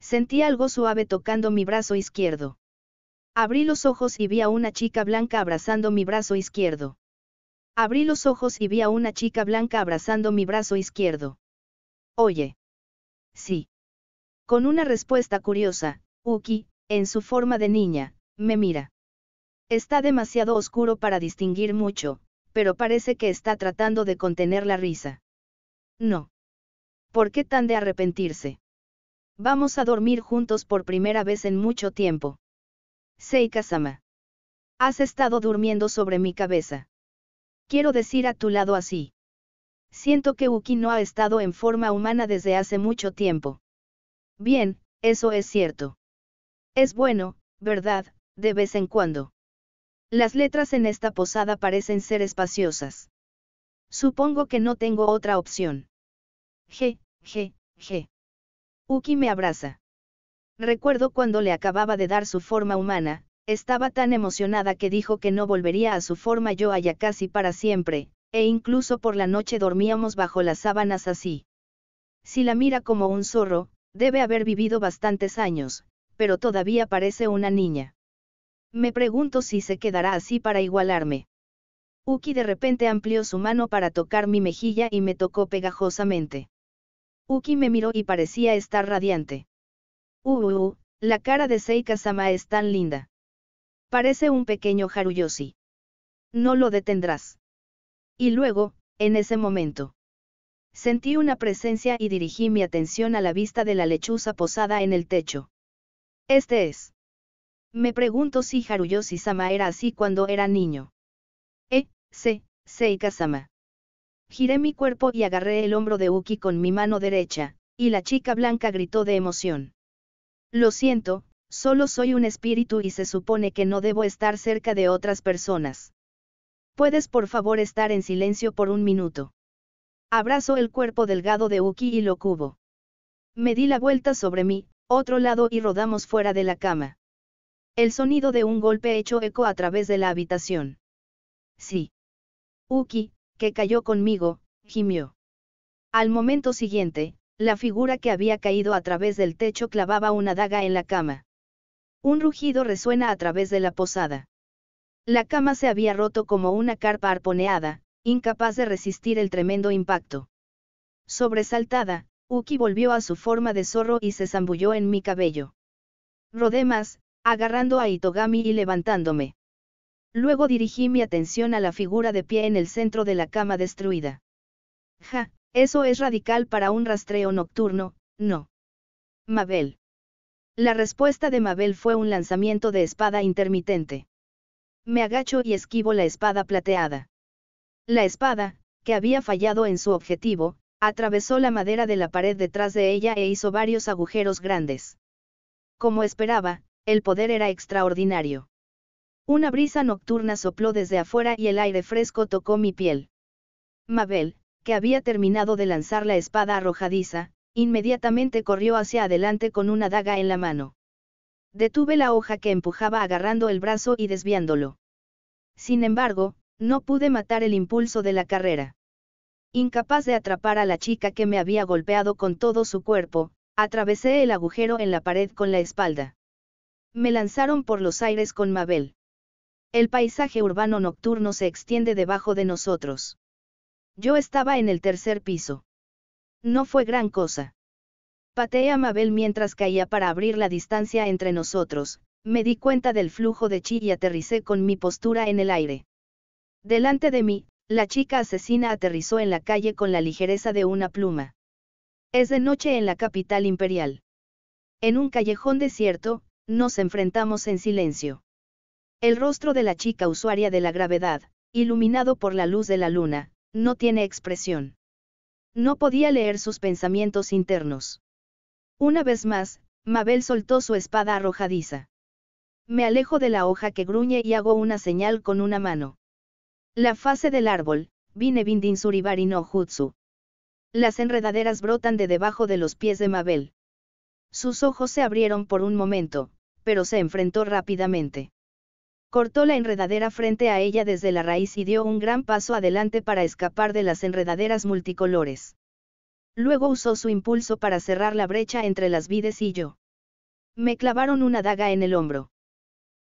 Sentí algo suave tocando mi brazo izquierdo. Abrí los ojos y vi a una chica blanca abrazando mi brazo izquierdo. Abrí los ojos y vi a una chica blanca abrazando mi brazo izquierdo. Oye. Sí. Con una respuesta curiosa, Uki, en su forma de niña, me mira. Está demasiado oscuro para distinguir mucho, pero parece que está tratando de contener la risa. No. ¿Por qué tan de arrepentirse? Vamos a dormir juntos por primera vez en mucho tiempo. Seika-sama. Has estado durmiendo sobre mi cabeza. Quiero decir a tu lado así. Siento que Uki no ha estado en forma humana desde hace mucho tiempo. Bien, eso es cierto. Es bueno, ¿verdad? De vez en cuando. Las letras en esta posada parecen ser espaciosas. Supongo que no tengo otra opción. G, G, G. Uki me abraza. Recuerdo cuando le acababa de dar su forma humana, estaba tan emocionada que dijo que no volvería a su forma yo allá casi para siempre, e incluso por la noche dormíamos bajo las sábanas así. Si la mira como un zorro, debe haber vivido bastantes años, pero todavía parece una niña. Me pregunto si se quedará así para igualarme. Uki de repente amplió su mano para tocar mi mejilla y me tocó pegajosamente. Uki me miró y parecía estar radiante. Uh, uh, uh, la cara de Seika-sama es tan linda. Parece un pequeño Haruyoshi. No lo detendrás. Y luego, en ese momento. Sentí una presencia y dirigí mi atención a la vista de la lechuza posada en el techo. Este es. Me pregunto si Haruyoshi-sama era así cuando era niño. E, se, Seika-sama. Giré mi cuerpo y agarré el hombro de Uki con mi mano derecha, y la chica blanca gritó de emoción. Lo siento, solo soy un espíritu y se supone que no debo estar cerca de otras personas. ¿Puedes por favor estar en silencio por un minuto? Abrazo el cuerpo delgado de Uki y lo cubo. Me di la vuelta sobre mí, otro lado y rodamos fuera de la cama. El sonido de un golpe hecho eco a través de la habitación. Sí. Uki, que cayó conmigo, gimió. Al momento siguiente, la figura que había caído a través del techo clavaba una daga en la cama. Un rugido resuena a través de la posada. La cama se había roto como una carpa arponeada, incapaz de resistir el tremendo impacto. Sobresaltada, Uki volvió a su forma de zorro y se zambulló en mi cabello. Rodé más, agarrando a Itogami y levantándome. Luego dirigí mi atención a la figura de pie en el centro de la cama destruida. Ja, eso es radical para un rastreo nocturno, no. Mabel. La respuesta de Mabel fue un lanzamiento de espada intermitente. Me agacho y esquivo la espada plateada. La espada, que había fallado en su objetivo, atravesó la madera de la pared detrás de ella e hizo varios agujeros grandes. Como esperaba, el poder era extraordinario. Una brisa nocturna sopló desde afuera y el aire fresco tocó mi piel. Mabel, que había terminado de lanzar la espada arrojadiza, inmediatamente corrió hacia adelante con una daga en la mano. Detuve la hoja que empujaba agarrando el brazo y desviándolo. Sin embargo, no pude matar el impulso de la carrera. Incapaz de atrapar a la chica que me había golpeado con todo su cuerpo, atravesé el agujero en la pared con la espalda. Me lanzaron por los aires con Mabel. El paisaje urbano nocturno se extiende debajo de nosotros. Yo estaba en el tercer piso. No fue gran cosa. Pateé a Mabel mientras caía para abrir la distancia entre nosotros, me di cuenta del flujo de chi y aterricé con mi postura en el aire. Delante de mí, la chica asesina aterrizó en la calle con la ligereza de una pluma. Es de noche en la capital imperial. En un callejón desierto, nos enfrentamos en silencio. El rostro de la chica usuaria de la gravedad, iluminado por la luz de la luna, no tiene expresión. No podía leer sus pensamientos internos. Una vez más, Mabel soltó su espada arrojadiza. Me alejo de la hoja que gruñe y hago una señal con una mano. La fase del árbol, Vine Bindin Suribari no Jutsu. Las enredaderas brotan de debajo de los pies de Mabel. Sus ojos se abrieron por un momento, pero se enfrentó rápidamente. Cortó la enredadera frente a ella desde la raíz y dio un gran paso adelante para escapar de las enredaderas multicolores. Luego usó su impulso para cerrar la brecha entre las vides y yo. Me clavaron una daga en el hombro.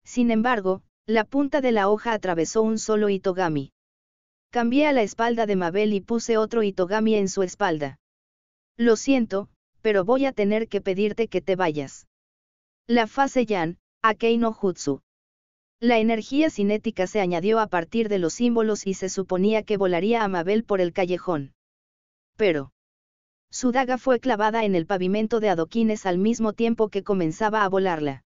Sin embargo, la punta de la hoja atravesó un solo itogami. Cambié a la espalda de Mabel y puse otro itogami en su espalda. Lo siento, pero voy a tener que pedirte que te vayas. La fase Yan, Akei no Jutsu. La energía cinética se añadió a partir de los símbolos y se suponía que volaría a Mabel por el callejón. Pero. Su daga fue clavada en el pavimento de adoquines al mismo tiempo que comenzaba a volarla.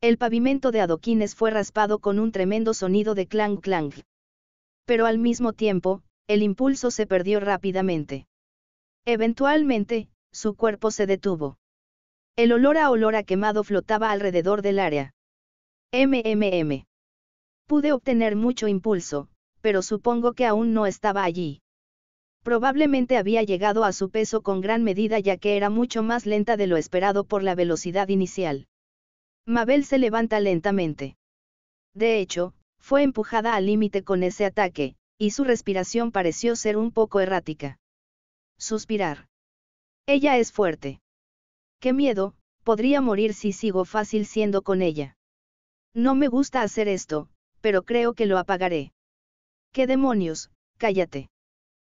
El pavimento de adoquines fue raspado con un tremendo sonido de clang clang. Pero al mismo tiempo, el impulso se perdió rápidamente. Eventualmente, su cuerpo se detuvo. El olor a olor a quemado flotaba alrededor del área. MMM. Pude obtener mucho impulso, pero supongo que aún no estaba allí. Probablemente había llegado a su peso con gran medida ya que era mucho más lenta de lo esperado por la velocidad inicial. Mabel se levanta lentamente. De hecho, fue empujada al límite con ese ataque, y su respiración pareció ser un poco errática. Suspirar. Ella es fuerte. Qué miedo, podría morir si sigo fácil siendo con ella. No me gusta hacer esto, pero creo que lo apagaré. ¿Qué demonios? Cállate.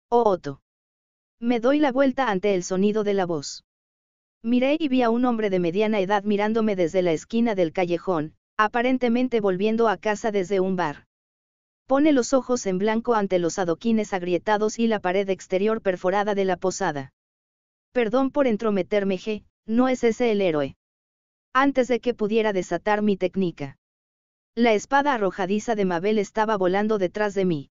Oh Otto. Me doy la vuelta ante el sonido de la voz. Miré y vi a un hombre de mediana edad mirándome desde la esquina del callejón, aparentemente volviendo a casa desde un bar. Pone los ojos en blanco ante los adoquines agrietados y la pared exterior perforada de la posada. Perdón por entrometerme, G, no es ese el héroe. Antes de que pudiera desatar mi técnica. La espada arrojadiza de Mabel estaba volando detrás de mí.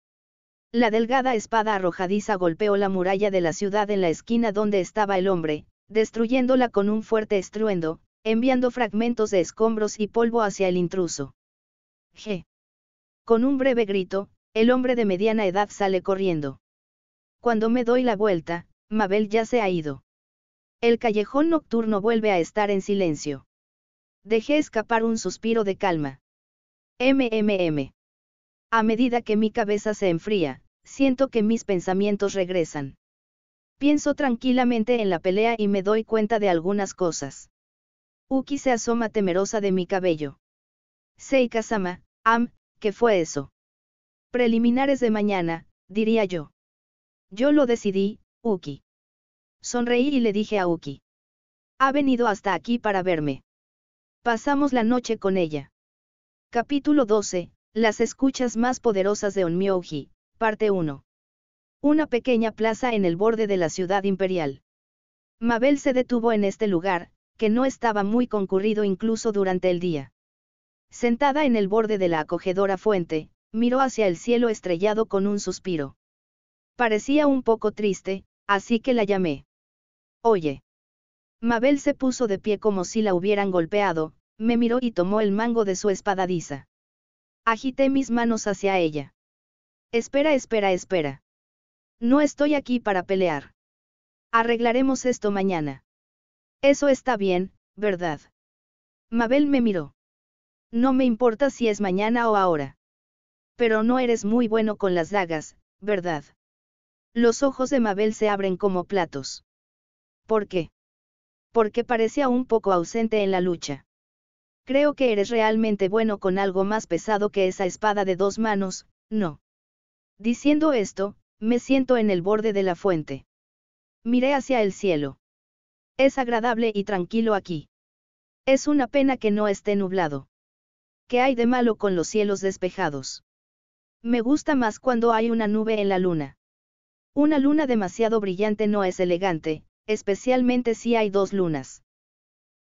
La delgada espada arrojadiza golpeó la muralla de la ciudad en la esquina donde estaba el hombre, destruyéndola con un fuerte estruendo, enviando fragmentos de escombros y polvo hacia el intruso. G. Con un breve grito, el hombre de mediana edad sale corriendo. Cuando me doy la vuelta, Mabel ya se ha ido. El callejón nocturno vuelve a estar en silencio. Dejé escapar un suspiro de calma. MMM. A medida que mi cabeza se enfría, siento que mis pensamientos regresan. Pienso tranquilamente en la pelea y me doy cuenta de algunas cosas. Uki se asoma temerosa de mi cabello. Seika-sama, am, ¿qué fue eso? Preliminares de mañana, diría yo. Yo lo decidí, Uki. Sonreí y le dije a Uki. Ha venido hasta aquí para verme. Pasamos la noche con ella. Capítulo 12. Las escuchas más poderosas de Onmyoji, parte 1. Una pequeña plaza en el borde de la ciudad imperial. Mabel se detuvo en este lugar, que no estaba muy concurrido incluso durante el día. Sentada en el borde de la acogedora fuente, miró hacia el cielo estrellado con un suspiro. Parecía un poco triste, así que la llamé. Oye. Mabel se puso de pie como si la hubieran golpeado, me miró y tomó el mango de su espadadiza. Agité mis manos hacia ella. Espera, espera, espera. No estoy aquí para pelear. Arreglaremos esto mañana. Eso está bien, ¿verdad? Mabel me miró. No me importa si es mañana o ahora. Pero no eres muy bueno con las dagas, ¿verdad? Los ojos de Mabel se abren como platos. ¿Por qué? Porque parecía un poco ausente en la lucha. Creo que eres realmente bueno con algo más pesado que esa espada de dos manos, no. Diciendo esto, me siento en el borde de la fuente. Miré hacia el cielo. Es agradable y tranquilo aquí. Es una pena que no esté nublado. ¿Qué hay de malo con los cielos despejados? Me gusta más cuando hay una nube en la luna. Una luna demasiado brillante no es elegante, especialmente si hay dos lunas.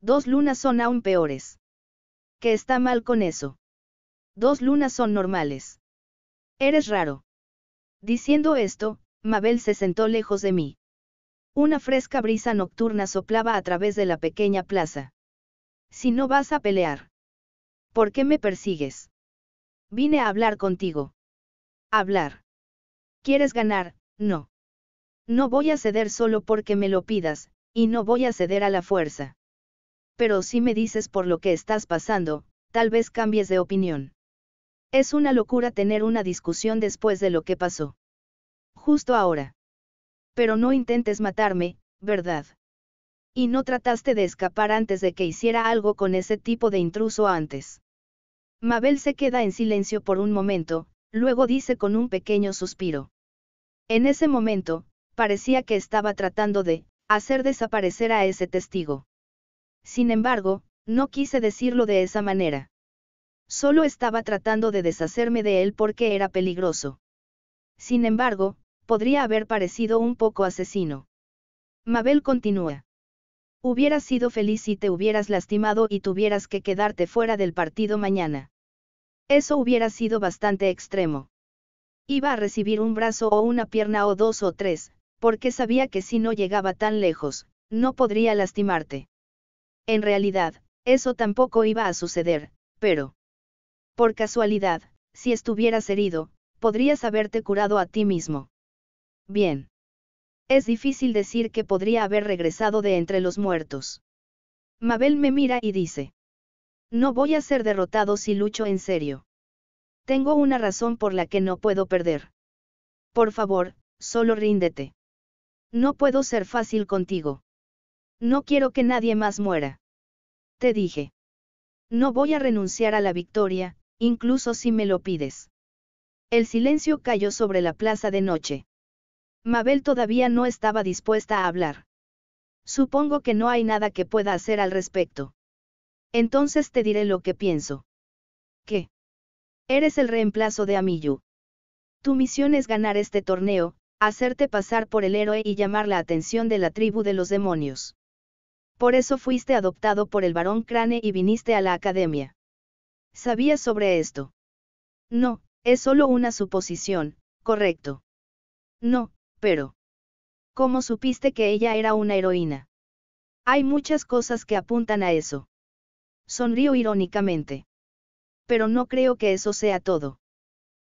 Dos lunas son aún peores. ¿qué está mal con eso? Dos lunas son normales. Eres raro. Diciendo esto, Mabel se sentó lejos de mí. Una fresca brisa nocturna soplaba a través de la pequeña plaza. Si no vas a pelear. ¿Por qué me persigues? Vine a hablar contigo. Hablar. ¿Quieres ganar? No. No voy a ceder solo porque me lo pidas, y no voy a ceder a la fuerza pero si me dices por lo que estás pasando, tal vez cambies de opinión. Es una locura tener una discusión después de lo que pasó. Justo ahora. Pero no intentes matarme, ¿verdad? Y no trataste de escapar antes de que hiciera algo con ese tipo de intruso antes. Mabel se queda en silencio por un momento, luego dice con un pequeño suspiro. En ese momento, parecía que estaba tratando de hacer desaparecer a ese testigo. Sin embargo, no quise decirlo de esa manera. Solo estaba tratando de deshacerme de él porque era peligroso. Sin embargo, podría haber parecido un poco asesino. Mabel continúa. Hubieras sido feliz si te hubieras lastimado y tuvieras que quedarte fuera del partido mañana. Eso hubiera sido bastante extremo. Iba a recibir un brazo o una pierna o dos o tres, porque sabía que si no llegaba tan lejos, no podría lastimarte. En realidad, eso tampoco iba a suceder, pero... Por casualidad, si estuvieras herido, podrías haberte curado a ti mismo. Bien. Es difícil decir que podría haber regresado de entre los muertos. Mabel me mira y dice. No voy a ser derrotado si lucho en serio. Tengo una razón por la que no puedo perder. Por favor, solo ríndete. No puedo ser fácil contigo. No quiero que nadie más muera. Te dije. No voy a renunciar a la victoria, incluso si me lo pides. El silencio cayó sobre la plaza de noche. Mabel todavía no estaba dispuesta a hablar. Supongo que no hay nada que pueda hacer al respecto. Entonces te diré lo que pienso. ¿Qué? Eres el reemplazo de Amiyu. Tu misión es ganar este torneo, hacerte pasar por el héroe y llamar la atención de la tribu de los demonios. Por eso fuiste adoptado por el barón Crane y viniste a la academia. ¿Sabías sobre esto? No, es solo una suposición, correcto. No, pero... ¿Cómo supiste que ella era una heroína? Hay muchas cosas que apuntan a eso. Sonrío irónicamente. Pero no creo que eso sea todo.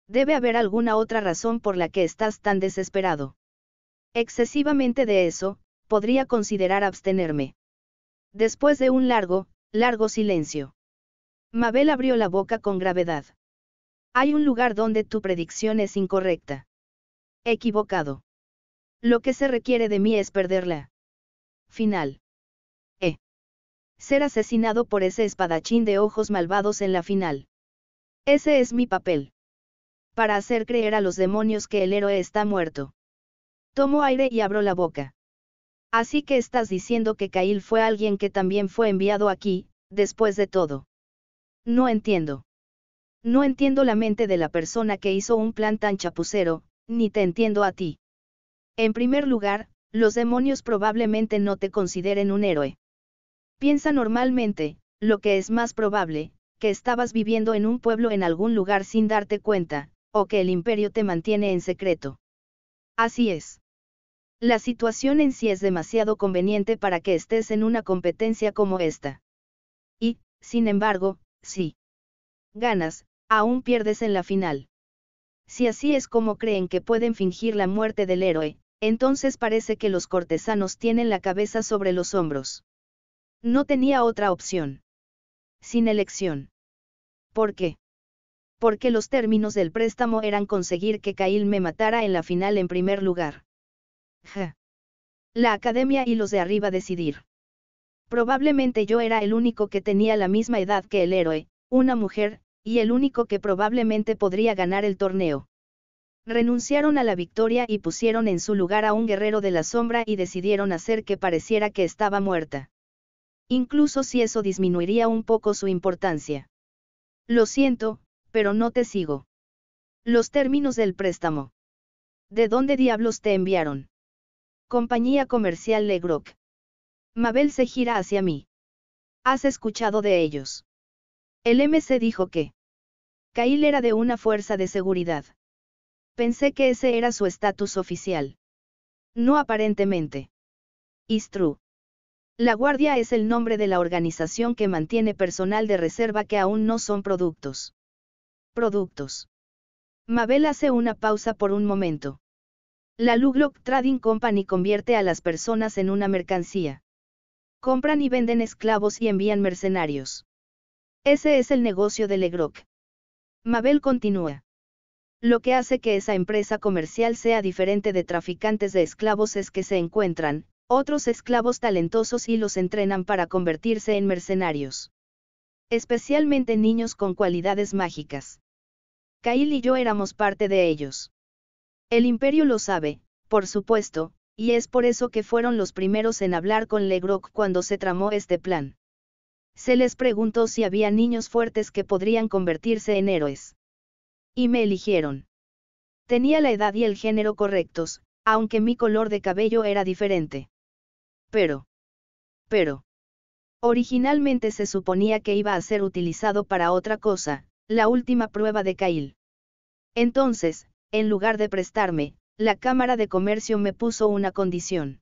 Debe haber alguna otra razón por la que estás tan desesperado. Excesivamente de eso, podría considerar abstenerme. Después de un largo, largo silencio. Mabel abrió la boca con gravedad. Hay un lugar donde tu predicción es incorrecta. Equivocado. Lo que se requiere de mí es perderla. Final. E. Ser asesinado por ese espadachín de ojos malvados en la final. Ese es mi papel. Para hacer creer a los demonios que el héroe está muerto. Tomó aire y abro la boca. Así que estás diciendo que Caíl fue alguien que también fue enviado aquí, después de todo. No entiendo. No entiendo la mente de la persona que hizo un plan tan chapucero, ni te entiendo a ti. En primer lugar, los demonios probablemente no te consideren un héroe. Piensa normalmente, lo que es más probable, que estabas viviendo en un pueblo en algún lugar sin darte cuenta, o que el imperio te mantiene en secreto. Así es. La situación en sí es demasiado conveniente para que estés en una competencia como esta. Y, sin embargo, si ganas, aún pierdes en la final. Si así es como creen que pueden fingir la muerte del héroe, entonces parece que los cortesanos tienen la cabeza sobre los hombros. No tenía otra opción. Sin elección. ¿Por qué? Porque los términos del préstamo eran conseguir que Caíl me matara en la final en primer lugar. La academia y los de arriba decidir. Probablemente yo era el único que tenía la misma edad que el héroe, una mujer, y el único que probablemente podría ganar el torneo. Renunciaron a la victoria y pusieron en su lugar a un guerrero de la sombra y decidieron hacer que pareciera que estaba muerta. Incluso si eso disminuiría un poco su importancia. Lo siento, pero no te sigo. Los términos del préstamo. ¿De dónde diablos te enviaron? Compañía Comercial Legrock. Mabel se gira hacia mí. ¿Has escuchado de ellos? El MC dijo que. Kyle era de una fuerza de seguridad. Pensé que ese era su estatus oficial. No aparentemente. Is true. La Guardia es el nombre de la organización que mantiene personal de reserva que aún no son productos. Productos. Mabel hace una pausa por un momento. La Luglock Trading Company convierte a las personas en una mercancía. Compran y venden esclavos y envían mercenarios. Ese es el negocio de Legroc. Mabel continúa. Lo que hace que esa empresa comercial sea diferente de traficantes de esclavos es que se encuentran, otros esclavos talentosos y los entrenan para convertirse en mercenarios. Especialmente niños con cualidades mágicas. Kyle y yo éramos parte de ellos. El imperio lo sabe, por supuesto, y es por eso que fueron los primeros en hablar con Legroc cuando se tramó este plan. Se les preguntó si había niños fuertes que podrían convertirse en héroes. Y me eligieron. Tenía la edad y el género correctos, aunque mi color de cabello era diferente. Pero. Pero. Originalmente se suponía que iba a ser utilizado para otra cosa, la última prueba de Kail. Entonces, en lugar de prestarme, la Cámara de Comercio me puso una condición.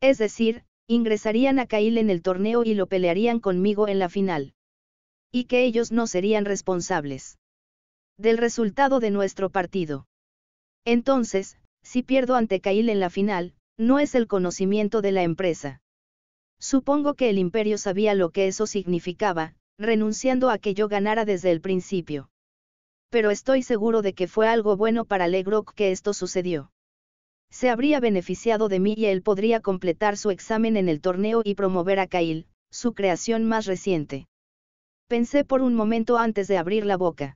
Es decir, ingresarían a Cail en el torneo y lo pelearían conmigo en la final. Y que ellos no serían responsables del resultado de nuestro partido. Entonces, si pierdo ante Cail en la final, no es el conocimiento de la empresa. Supongo que el imperio sabía lo que eso significaba, renunciando a que yo ganara desde el principio pero estoy seguro de que fue algo bueno para Legroc que esto sucedió. Se habría beneficiado de mí y él podría completar su examen en el torneo y promover a Kail, su creación más reciente. Pensé por un momento antes de abrir la boca.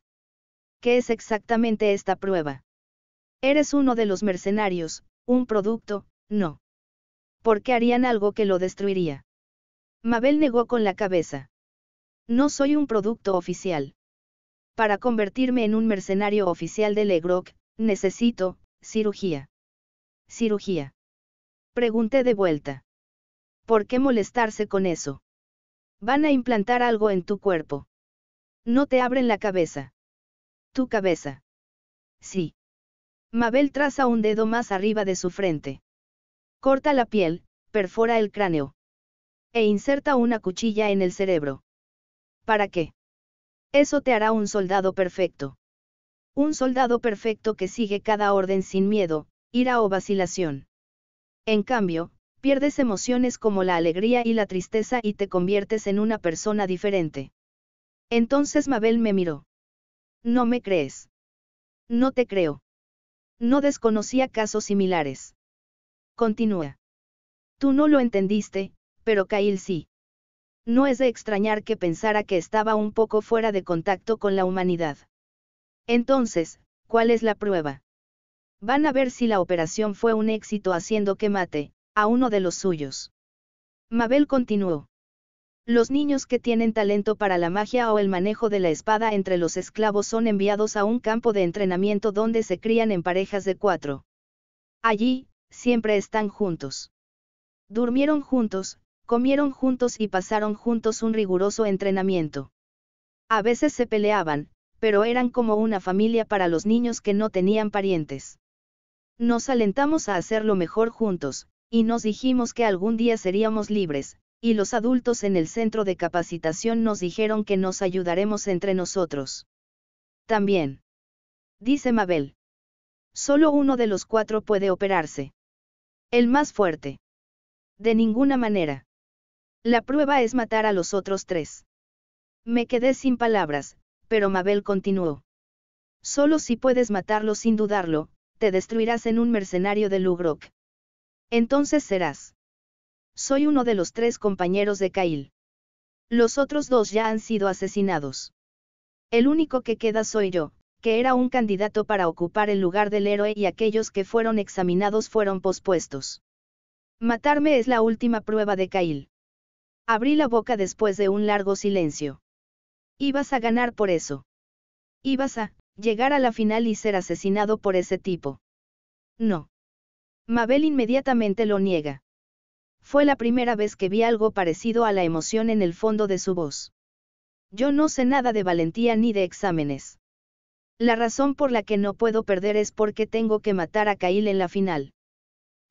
¿Qué es exactamente esta prueba? Eres uno de los mercenarios, un producto, no. ¿Por qué harían algo que lo destruiría? Mabel negó con la cabeza. No soy un producto oficial. Para convertirme en un mercenario oficial de Legroc, necesito, cirugía. Cirugía. Pregunté de vuelta. ¿Por qué molestarse con eso? Van a implantar algo en tu cuerpo. No te abren la cabeza. Tu cabeza. Sí. Mabel traza un dedo más arriba de su frente. Corta la piel, perfora el cráneo. E inserta una cuchilla en el cerebro. ¿Para qué? Eso te hará un soldado perfecto. Un soldado perfecto que sigue cada orden sin miedo, ira o vacilación. En cambio, pierdes emociones como la alegría y la tristeza y te conviertes en una persona diferente. Entonces Mabel me miró. No me crees. No te creo. No desconocía casos similares. Continúa. Tú no lo entendiste, pero Kail sí no es de extrañar que pensara que estaba un poco fuera de contacto con la humanidad. Entonces, ¿cuál es la prueba? Van a ver si la operación fue un éxito haciendo que mate, a uno de los suyos. Mabel continuó. Los niños que tienen talento para la magia o el manejo de la espada entre los esclavos son enviados a un campo de entrenamiento donde se crían en parejas de cuatro. Allí, siempre están juntos. Durmieron juntos, comieron juntos y pasaron juntos un riguroso entrenamiento. A veces se peleaban, pero eran como una familia para los niños que no tenían parientes. Nos alentamos a hacerlo mejor juntos, y nos dijimos que algún día seríamos libres, y los adultos en el centro de capacitación nos dijeron que nos ayudaremos entre nosotros. También. Dice Mabel. Solo uno de los cuatro puede operarse. El más fuerte. De ninguna manera. La prueba es matar a los otros tres. Me quedé sin palabras, pero Mabel continuó. Solo si puedes matarlo sin dudarlo, te destruirás en un mercenario de Lugrok. Entonces serás. Soy uno de los tres compañeros de Kail. Los otros dos ya han sido asesinados. El único que queda soy yo, que era un candidato para ocupar el lugar del héroe y aquellos que fueron examinados fueron pospuestos. Matarme es la última prueba de Kail. Abrí la boca después de un largo silencio. Ibas a ganar por eso. Ibas a llegar a la final y ser asesinado por ese tipo. No. Mabel inmediatamente lo niega. Fue la primera vez que vi algo parecido a la emoción en el fondo de su voz. Yo no sé nada de valentía ni de exámenes. La razón por la que no puedo perder es porque tengo que matar a Cail en la final.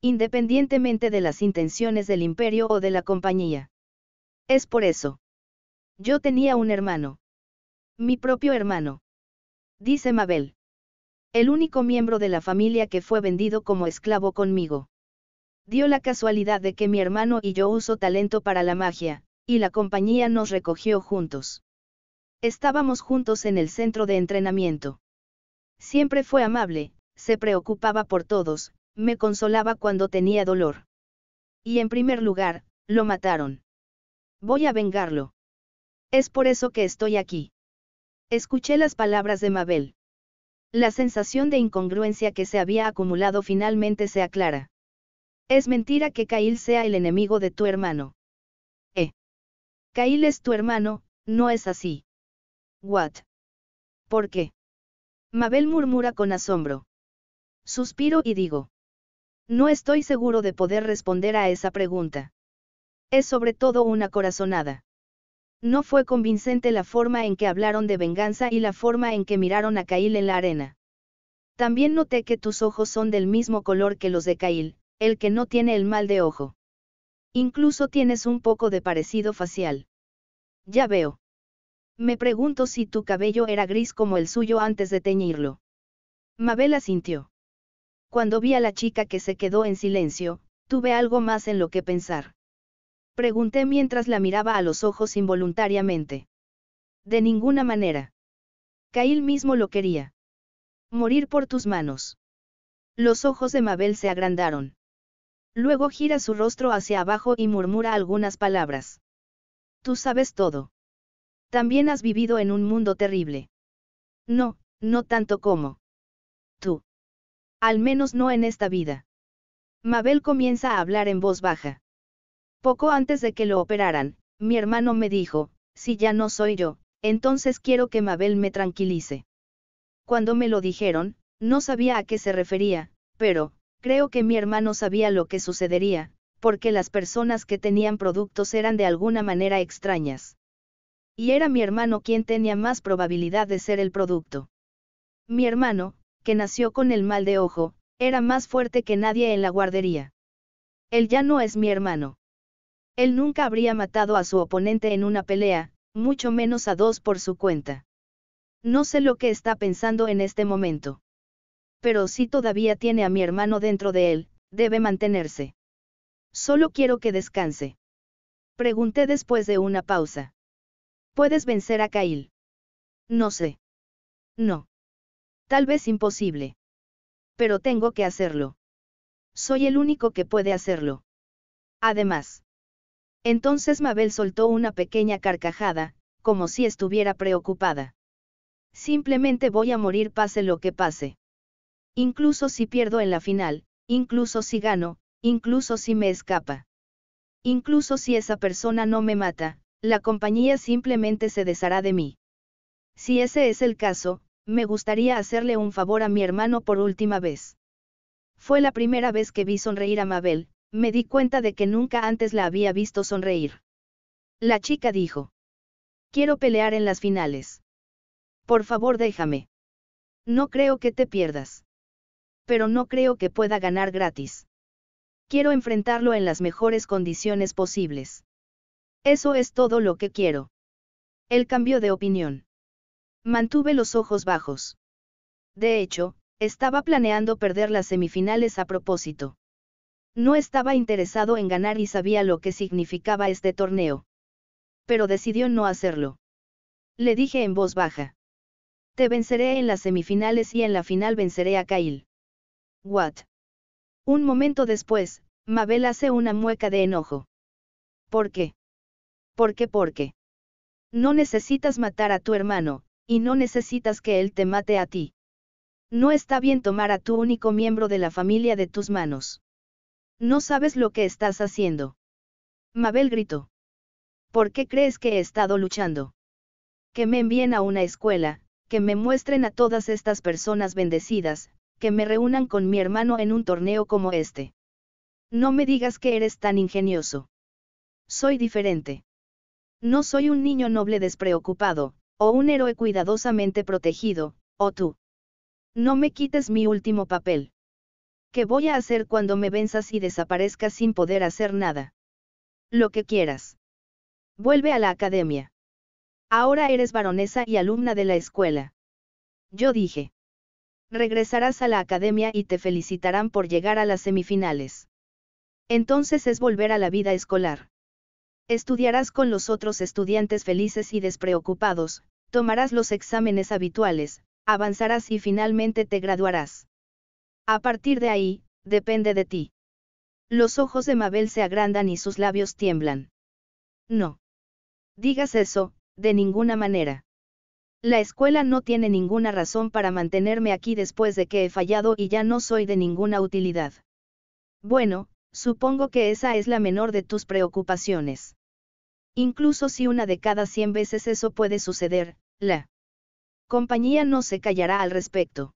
Independientemente de las intenciones del imperio o de la compañía. Es por eso. Yo tenía un hermano. Mi propio hermano. Dice Mabel. El único miembro de la familia que fue vendido como esclavo conmigo. Dio la casualidad de que mi hermano y yo uso talento para la magia, y la compañía nos recogió juntos. Estábamos juntos en el centro de entrenamiento. Siempre fue amable, se preocupaba por todos, me consolaba cuando tenía dolor. Y en primer lugar, lo mataron. Voy a vengarlo. Es por eso que estoy aquí. Escuché las palabras de Mabel. La sensación de incongruencia que se había acumulado finalmente se aclara. Es mentira que Cail sea el enemigo de tu hermano. Eh. Caíl es tu hermano, no es así. What? ¿Por qué? Mabel murmura con asombro. Suspiro y digo. No estoy seguro de poder responder a esa pregunta. Es sobre todo una corazonada. No fue convincente la forma en que hablaron de venganza y la forma en que miraron a Cail en la arena. También noté que tus ojos son del mismo color que los de Cail el que no tiene el mal de ojo. Incluso tienes un poco de parecido facial. Ya veo. Me pregunto si tu cabello era gris como el suyo antes de teñirlo. Mabel asintió. Cuando vi a la chica que se quedó en silencio, tuve algo más en lo que pensar. Pregunté mientras la miraba a los ojos involuntariamente. De ninguna manera. Cail mismo lo quería. Morir por tus manos. Los ojos de Mabel se agrandaron. Luego gira su rostro hacia abajo y murmura algunas palabras. Tú sabes todo. También has vivido en un mundo terrible. No, no tanto como. Tú. Al menos no en esta vida. Mabel comienza a hablar en voz baja. Poco antes de que lo operaran, mi hermano me dijo, si ya no soy yo, entonces quiero que Mabel me tranquilice. Cuando me lo dijeron, no sabía a qué se refería, pero, creo que mi hermano sabía lo que sucedería, porque las personas que tenían productos eran de alguna manera extrañas. Y era mi hermano quien tenía más probabilidad de ser el producto. Mi hermano, que nació con el mal de ojo, era más fuerte que nadie en la guardería. Él ya no es mi hermano. Él nunca habría matado a su oponente en una pelea, mucho menos a dos por su cuenta. No sé lo que está pensando en este momento. Pero si todavía tiene a mi hermano dentro de él, debe mantenerse. Solo quiero que descanse. Pregunté después de una pausa. ¿Puedes vencer a Kail? No sé. No. Tal vez imposible. Pero tengo que hacerlo. Soy el único que puede hacerlo. Además. Entonces Mabel soltó una pequeña carcajada, como si estuviera preocupada. Simplemente voy a morir pase lo que pase. Incluso si pierdo en la final, incluso si gano, incluso si me escapa. Incluso si esa persona no me mata, la compañía simplemente se deshará de mí. Si ese es el caso, me gustaría hacerle un favor a mi hermano por última vez. Fue la primera vez que vi sonreír a Mabel, me di cuenta de que nunca antes la había visto sonreír. La chica dijo. Quiero pelear en las finales. Por favor déjame. No creo que te pierdas. Pero no creo que pueda ganar gratis. Quiero enfrentarlo en las mejores condiciones posibles. Eso es todo lo que quiero. Él cambió de opinión. Mantuve los ojos bajos. De hecho, estaba planeando perder las semifinales a propósito. No estaba interesado en ganar y sabía lo que significaba este torneo. Pero decidió no hacerlo. Le dije en voz baja. Te venceré en las semifinales y en la final venceré a Kyle. What? Un momento después, Mabel hace una mueca de enojo. ¿Por qué? ¿Por qué? ¿Por qué? No necesitas matar a tu hermano, y no necesitas que él te mate a ti. No está bien tomar a tu único miembro de la familia de tus manos. No sabes lo que estás haciendo. Mabel gritó. ¿Por qué crees que he estado luchando? Que me envíen a una escuela, que me muestren a todas estas personas bendecidas, que me reúnan con mi hermano en un torneo como este. No me digas que eres tan ingenioso. Soy diferente. No soy un niño noble despreocupado, o un héroe cuidadosamente protegido, o tú. No me quites mi último papel. ¿Qué voy a hacer cuando me venzas y desaparezcas sin poder hacer nada? Lo que quieras. Vuelve a la academia. Ahora eres baronesa y alumna de la escuela. Yo dije. Regresarás a la academia y te felicitarán por llegar a las semifinales. Entonces es volver a la vida escolar. Estudiarás con los otros estudiantes felices y despreocupados, tomarás los exámenes habituales, avanzarás y finalmente te graduarás. A partir de ahí, depende de ti. Los ojos de Mabel se agrandan y sus labios tiemblan. No. Digas eso, de ninguna manera. La escuela no tiene ninguna razón para mantenerme aquí después de que he fallado y ya no soy de ninguna utilidad. Bueno, supongo que esa es la menor de tus preocupaciones. Incluso si una de cada cien veces eso puede suceder, la compañía no se callará al respecto.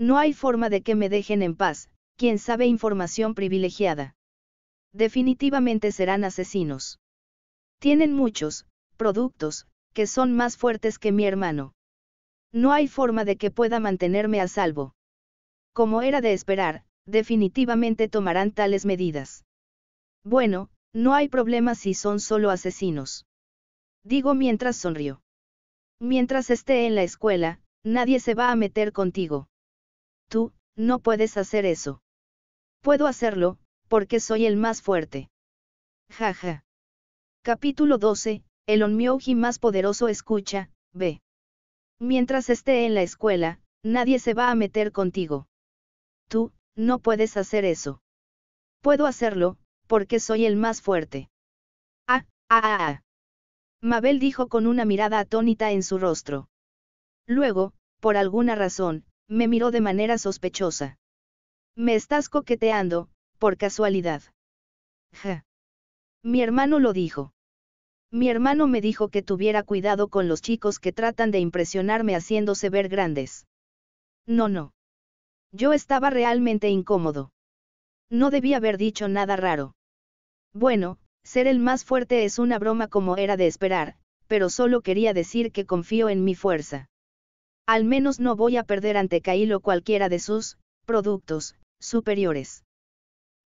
No hay forma de que me dejen en paz, quien sabe información privilegiada. Definitivamente serán asesinos. Tienen muchos, productos, que son más fuertes que mi hermano. No hay forma de que pueda mantenerme a salvo. Como era de esperar, definitivamente tomarán tales medidas. Bueno, no hay problema si son solo asesinos. Digo mientras sonrió. Mientras esté en la escuela, nadie se va a meter contigo tú, no puedes hacer eso. Puedo hacerlo, porque soy el más fuerte. Jaja. Capítulo 12, el Onmyoji más poderoso escucha, ve. Mientras esté en la escuela, nadie se va a meter contigo. Tú, no puedes hacer eso. Puedo hacerlo, porque soy el más fuerte. ah, ah, ah. ah. Mabel dijo con una mirada atónita en su rostro. Luego, por alguna razón, me miró de manera sospechosa. Me estás coqueteando, por casualidad. Ja. Mi hermano lo dijo. Mi hermano me dijo que tuviera cuidado con los chicos que tratan de impresionarme haciéndose ver grandes. No, no. Yo estaba realmente incómodo. No debía haber dicho nada raro. Bueno, ser el más fuerte es una broma como era de esperar, pero solo quería decir que confío en mi fuerza. Al menos no voy a perder ante Kailo cualquiera de sus productos superiores.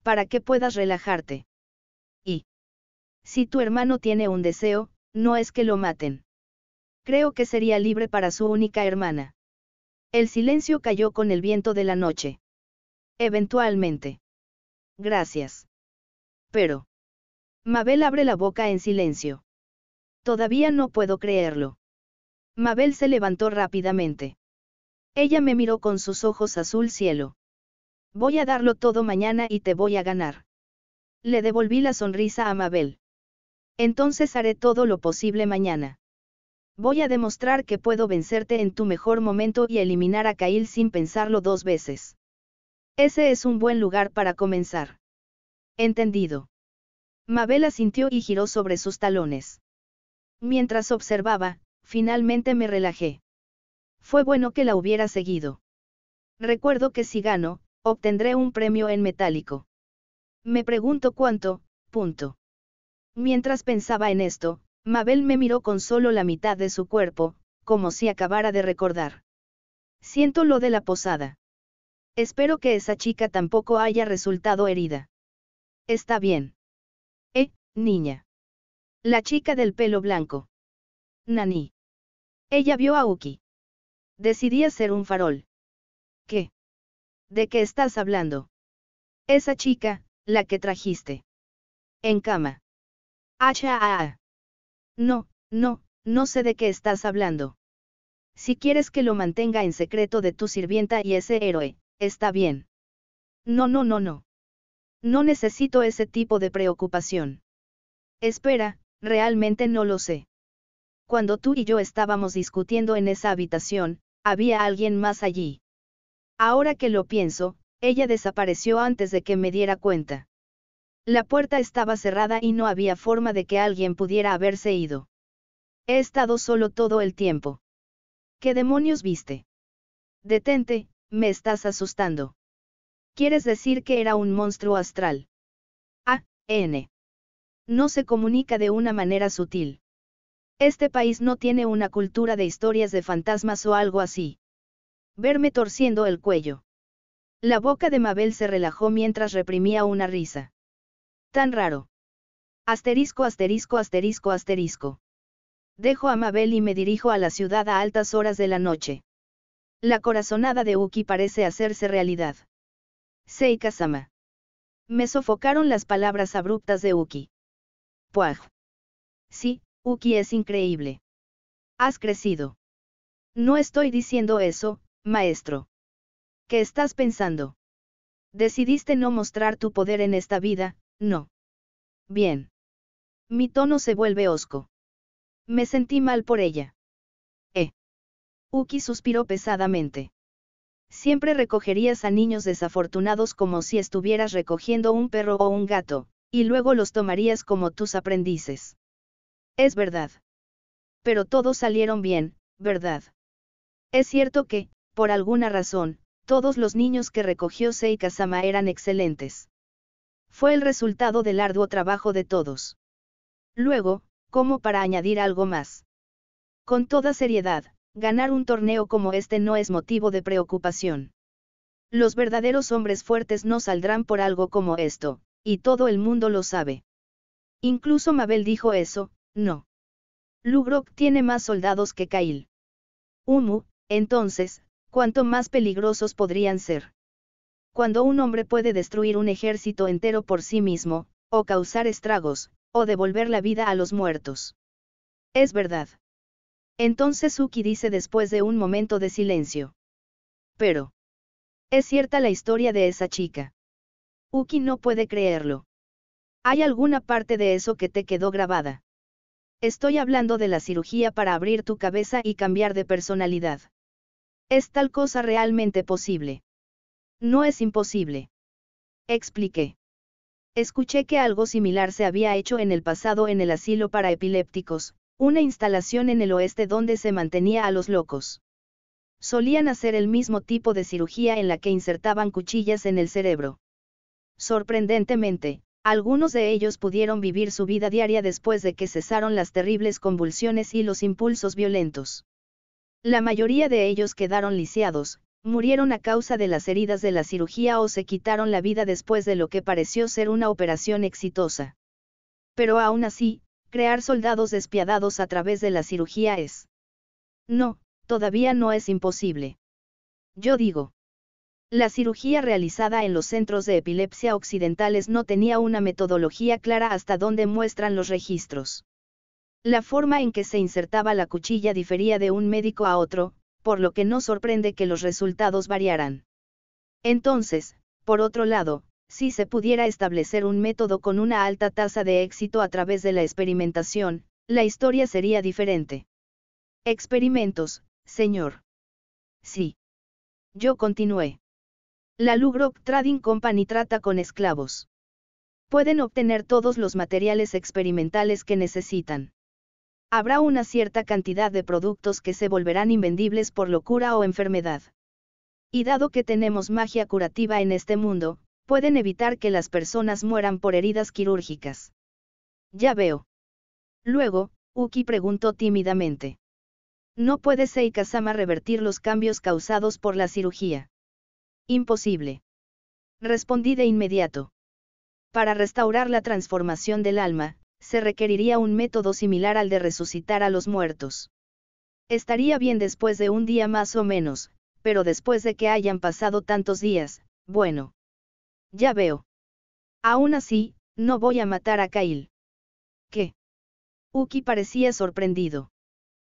Para que puedas relajarte. Y si tu hermano tiene un deseo, no es que lo maten. Creo que sería libre para su única hermana. El silencio cayó con el viento de la noche. Eventualmente. Gracias. Pero. Mabel abre la boca en silencio. Todavía no puedo creerlo. Mabel se levantó rápidamente. Ella me miró con sus ojos azul cielo. Voy a darlo todo mañana y te voy a ganar. Le devolví la sonrisa a Mabel. Entonces haré todo lo posible mañana. Voy a demostrar que puedo vencerte en tu mejor momento y eliminar a Kail sin pensarlo dos veces. Ese es un buen lugar para comenzar. Entendido. Mabel asintió y giró sobre sus talones. Mientras observaba, finalmente me relajé. Fue bueno que la hubiera seguido. Recuerdo que si gano, obtendré un premio en metálico. Me pregunto cuánto, punto. Mientras pensaba en esto, Mabel me miró con solo la mitad de su cuerpo, como si acabara de recordar. Siento lo de la posada. Espero que esa chica tampoco haya resultado herida. Está bien. Eh, niña. La chica del pelo blanco. Nani. Ella vio a Uki. Decidí hacer un farol. ¿Qué? ¿De qué estás hablando? Esa chica, la que trajiste. En cama. Hacha. No, no, no sé de qué estás hablando. Si quieres que lo mantenga en secreto de tu sirvienta y ese héroe, está bien. No, no, no, no. No necesito ese tipo de preocupación. Espera, realmente no lo sé. Cuando tú y yo estábamos discutiendo en esa habitación, había alguien más allí. Ahora que lo pienso, ella desapareció antes de que me diera cuenta. La puerta estaba cerrada y no había forma de que alguien pudiera haberse ido. He estado solo todo el tiempo. ¿Qué demonios viste? Detente, me estás asustando. Quieres decir que era un monstruo astral. A. N. No se comunica de una manera sutil. Este país no tiene una cultura de historias de fantasmas o algo así. Verme torciendo el cuello. La boca de Mabel se relajó mientras reprimía una risa. Tan raro. Asterisco, asterisco, asterisco, asterisco. Dejo a Mabel y me dirijo a la ciudad a altas horas de la noche. La corazonada de Uki parece hacerse realidad. Seika-sama. Me sofocaron las palabras abruptas de Uki. Puaj. Sí, Uki es increíble. Has crecido. No estoy diciendo eso, maestro. ¿Qué estás pensando? Decidiste no mostrar tu poder en esta vida, no. Bien. Mi tono se vuelve osco. Me sentí mal por ella. Eh. Uki suspiró pesadamente. Siempre recogerías a niños desafortunados como si estuvieras recogiendo un perro o un gato, y luego los tomarías como tus aprendices. Es verdad. Pero todos salieron bien, ¿verdad? Es cierto que, por alguna razón, todos los niños que recogió Seika Sama eran excelentes. Fue el resultado del arduo trabajo de todos. Luego, como para añadir algo más. Con toda seriedad, ganar un torneo como este no es motivo de preocupación. Los verdaderos hombres fuertes no saldrán por algo como esto, y todo el mundo lo sabe. Incluso Mabel dijo eso, no. Lugrok tiene más soldados que Kail. Umu, entonces, ¿cuánto más peligrosos podrían ser? Cuando un hombre puede destruir un ejército entero por sí mismo, o causar estragos, o devolver la vida a los muertos. Es verdad. Entonces Uki dice después de un momento de silencio. Pero. Es cierta la historia de esa chica. Uki no puede creerlo. ¿Hay alguna parte de eso que te quedó grabada? Estoy hablando de la cirugía para abrir tu cabeza y cambiar de personalidad. ¿Es tal cosa realmente posible? No es imposible. Expliqué. Escuché que algo similar se había hecho en el pasado en el asilo para epilépticos, una instalación en el oeste donde se mantenía a los locos. Solían hacer el mismo tipo de cirugía en la que insertaban cuchillas en el cerebro. Sorprendentemente, algunos de ellos pudieron vivir su vida diaria después de que cesaron las terribles convulsiones y los impulsos violentos. La mayoría de ellos quedaron lisiados, murieron a causa de las heridas de la cirugía o se quitaron la vida después de lo que pareció ser una operación exitosa. Pero aún así, crear soldados despiadados a través de la cirugía es. No, todavía no es imposible. Yo digo. La cirugía realizada en los centros de epilepsia occidentales no tenía una metodología clara hasta donde muestran los registros. La forma en que se insertaba la cuchilla difería de un médico a otro, por lo que no sorprende que los resultados variaran. Entonces, por otro lado, si se pudiera establecer un método con una alta tasa de éxito a través de la experimentación, la historia sería diferente. Experimentos, señor. Sí. Yo continué. La Lugrock Trading Company trata con esclavos. Pueden obtener todos los materiales experimentales que necesitan. Habrá una cierta cantidad de productos que se volverán invendibles por locura o enfermedad. Y dado que tenemos magia curativa en este mundo, pueden evitar que las personas mueran por heridas quirúrgicas. Ya veo. Luego, Uki preguntó tímidamente. ¿No puede Seikazama revertir los cambios causados por la cirugía? Imposible. Respondí de inmediato. Para restaurar la transformación del alma, se requeriría un método similar al de resucitar a los muertos. Estaría bien después de un día más o menos, pero después de que hayan pasado tantos días, bueno. Ya veo. Aún así, no voy a matar a Kail. ¿Qué? Uki parecía sorprendido.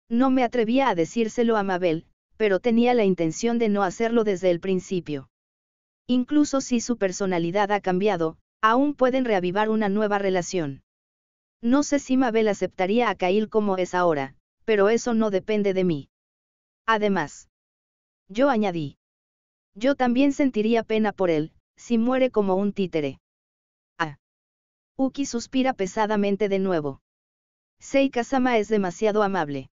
No me atrevía a decírselo a Mabel, pero tenía la intención de no hacerlo desde el principio. Incluso si su personalidad ha cambiado, aún pueden reavivar una nueva relación. No sé si Mabel aceptaría a Kail como es ahora, pero eso no depende de mí. Además, yo añadí. Yo también sentiría pena por él, si muere como un títere. Ah. Uki suspira pesadamente de nuevo. Seika-sama es demasiado amable.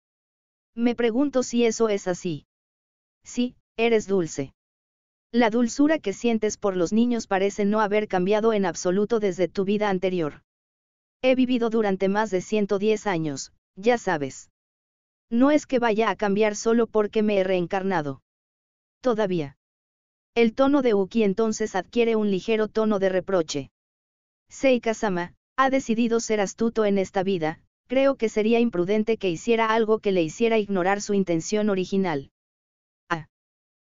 Me pregunto si eso es así. Sí, eres dulce. La dulzura que sientes por los niños parece no haber cambiado en absoluto desde tu vida anterior. He vivido durante más de 110 años, ya sabes. No es que vaya a cambiar solo porque me he reencarnado. Todavía. El tono de Uki entonces adquiere un ligero tono de reproche. Seika-sama, ha decidido ser astuto en esta vida, creo que sería imprudente que hiciera algo que le hiciera ignorar su intención original.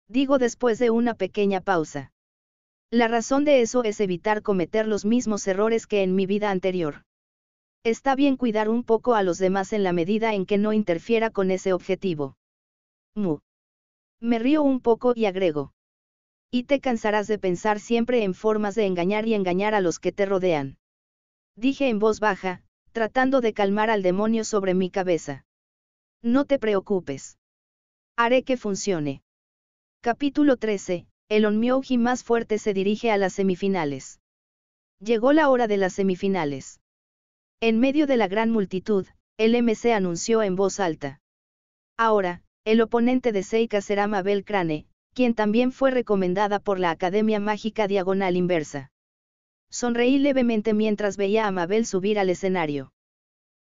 Digo después de una pequeña pausa. La razón de eso es evitar cometer los mismos errores que en mi vida anterior. Está bien cuidar un poco a los demás en la medida en que no interfiera con ese objetivo. Mu. Me río un poco y agrego. Y te cansarás de pensar siempre en formas de engañar y engañar a los que te rodean. Dije en voz baja, tratando de calmar al demonio sobre mi cabeza. No te preocupes. Haré que funcione. Capítulo 13. El Onmyoji más fuerte se dirige a las semifinales. Llegó la hora de las semifinales. En medio de la gran multitud, el MC anunció en voz alta. Ahora, el oponente de Seika será Mabel Crane, quien también fue recomendada por la Academia Mágica Diagonal Inversa. Sonreí levemente mientras veía a Mabel subir al escenario.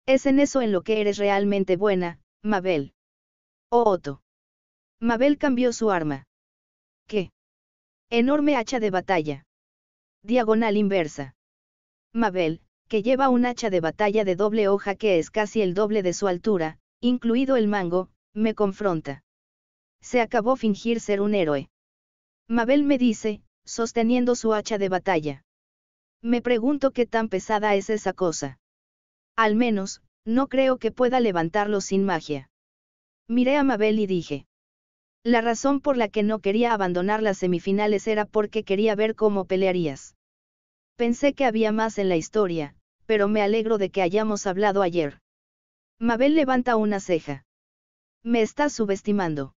Es en eso en lo que eres realmente buena, Mabel. Oh Otto. Mabel cambió su arma. ¿Qué? Enorme hacha de batalla. Diagonal inversa. Mabel, que lleva un hacha de batalla de doble hoja que es casi el doble de su altura, incluido el mango, me confronta. Se acabó fingir ser un héroe. Mabel me dice, sosteniendo su hacha de batalla. Me pregunto qué tan pesada es esa cosa. Al menos, no creo que pueda levantarlo sin magia. Miré a Mabel y dije. La razón por la que no quería abandonar las semifinales era porque quería ver cómo pelearías. Pensé que había más en la historia, pero me alegro de que hayamos hablado ayer. Mabel levanta una ceja. Me estás subestimando.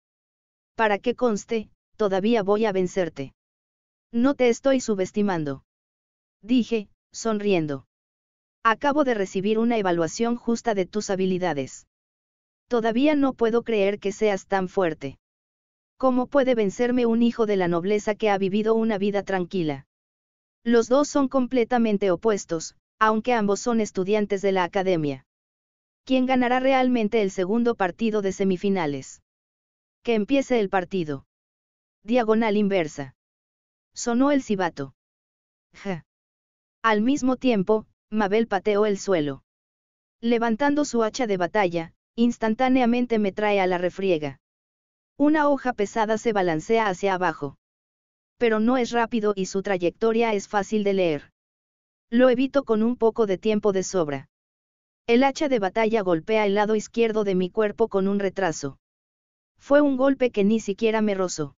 Para que conste, todavía voy a vencerte. No te estoy subestimando. Dije, sonriendo. Acabo de recibir una evaluación justa de tus habilidades. Todavía no puedo creer que seas tan fuerte. ¿Cómo puede vencerme un hijo de la nobleza que ha vivido una vida tranquila? Los dos son completamente opuestos, aunque ambos son estudiantes de la academia. ¿Quién ganará realmente el segundo partido de semifinales? Que empiece el partido. Diagonal inversa. Sonó el cibato. Ja. Al mismo tiempo, Mabel pateó el suelo. Levantando su hacha de batalla, instantáneamente me trae a la refriega. Una hoja pesada se balancea hacia abajo. Pero no es rápido y su trayectoria es fácil de leer. Lo evito con un poco de tiempo de sobra. El hacha de batalla golpea el lado izquierdo de mi cuerpo con un retraso. Fue un golpe que ni siquiera me rozó.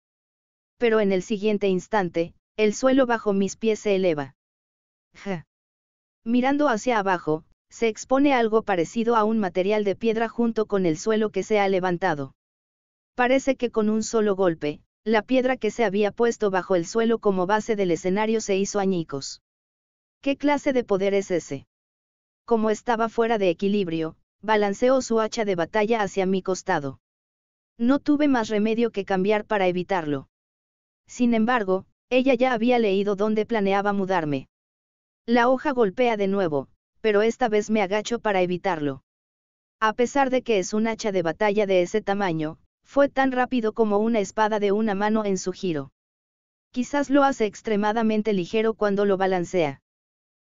Pero en el siguiente instante, el suelo bajo mis pies se eleva. Ja. Mirando hacia abajo, se expone algo parecido a un material de piedra junto con el suelo que se ha levantado. Parece que con un solo golpe, la piedra que se había puesto bajo el suelo como base del escenario se hizo añicos. ¿Qué clase de poder es ese? Como estaba fuera de equilibrio, balanceó su hacha de batalla hacia mi costado. No tuve más remedio que cambiar para evitarlo. Sin embargo, ella ya había leído dónde planeaba mudarme. La hoja golpea de nuevo, pero esta vez me agacho para evitarlo. A pesar de que es un hacha de batalla de ese tamaño, fue tan rápido como una espada de una mano en su giro. Quizás lo hace extremadamente ligero cuando lo balancea.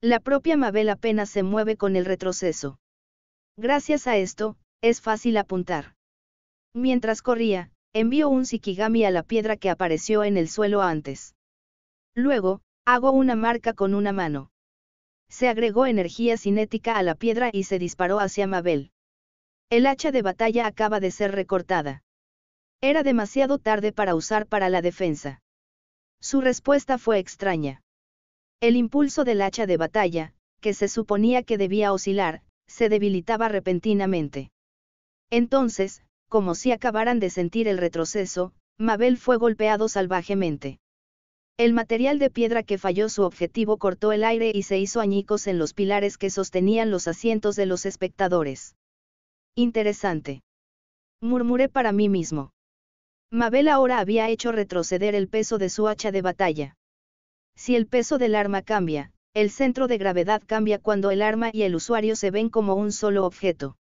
La propia Mabel apenas se mueve con el retroceso. Gracias a esto, es fácil apuntar. Mientras corría, envió un sikigami a la piedra que apareció en el suelo antes. Luego, hago una marca con una mano. Se agregó energía cinética a la piedra y se disparó hacia Mabel. El hacha de batalla acaba de ser recortada. Era demasiado tarde para usar para la defensa. Su respuesta fue extraña. El impulso del hacha de batalla, que se suponía que debía oscilar, se debilitaba repentinamente. Entonces, como si acabaran de sentir el retroceso, Mabel fue golpeado salvajemente. El material de piedra que falló su objetivo cortó el aire y se hizo añicos en los pilares que sostenían los asientos de los espectadores. Interesante. Murmuré para mí mismo. Mabel ahora había hecho retroceder el peso de su hacha de batalla. Si el peso del arma cambia, el centro de gravedad cambia cuando el arma y el usuario se ven como un solo objeto.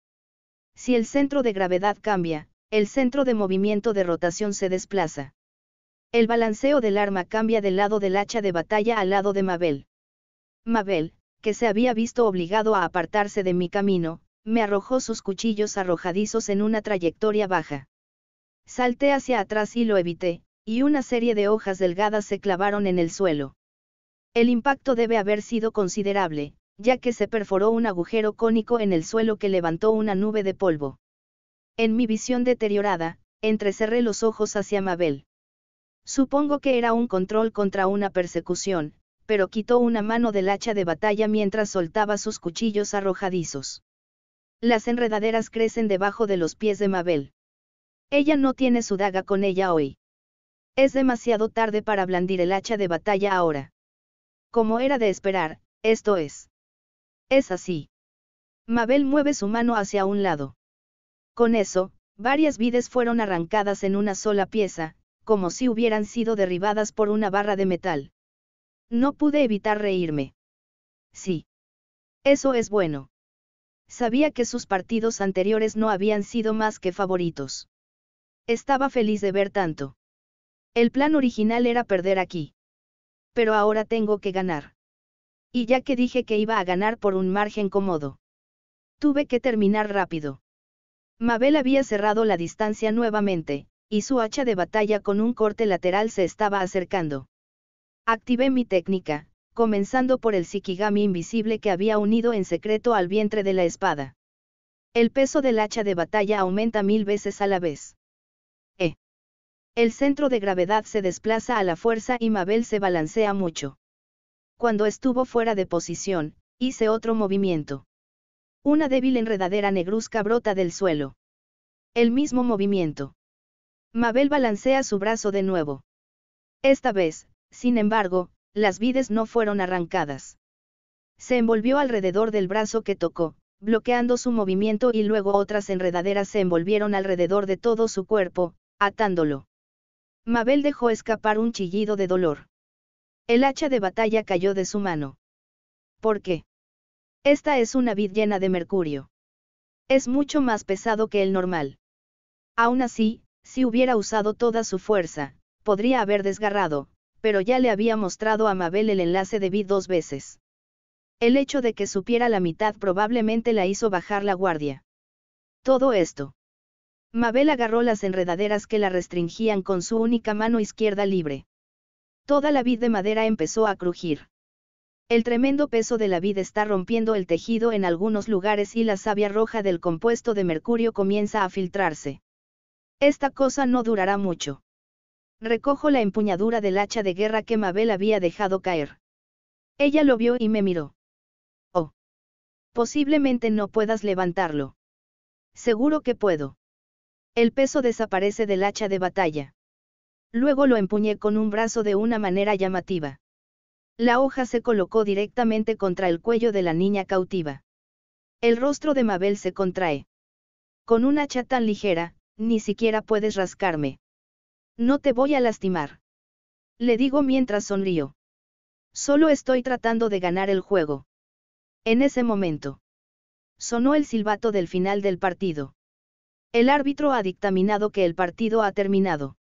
Si el centro de gravedad cambia, el centro de movimiento de rotación se desplaza. El balanceo del arma cambia del lado del hacha de batalla al lado de Mabel. Mabel, que se había visto obligado a apartarse de mi camino, me arrojó sus cuchillos arrojadizos en una trayectoria baja. Salté hacia atrás y lo evité, y una serie de hojas delgadas se clavaron en el suelo. El impacto debe haber sido considerable, ya que se perforó un agujero cónico en el suelo que levantó una nube de polvo. En mi visión deteriorada, entrecerré los ojos hacia Mabel. Supongo que era un control contra una persecución, pero quitó una mano del hacha de batalla mientras soltaba sus cuchillos arrojadizos. Las enredaderas crecen debajo de los pies de Mabel. Ella no tiene su daga con ella hoy. Es demasiado tarde para blandir el hacha de batalla ahora. Como era de esperar, esto es. Es así. Mabel mueve su mano hacia un lado. Con eso, varias vides fueron arrancadas en una sola pieza, como si hubieran sido derribadas por una barra de metal. No pude evitar reírme. Sí. Eso es bueno. Sabía que sus partidos anteriores no habían sido más que favoritos. Estaba feliz de ver tanto. El plan original era perder aquí. Pero ahora tengo que ganar. Y ya que dije que iba a ganar por un margen cómodo. Tuve que terminar rápido. Mabel había cerrado la distancia nuevamente, y su hacha de batalla con un corte lateral se estaba acercando. Activé mi técnica, comenzando por el Sikigami invisible que había unido en secreto al vientre de la espada. El peso del hacha de batalla aumenta mil veces a la vez. El centro de gravedad se desplaza a la fuerza y Mabel se balancea mucho. Cuando estuvo fuera de posición, hice otro movimiento. Una débil enredadera negruzca brota del suelo. El mismo movimiento. Mabel balancea su brazo de nuevo. Esta vez, sin embargo, las vides no fueron arrancadas. Se envolvió alrededor del brazo que tocó, bloqueando su movimiento y luego otras enredaderas se envolvieron alrededor de todo su cuerpo, atándolo. Mabel dejó escapar un chillido de dolor. El hacha de batalla cayó de su mano. ¿Por qué? Esta es una vid llena de mercurio. Es mucho más pesado que el normal. Aún así, si hubiera usado toda su fuerza, podría haber desgarrado, pero ya le había mostrado a Mabel el enlace de vid dos veces. El hecho de que supiera la mitad probablemente la hizo bajar la guardia. Todo esto. Mabel agarró las enredaderas que la restringían con su única mano izquierda libre. Toda la vid de madera empezó a crujir. El tremendo peso de la vid está rompiendo el tejido en algunos lugares y la savia roja del compuesto de mercurio comienza a filtrarse. Esta cosa no durará mucho. Recojo la empuñadura del hacha de guerra que Mabel había dejado caer. Ella lo vio y me miró. Oh. Posiblemente no puedas levantarlo. Seguro que puedo. El peso desaparece del hacha de batalla. Luego lo empuñé con un brazo de una manera llamativa. La hoja se colocó directamente contra el cuello de la niña cautiva. El rostro de Mabel se contrae. Con un hacha tan ligera, ni siquiera puedes rascarme. No te voy a lastimar. Le digo mientras sonrío. Solo estoy tratando de ganar el juego. En ese momento. Sonó el silbato del final del partido. El árbitro ha dictaminado que el partido ha terminado.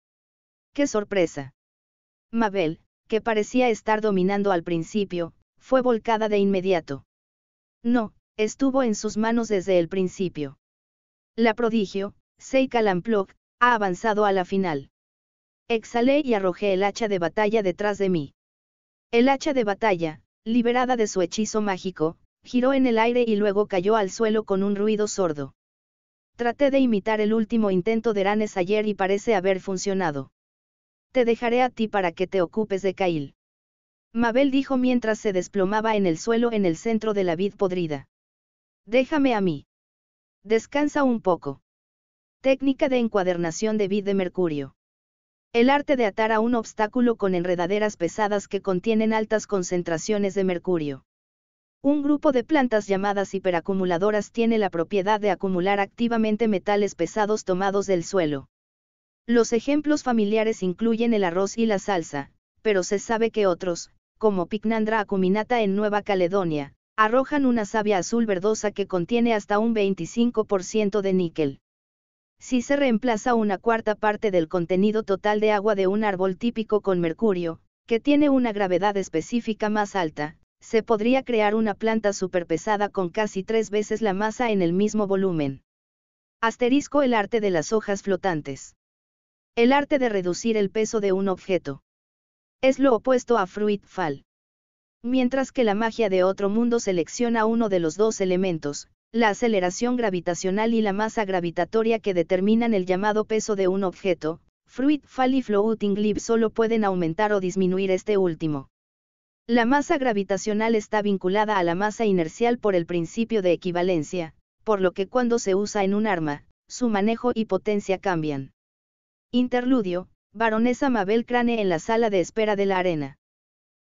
¡Qué sorpresa! Mabel, que parecía estar dominando al principio, fue volcada de inmediato. No, estuvo en sus manos desde el principio. La prodigio, Seika ha avanzado a la final. Exhalé y arrojé el hacha de batalla detrás de mí. El hacha de batalla, liberada de su hechizo mágico, giró en el aire y luego cayó al suelo con un ruido sordo. Traté de imitar el último intento de Eranes ayer y parece haber funcionado. Te dejaré a ti para que te ocupes de Cail. Mabel dijo mientras se desplomaba en el suelo en el centro de la vid podrida. Déjame a mí. Descansa un poco. Técnica de encuadernación de vid de mercurio. El arte de atar a un obstáculo con enredaderas pesadas que contienen altas concentraciones de mercurio. Un grupo de plantas llamadas hiperacumuladoras tiene la propiedad de acumular activamente metales pesados tomados del suelo. Los ejemplos familiares incluyen el arroz y la salsa, pero se sabe que otros, como Picnandra acuminata en Nueva Caledonia, arrojan una savia azul verdosa que contiene hasta un 25% de níquel. Si se reemplaza una cuarta parte del contenido total de agua de un árbol típico con mercurio, que tiene una gravedad específica más alta, se podría crear una planta superpesada con casi tres veces la masa en el mismo volumen. Asterisco el arte de las hojas flotantes. El arte de reducir el peso de un objeto. Es lo opuesto a Fruit Fall. Mientras que la magia de otro mundo selecciona uno de los dos elementos, la aceleración gravitacional y la masa gravitatoria que determinan el llamado peso de un objeto, Fruit Fall y floating lib solo pueden aumentar o disminuir este último. La masa gravitacional está vinculada a la masa inercial por el principio de equivalencia, por lo que cuando se usa en un arma, su manejo y potencia cambian. Interludio, baronesa Mabel Crane en la sala de espera de la arena.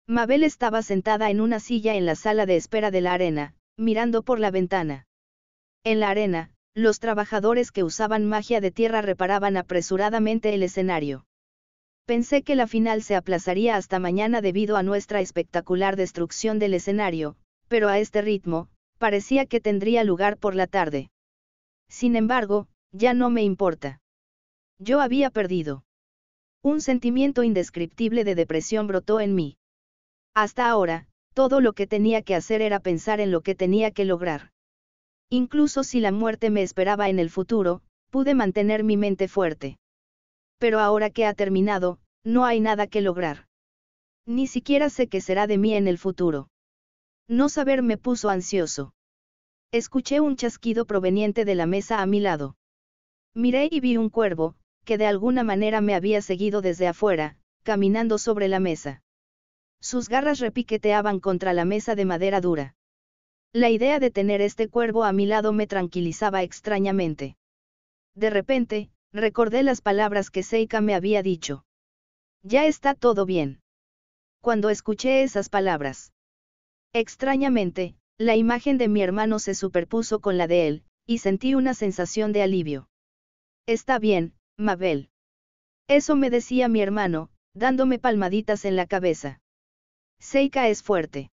Mabel estaba sentada en una silla en la sala de espera de la arena, mirando por la ventana. En la arena, los trabajadores que usaban magia de tierra reparaban apresuradamente el escenario. Pensé que la final se aplazaría hasta mañana debido a nuestra espectacular destrucción del escenario, pero a este ritmo, parecía que tendría lugar por la tarde. Sin embargo, ya no me importa. Yo había perdido. Un sentimiento indescriptible de depresión brotó en mí. Hasta ahora, todo lo que tenía que hacer era pensar en lo que tenía que lograr. Incluso si la muerte me esperaba en el futuro, pude mantener mi mente fuerte pero ahora que ha terminado, no hay nada que lograr. Ni siquiera sé qué será de mí en el futuro. No saber me puso ansioso. Escuché un chasquido proveniente de la mesa a mi lado. Miré y vi un cuervo, que de alguna manera me había seguido desde afuera, caminando sobre la mesa. Sus garras repiqueteaban contra la mesa de madera dura. La idea de tener este cuervo a mi lado me tranquilizaba extrañamente. De repente, Recordé las palabras que Seika me había dicho. Ya está todo bien. Cuando escuché esas palabras. Extrañamente, la imagen de mi hermano se superpuso con la de él, y sentí una sensación de alivio. Está bien, Mabel. Eso me decía mi hermano, dándome palmaditas en la cabeza. Seika es fuerte.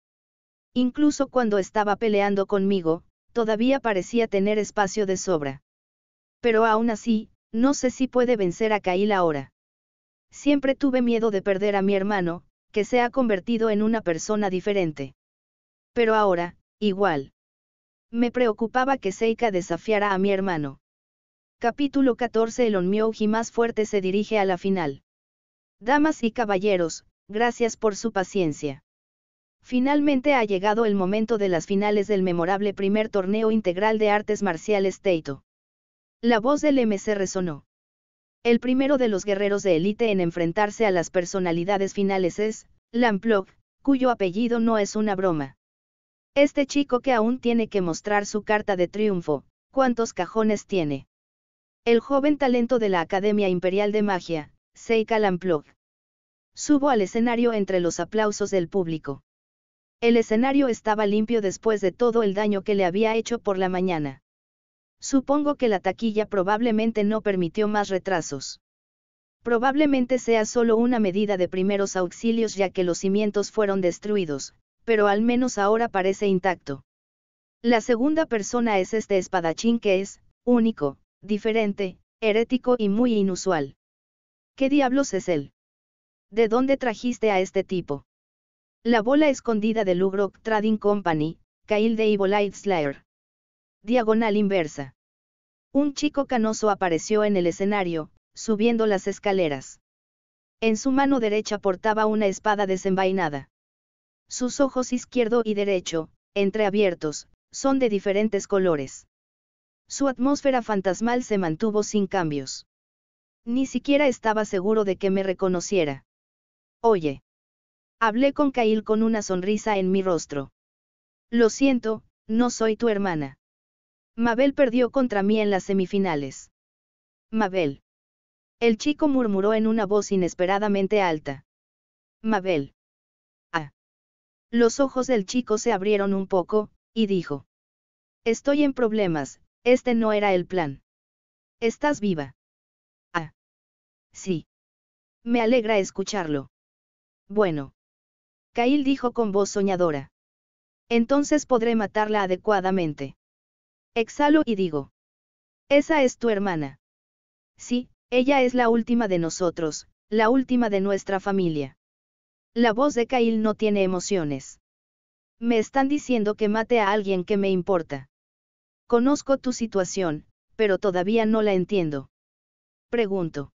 Incluso cuando estaba peleando conmigo, todavía parecía tener espacio de sobra. Pero aún así, no sé si puede vencer a Kail ahora. Siempre tuve miedo de perder a mi hermano, que se ha convertido en una persona diferente. Pero ahora, igual. Me preocupaba que Seika desafiara a mi hermano. Capítulo 14 El Onmyoji más fuerte se dirige a la final. Damas y caballeros, gracias por su paciencia. Finalmente ha llegado el momento de las finales del memorable primer torneo integral de artes marciales Teito. La voz del MC resonó. El primero de los guerreros de élite en enfrentarse a las personalidades finales es, Lamplog, cuyo apellido no es una broma. Este chico que aún tiene que mostrar su carta de triunfo, ¿cuántos cajones tiene? El joven talento de la Academia Imperial de Magia, Seika Lamplog. Subo al escenario entre los aplausos del público. El escenario estaba limpio después de todo el daño que le había hecho por la mañana. Supongo que la taquilla probablemente no permitió más retrasos. Probablemente sea solo una medida de primeros auxilios ya que los cimientos fueron destruidos, pero al menos ahora parece intacto. La segunda persona es este espadachín que es, único, diferente, herético y muy inusual. ¿Qué diablos es él? ¿De dónde trajiste a este tipo? La bola escondida de Lugrock Trading Company, Kyle de Ibolite Slayer diagonal inversa. Un chico canoso apareció en el escenario, subiendo las escaleras. En su mano derecha portaba una espada desenvainada. Sus ojos izquierdo y derecho, entreabiertos, son de diferentes colores. Su atmósfera fantasmal se mantuvo sin cambios. Ni siquiera estaba seguro de que me reconociera. Oye. Hablé con Cail con una sonrisa en mi rostro. Lo siento, no soy tu hermana. Mabel perdió contra mí en las semifinales. Mabel. El chico murmuró en una voz inesperadamente alta. Mabel. Ah. Los ojos del chico se abrieron un poco, y dijo. Estoy en problemas, este no era el plan. Estás viva. Ah. Sí. Me alegra escucharlo. Bueno. Cail dijo con voz soñadora. Entonces podré matarla adecuadamente. Exhalo y digo. Esa es tu hermana. Sí, ella es la última de nosotros, la última de nuestra familia. La voz de Kyle no tiene emociones. Me están diciendo que mate a alguien que me importa. Conozco tu situación, pero todavía no la entiendo. Pregunto.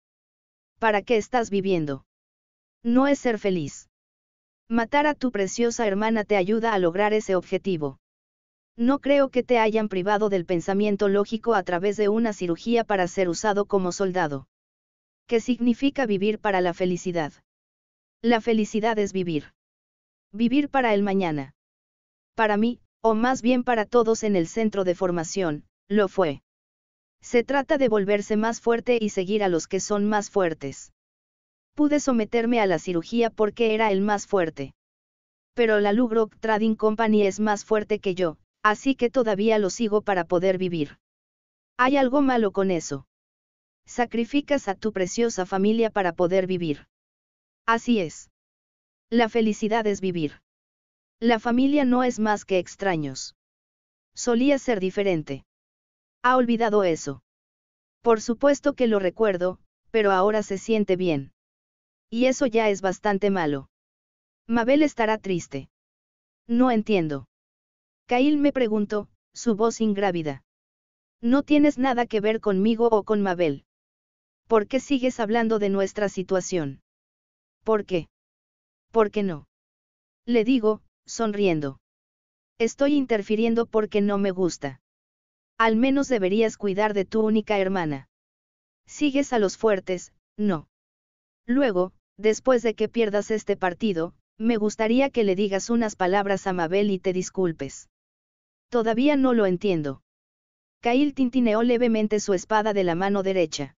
¿Para qué estás viviendo? No es ser feliz. Matar a tu preciosa hermana te ayuda a lograr ese objetivo. No creo que te hayan privado del pensamiento lógico a través de una cirugía para ser usado como soldado. ¿Qué significa vivir para la felicidad? La felicidad es vivir. Vivir para el mañana. Para mí, o más bien para todos en el centro de formación, lo fue. Se trata de volverse más fuerte y seguir a los que son más fuertes. Pude someterme a la cirugía porque era el más fuerte. Pero la Lugrock Trading Company es más fuerte que yo, así que todavía lo sigo para poder vivir. Hay algo malo con eso. Sacrificas a tu preciosa familia para poder vivir. Así es. La felicidad es vivir. La familia no es más que extraños. Solía ser diferente. Ha olvidado eso. Por supuesto que lo recuerdo, pero ahora se siente bien. Y eso ya es bastante malo. Mabel estará triste. No entiendo. Cail me preguntó, su voz ingrávida. No tienes nada que ver conmigo o con Mabel. ¿Por qué sigues hablando de nuestra situación? ¿Por qué? ¿Por qué no? Le digo, sonriendo. Estoy interfiriendo porque no me gusta. Al menos deberías cuidar de tu única hermana. Sigues a los fuertes, no. Luego, después de que pierdas este partido, me gustaría que le digas unas palabras a Mabel y te disculpes. Todavía no lo entiendo. Kail tintineó levemente su espada de la mano derecha.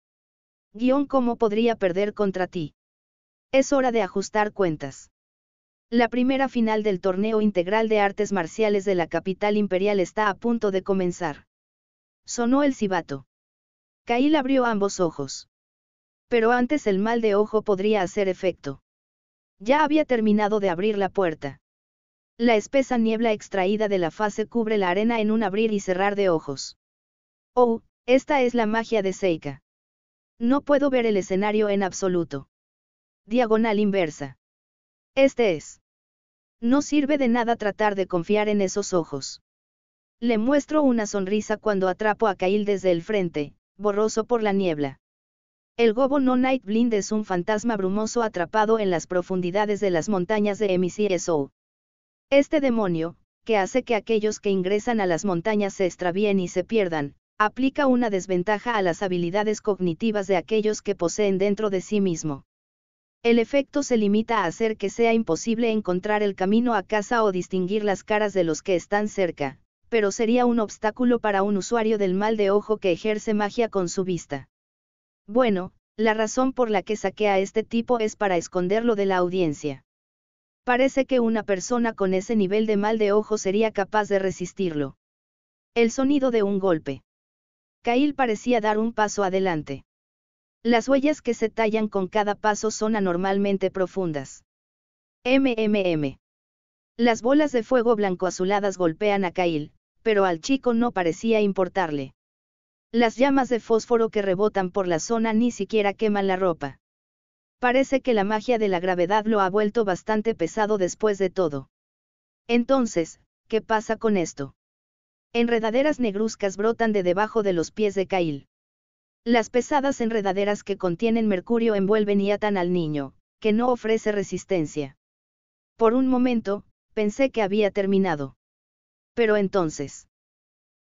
Guión cómo podría perder contra ti. Es hora de ajustar cuentas. La primera final del torneo integral de artes marciales de la capital imperial está a punto de comenzar. Sonó el cibato. Kail abrió ambos ojos. Pero antes el mal de ojo podría hacer efecto. Ya había terminado de abrir la puerta. La espesa niebla extraída de la fase cubre la arena en un abrir y cerrar de ojos. Oh, esta es la magia de Seika. No puedo ver el escenario en absoluto. Diagonal inversa. Este es. No sirve de nada tratar de confiar en esos ojos. Le muestro una sonrisa cuando atrapo a Kail desde el frente, borroso por la niebla. El Gobo no Night Blind es un fantasma brumoso atrapado en las profundidades de las montañas de MCSO. Este demonio, que hace que aquellos que ingresan a las montañas se extravíen y se pierdan, aplica una desventaja a las habilidades cognitivas de aquellos que poseen dentro de sí mismo. El efecto se limita a hacer que sea imposible encontrar el camino a casa o distinguir las caras de los que están cerca, pero sería un obstáculo para un usuario del mal de ojo que ejerce magia con su vista. Bueno, la razón por la que saqué a este tipo es para esconderlo de la audiencia. Parece que una persona con ese nivel de mal de ojo sería capaz de resistirlo. El sonido de un golpe. Cail parecía dar un paso adelante. Las huellas que se tallan con cada paso son anormalmente profundas. MMM. Las bolas de fuego blanco azuladas golpean a Cail, pero al chico no parecía importarle. Las llamas de fósforo que rebotan por la zona ni siquiera queman la ropa. Parece que la magia de la gravedad lo ha vuelto bastante pesado después de todo. Entonces, ¿qué pasa con esto? Enredaderas negruzcas brotan de debajo de los pies de Caíl. Las pesadas enredaderas que contienen mercurio envuelven y atan al niño, que no ofrece resistencia. Por un momento, pensé que había terminado. Pero entonces.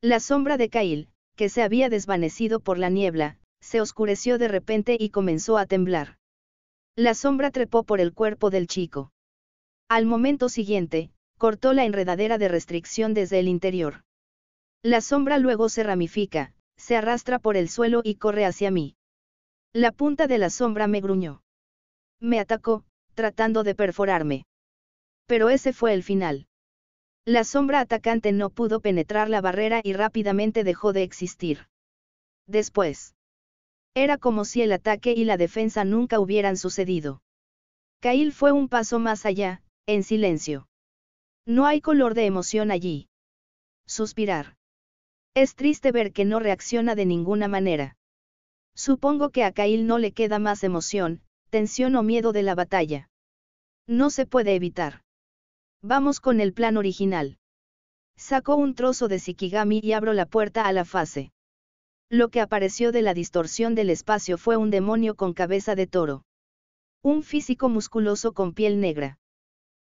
La sombra de Kail, que se había desvanecido por la niebla, se oscureció de repente y comenzó a temblar. La sombra trepó por el cuerpo del chico. Al momento siguiente, cortó la enredadera de restricción desde el interior. La sombra luego se ramifica, se arrastra por el suelo y corre hacia mí. La punta de la sombra me gruñó. Me atacó, tratando de perforarme. Pero ese fue el final. La sombra atacante no pudo penetrar la barrera y rápidamente dejó de existir. Después. Era como si el ataque y la defensa nunca hubieran sucedido. Cail fue un paso más allá, en silencio. No hay color de emoción allí. Suspirar. Es triste ver que no reacciona de ninguna manera. Supongo que a Kail no le queda más emoción, tensión o miedo de la batalla. No se puede evitar. Vamos con el plan original. Sacó un trozo de Shikigami y abro la puerta a la fase lo que apareció de la distorsión del espacio fue un demonio con cabeza de toro. Un físico musculoso con piel negra.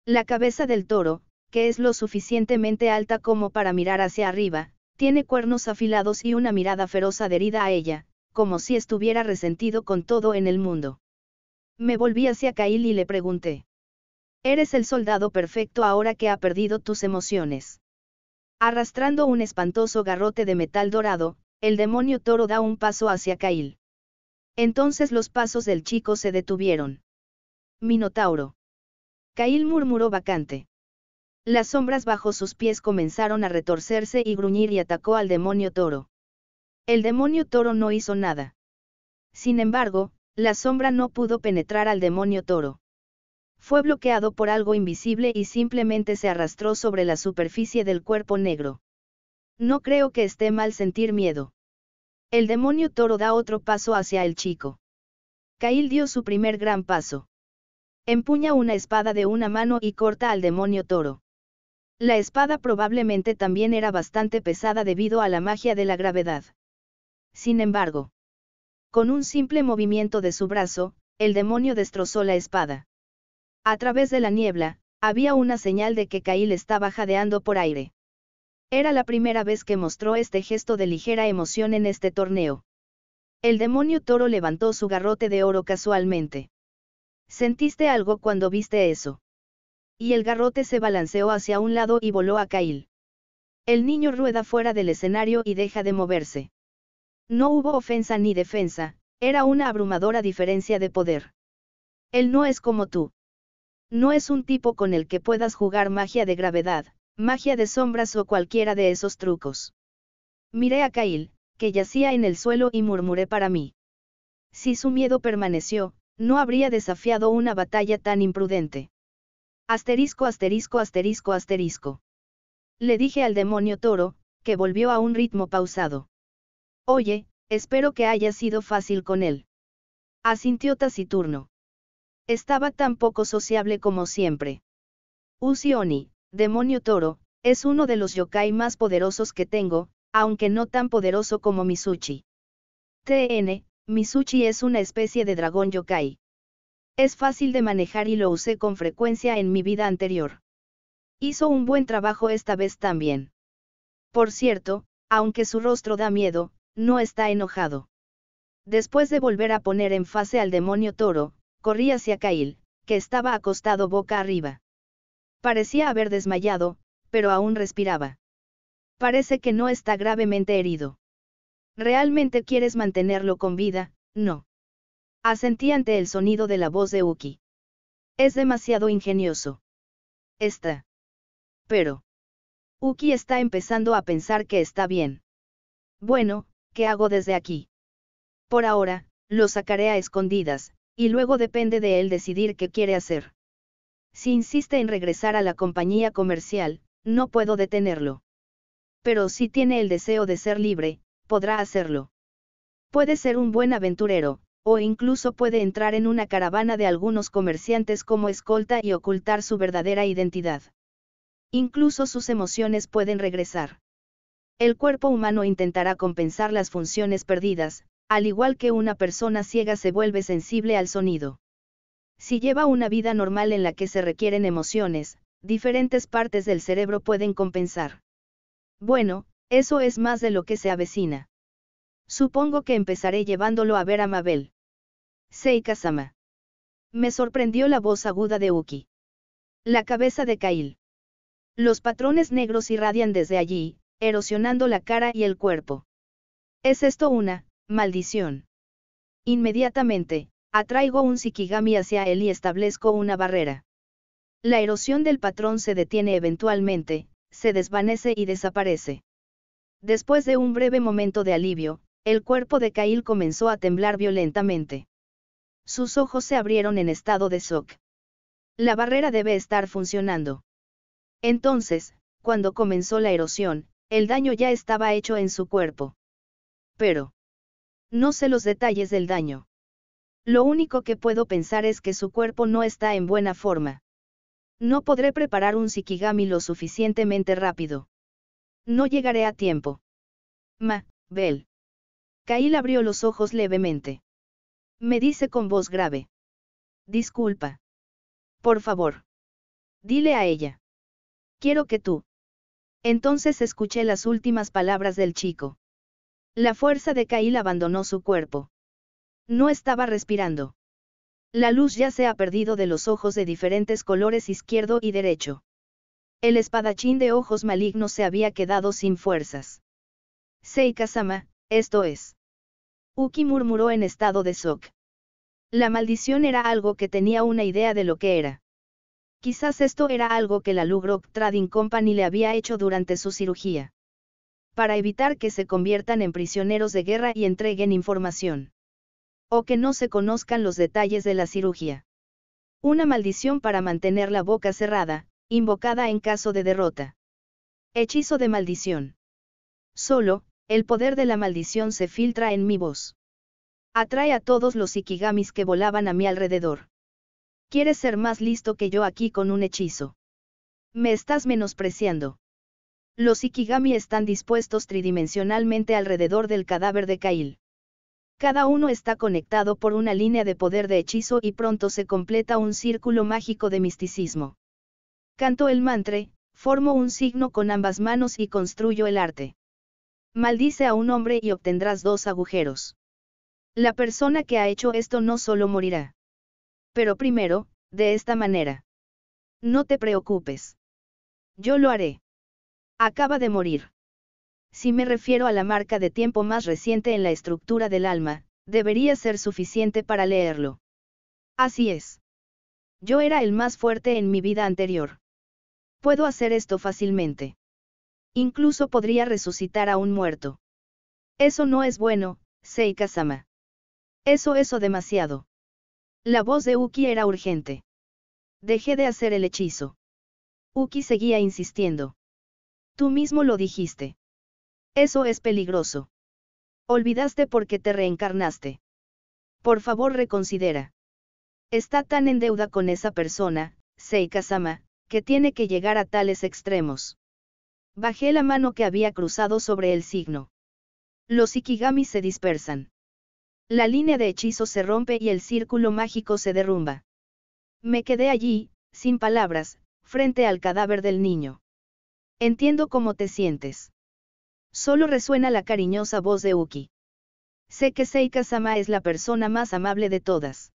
La cabeza del toro, que es lo suficientemente alta como para mirar hacia arriba, tiene cuernos afilados y una mirada feroz adherida a ella, como si estuviera resentido con todo en el mundo. Me volví hacia Cail y le pregunté. Eres el soldado perfecto ahora que ha perdido tus emociones. Arrastrando un espantoso garrote de metal dorado, el demonio toro da un paso hacia Cail Entonces los pasos del chico se detuvieron. Minotauro. Cail murmuró vacante. Las sombras bajo sus pies comenzaron a retorcerse y gruñir y atacó al demonio toro. El demonio toro no hizo nada. Sin embargo, la sombra no pudo penetrar al demonio toro. Fue bloqueado por algo invisible y simplemente se arrastró sobre la superficie del cuerpo negro. No creo que esté mal sentir miedo. El demonio toro da otro paso hacia el chico. Kail dio su primer gran paso. Empuña una espada de una mano y corta al demonio toro. La espada probablemente también era bastante pesada debido a la magia de la gravedad. Sin embargo, con un simple movimiento de su brazo, el demonio destrozó la espada. A través de la niebla, había una señal de que Cail estaba jadeando por aire. Era la primera vez que mostró este gesto de ligera emoción en este torneo. El demonio toro levantó su garrote de oro casualmente. ¿Sentiste algo cuando viste eso? Y el garrote se balanceó hacia un lado y voló a Kyle. El niño rueda fuera del escenario y deja de moverse. No hubo ofensa ni defensa, era una abrumadora diferencia de poder. Él no es como tú. No es un tipo con el que puedas jugar magia de gravedad, magia de sombras o cualquiera de esos trucos. Miré a Kail, que yacía en el suelo y murmuré para mí. Si su miedo permaneció, no habría desafiado una batalla tan imprudente. Asterisco, asterisco, asterisco, asterisco. Le dije al demonio toro, que volvió a un ritmo pausado. Oye, espero que haya sido fácil con él. Asintió taciturno. Estaba tan poco sociable como siempre. Usioni, Demonio Toro, es uno de los yokai más poderosos que tengo, aunque no tan poderoso como Misuchi. TN, Misuchi es una especie de dragón yokai. Es fácil de manejar y lo usé con frecuencia en mi vida anterior. Hizo un buen trabajo esta vez también. Por cierto, aunque su rostro da miedo, no está enojado. Después de volver a poner en fase al demonio toro, corrí hacia Kail, que estaba acostado boca arriba. Parecía haber desmayado, pero aún respiraba. Parece que no está gravemente herido. ¿Realmente quieres mantenerlo con vida? No. Asentí ante el sonido de la voz de Uki. Es demasiado ingenioso. Está. Pero. Uki está empezando a pensar que está bien. Bueno, ¿qué hago desde aquí? Por ahora, lo sacaré a escondidas, y luego depende de él decidir qué quiere hacer. Si insiste en regresar a la compañía comercial, no puedo detenerlo. Pero si tiene el deseo de ser libre, podrá hacerlo. Puede ser un buen aventurero, o incluso puede entrar en una caravana de algunos comerciantes como escolta y ocultar su verdadera identidad. Incluso sus emociones pueden regresar. El cuerpo humano intentará compensar las funciones perdidas, al igual que una persona ciega se vuelve sensible al sonido. Si lleva una vida normal en la que se requieren emociones, diferentes partes del cerebro pueden compensar. Bueno, eso es más de lo que se avecina. Supongo que empezaré llevándolo a ver a Mabel. Seika-sama. Me sorprendió la voz aguda de Uki. La cabeza de Kail. Los patrones negros irradian desde allí, erosionando la cara y el cuerpo. ¿Es esto una maldición? Inmediatamente, Atraigo un Sikigami hacia él y establezco una barrera. La erosión del patrón se detiene eventualmente, se desvanece y desaparece. Después de un breve momento de alivio, el cuerpo de Kail comenzó a temblar violentamente. Sus ojos se abrieron en estado de shock. La barrera debe estar funcionando. Entonces, cuando comenzó la erosión, el daño ya estaba hecho en su cuerpo. Pero. No sé los detalles del daño. Lo único que puedo pensar es que su cuerpo no está en buena forma. No podré preparar un Sikigami lo suficientemente rápido. No llegaré a tiempo. Ma, Bel. Kail abrió los ojos levemente. Me dice con voz grave. Disculpa. Por favor. Dile a ella. Quiero que tú. Entonces escuché las últimas palabras del chico. La fuerza de Kail abandonó su cuerpo. No estaba respirando. La luz ya se ha perdido de los ojos de diferentes colores izquierdo y derecho. El espadachín de ojos malignos se había quedado sin fuerzas. Seika-sama, esto es. Uki murmuró en estado de shock. La maldición era algo que tenía una idea de lo que era. Quizás esto era algo que la Lugrock Trading Company le había hecho durante su cirugía. Para evitar que se conviertan en prisioneros de guerra y entreguen información o que no se conozcan los detalles de la cirugía. Una maldición para mantener la boca cerrada, invocada en caso de derrota. Hechizo de maldición. Solo, el poder de la maldición se filtra en mi voz. Atrae a todos los ikigamis que volaban a mi alrededor. Quieres ser más listo que yo aquí con un hechizo. Me estás menospreciando. Los ikigami están dispuestos tridimensionalmente alrededor del cadáver de Kail. Cada uno está conectado por una línea de poder de hechizo y pronto se completa un círculo mágico de misticismo. Canto el mantra, formo un signo con ambas manos y construyo el arte. Maldice a un hombre y obtendrás dos agujeros. La persona que ha hecho esto no solo morirá. Pero primero, de esta manera. No te preocupes. Yo lo haré. Acaba de morir. Si me refiero a la marca de tiempo más reciente en la estructura del alma, debería ser suficiente para leerlo. Así es. Yo era el más fuerte en mi vida anterior. Puedo hacer esto fácilmente. Incluso podría resucitar a un muerto. Eso no es bueno, Seika-sama. Eso eso demasiado. La voz de Uki era urgente. Dejé de hacer el hechizo. Uki seguía insistiendo. Tú mismo lo dijiste. Eso es peligroso. Olvidaste por qué te reencarnaste. Por favor reconsidera. Está tan en deuda con esa persona, seika que tiene que llegar a tales extremos. Bajé la mano que había cruzado sobre el signo. Los ikigami se dispersan. La línea de hechizo se rompe y el círculo mágico se derrumba. Me quedé allí, sin palabras, frente al cadáver del niño. Entiendo cómo te sientes. Solo resuena la cariñosa voz de Uki. Sé que Seika-sama es la persona más amable de todas.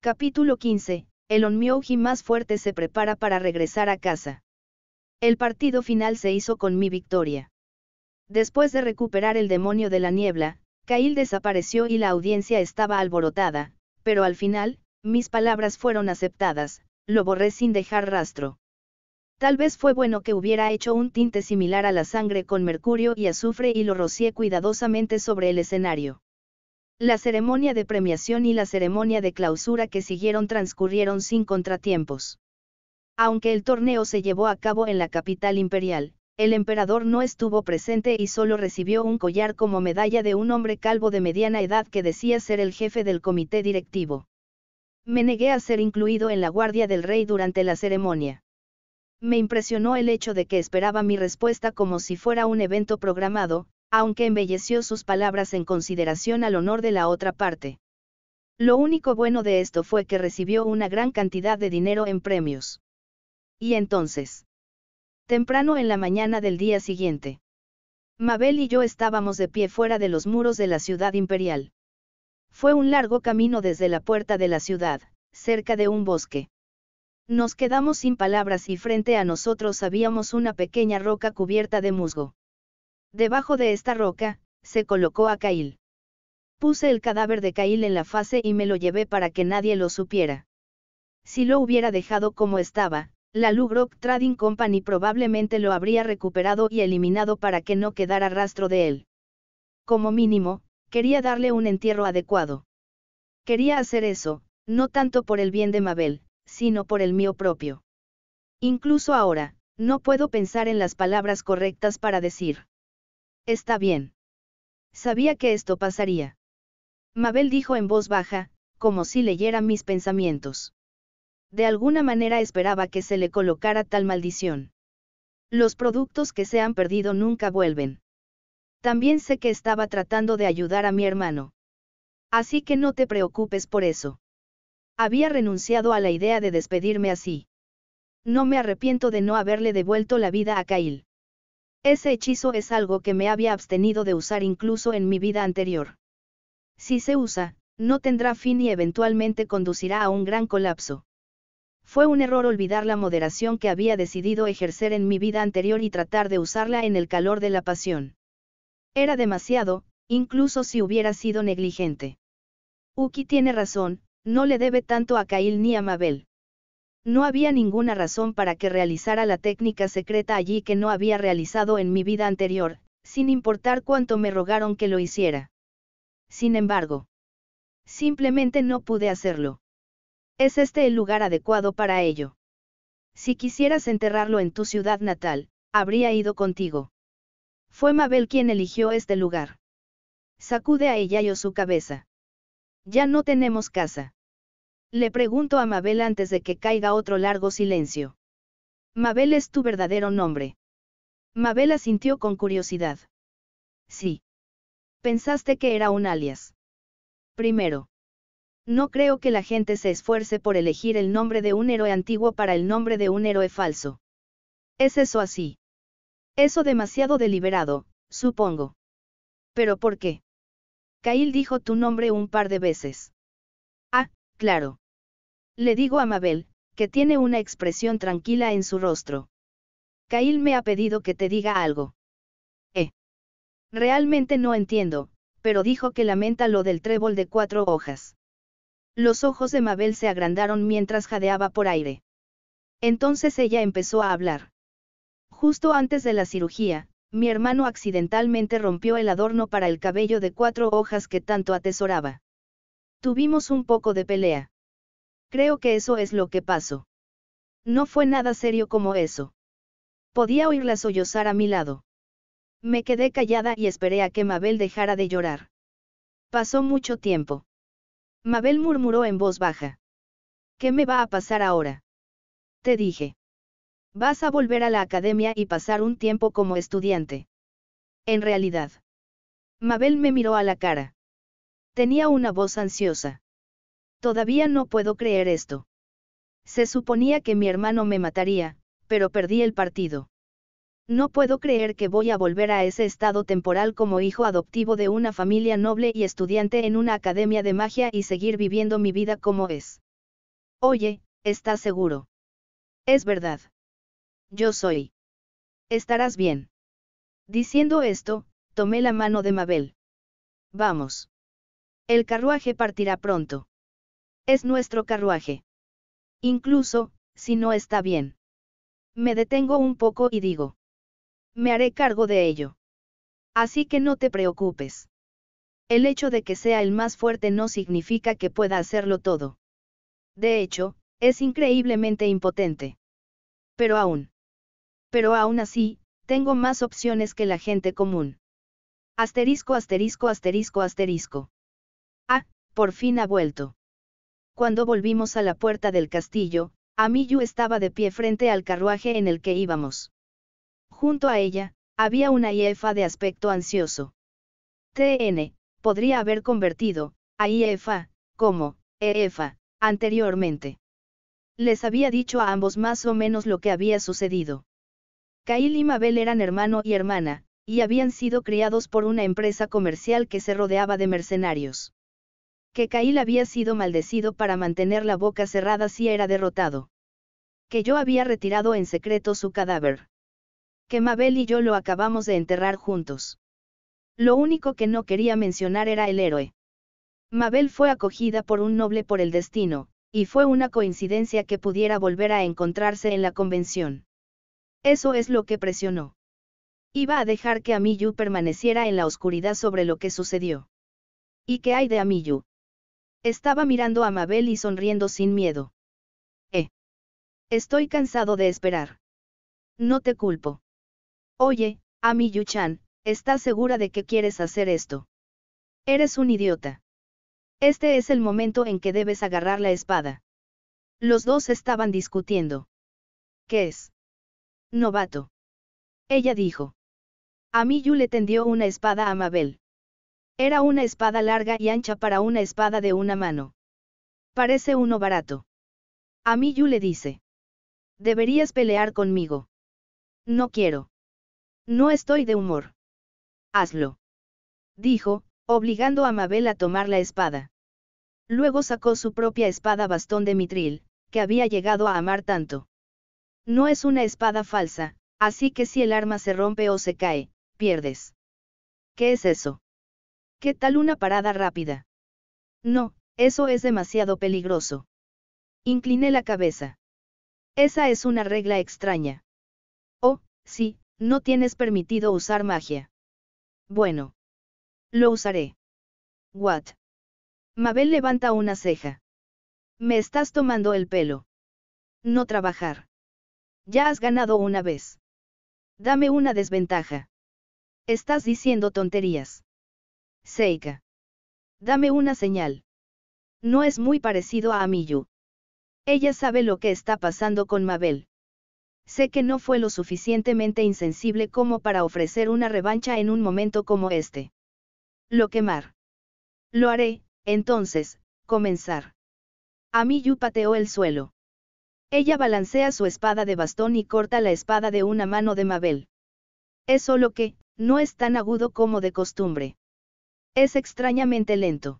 Capítulo 15. El Onmyoji más fuerte se prepara para regresar a casa. El partido final se hizo con mi victoria. Después de recuperar el demonio de la niebla, Kail desapareció y la audiencia estaba alborotada, pero al final, mis palabras fueron aceptadas, lo borré sin dejar rastro. Tal vez fue bueno que hubiera hecho un tinte similar a la sangre con mercurio y azufre y lo rocié cuidadosamente sobre el escenario. La ceremonia de premiación y la ceremonia de clausura que siguieron transcurrieron sin contratiempos. Aunque el torneo se llevó a cabo en la capital imperial, el emperador no estuvo presente y solo recibió un collar como medalla de un hombre calvo de mediana edad que decía ser el jefe del comité directivo. Me negué a ser incluido en la guardia del rey durante la ceremonia me impresionó el hecho de que esperaba mi respuesta como si fuera un evento programado, aunque embelleció sus palabras en consideración al honor de la otra parte. Lo único bueno de esto fue que recibió una gran cantidad de dinero en premios. Y entonces. Temprano en la mañana del día siguiente. Mabel y yo estábamos de pie fuera de los muros de la ciudad imperial. Fue un largo camino desde la puerta de la ciudad, cerca de un bosque. Nos quedamos sin palabras y frente a nosotros habíamos una pequeña roca cubierta de musgo. Debajo de esta roca, se colocó a Cail. Puse el cadáver de Cail en la fase y me lo llevé para que nadie lo supiera. Si lo hubiera dejado como estaba, la Lugrock Trading Company probablemente lo habría recuperado y eliminado para que no quedara rastro de él. Como mínimo, quería darle un entierro adecuado. Quería hacer eso, no tanto por el bien de Mabel, sino por el mío propio. Incluso ahora, no puedo pensar en las palabras correctas para decir. Está bien. Sabía que esto pasaría. Mabel dijo en voz baja, como si leyera mis pensamientos. De alguna manera esperaba que se le colocara tal maldición. Los productos que se han perdido nunca vuelven. También sé que estaba tratando de ayudar a mi hermano. Así que no te preocupes por eso. Había renunciado a la idea de despedirme así. No me arrepiento de no haberle devuelto la vida a Kail. Ese hechizo es algo que me había abstenido de usar incluso en mi vida anterior. Si se usa, no tendrá fin y eventualmente conducirá a un gran colapso. Fue un error olvidar la moderación que había decidido ejercer en mi vida anterior y tratar de usarla en el calor de la pasión. Era demasiado, incluso si hubiera sido negligente. Uki tiene razón, no le debe tanto a Cail ni a Mabel. No había ninguna razón para que realizara la técnica secreta allí que no había realizado en mi vida anterior, sin importar cuánto me rogaron que lo hiciera. Sin embargo, simplemente no pude hacerlo. ¿Es este el lugar adecuado para ello? Si quisieras enterrarlo en tu ciudad natal, habría ido contigo. Fue Mabel quien eligió este lugar. Sacude a ella yo su cabeza. Ya no tenemos casa. Le pregunto a Mabel antes de que caiga otro largo silencio. Mabel es tu verdadero nombre. Mabel asintió con curiosidad. Sí. Pensaste que era un alias. Primero. No creo que la gente se esfuerce por elegir el nombre de un héroe antiguo para el nombre de un héroe falso. ¿Es eso así? Eso demasiado deliberado, supongo. ¿Pero por qué? Cail dijo tu nombre un par de veces. Ah, claro. Le digo a Mabel, que tiene una expresión tranquila en su rostro. Cail me ha pedido que te diga algo. Eh. Realmente no entiendo, pero dijo que lamenta lo del trébol de cuatro hojas. Los ojos de Mabel se agrandaron mientras jadeaba por aire. Entonces ella empezó a hablar. Justo antes de la cirugía, mi hermano accidentalmente rompió el adorno para el cabello de cuatro hojas que tanto atesoraba. Tuvimos un poco de pelea. Creo que eso es lo que pasó. No fue nada serio como eso. Podía oírla sollozar a mi lado. Me quedé callada y esperé a que Mabel dejara de llorar. Pasó mucho tiempo. Mabel murmuró en voz baja. ¿Qué me va a pasar ahora? Te dije. Vas a volver a la academia y pasar un tiempo como estudiante. En realidad. Mabel me miró a la cara. Tenía una voz ansiosa. Todavía no puedo creer esto. Se suponía que mi hermano me mataría, pero perdí el partido. No puedo creer que voy a volver a ese estado temporal como hijo adoptivo de una familia noble y estudiante en una academia de magia y seguir viviendo mi vida como es. Oye, ¿estás seguro? Es verdad yo soy. Estarás bien. Diciendo esto, tomé la mano de Mabel. Vamos. El carruaje partirá pronto. Es nuestro carruaje. Incluso, si no está bien. Me detengo un poco y digo. Me haré cargo de ello. Así que no te preocupes. El hecho de que sea el más fuerte no significa que pueda hacerlo todo. De hecho, es increíblemente impotente. Pero aún pero aún así, tengo más opciones que la gente común. Asterisco, asterisco, asterisco, asterisco. Ah, por fin ha vuelto. Cuando volvimos a la puerta del castillo, Amiyu estaba de pie frente al carruaje en el que íbamos. Junto a ella, había una Iefa de aspecto ansioso. TN, podría haber convertido, a Iefa, como, EFA, anteriormente. Les había dicho a ambos más o menos lo que había sucedido. Caíl y Mabel eran hermano y hermana, y habían sido criados por una empresa comercial que se rodeaba de mercenarios. Que Caíl había sido maldecido para mantener la boca cerrada si era derrotado. Que yo había retirado en secreto su cadáver. Que Mabel y yo lo acabamos de enterrar juntos. Lo único que no quería mencionar era el héroe. Mabel fue acogida por un noble por el destino, y fue una coincidencia que pudiera volver a encontrarse en la convención. Eso es lo que presionó. Iba a dejar que Amiyu permaneciera en la oscuridad sobre lo que sucedió. ¿Y qué hay de Amiyu? Estaba mirando a Mabel y sonriendo sin miedo. Eh. Estoy cansado de esperar. No te culpo. Oye, Amiyu-chan, ¿estás segura de que quieres hacer esto? Eres un idiota. Este es el momento en que debes agarrar la espada. Los dos estaban discutiendo. ¿Qué es? Novato. Ella dijo. A mí le tendió una espada a Mabel. Era una espada larga y ancha para una espada de una mano. Parece uno barato. A mí le dice. Deberías pelear conmigo. No quiero. No estoy de humor. Hazlo. Dijo, obligando a Mabel a tomar la espada. Luego sacó su propia espada bastón de mitril, que había llegado a amar tanto. No es una espada falsa, así que si el arma se rompe o se cae, pierdes. ¿Qué es eso? ¿Qué tal una parada rápida? No, eso es demasiado peligroso. Incliné la cabeza. Esa es una regla extraña. Oh, sí, no tienes permitido usar magia. Bueno. Lo usaré. What? Mabel levanta una ceja. Me estás tomando el pelo. No trabajar. Ya has ganado una vez. Dame una desventaja. Estás diciendo tonterías. Seika. Dame una señal. No es muy parecido a Amiyu. Ella sabe lo que está pasando con Mabel. Sé que no fue lo suficientemente insensible como para ofrecer una revancha en un momento como este. Lo quemar. Lo haré, entonces, comenzar. Amiyu pateó el suelo. Ella balancea su espada de bastón y corta la espada de una mano de Mabel. Es solo que, no es tan agudo como de costumbre. Es extrañamente lento.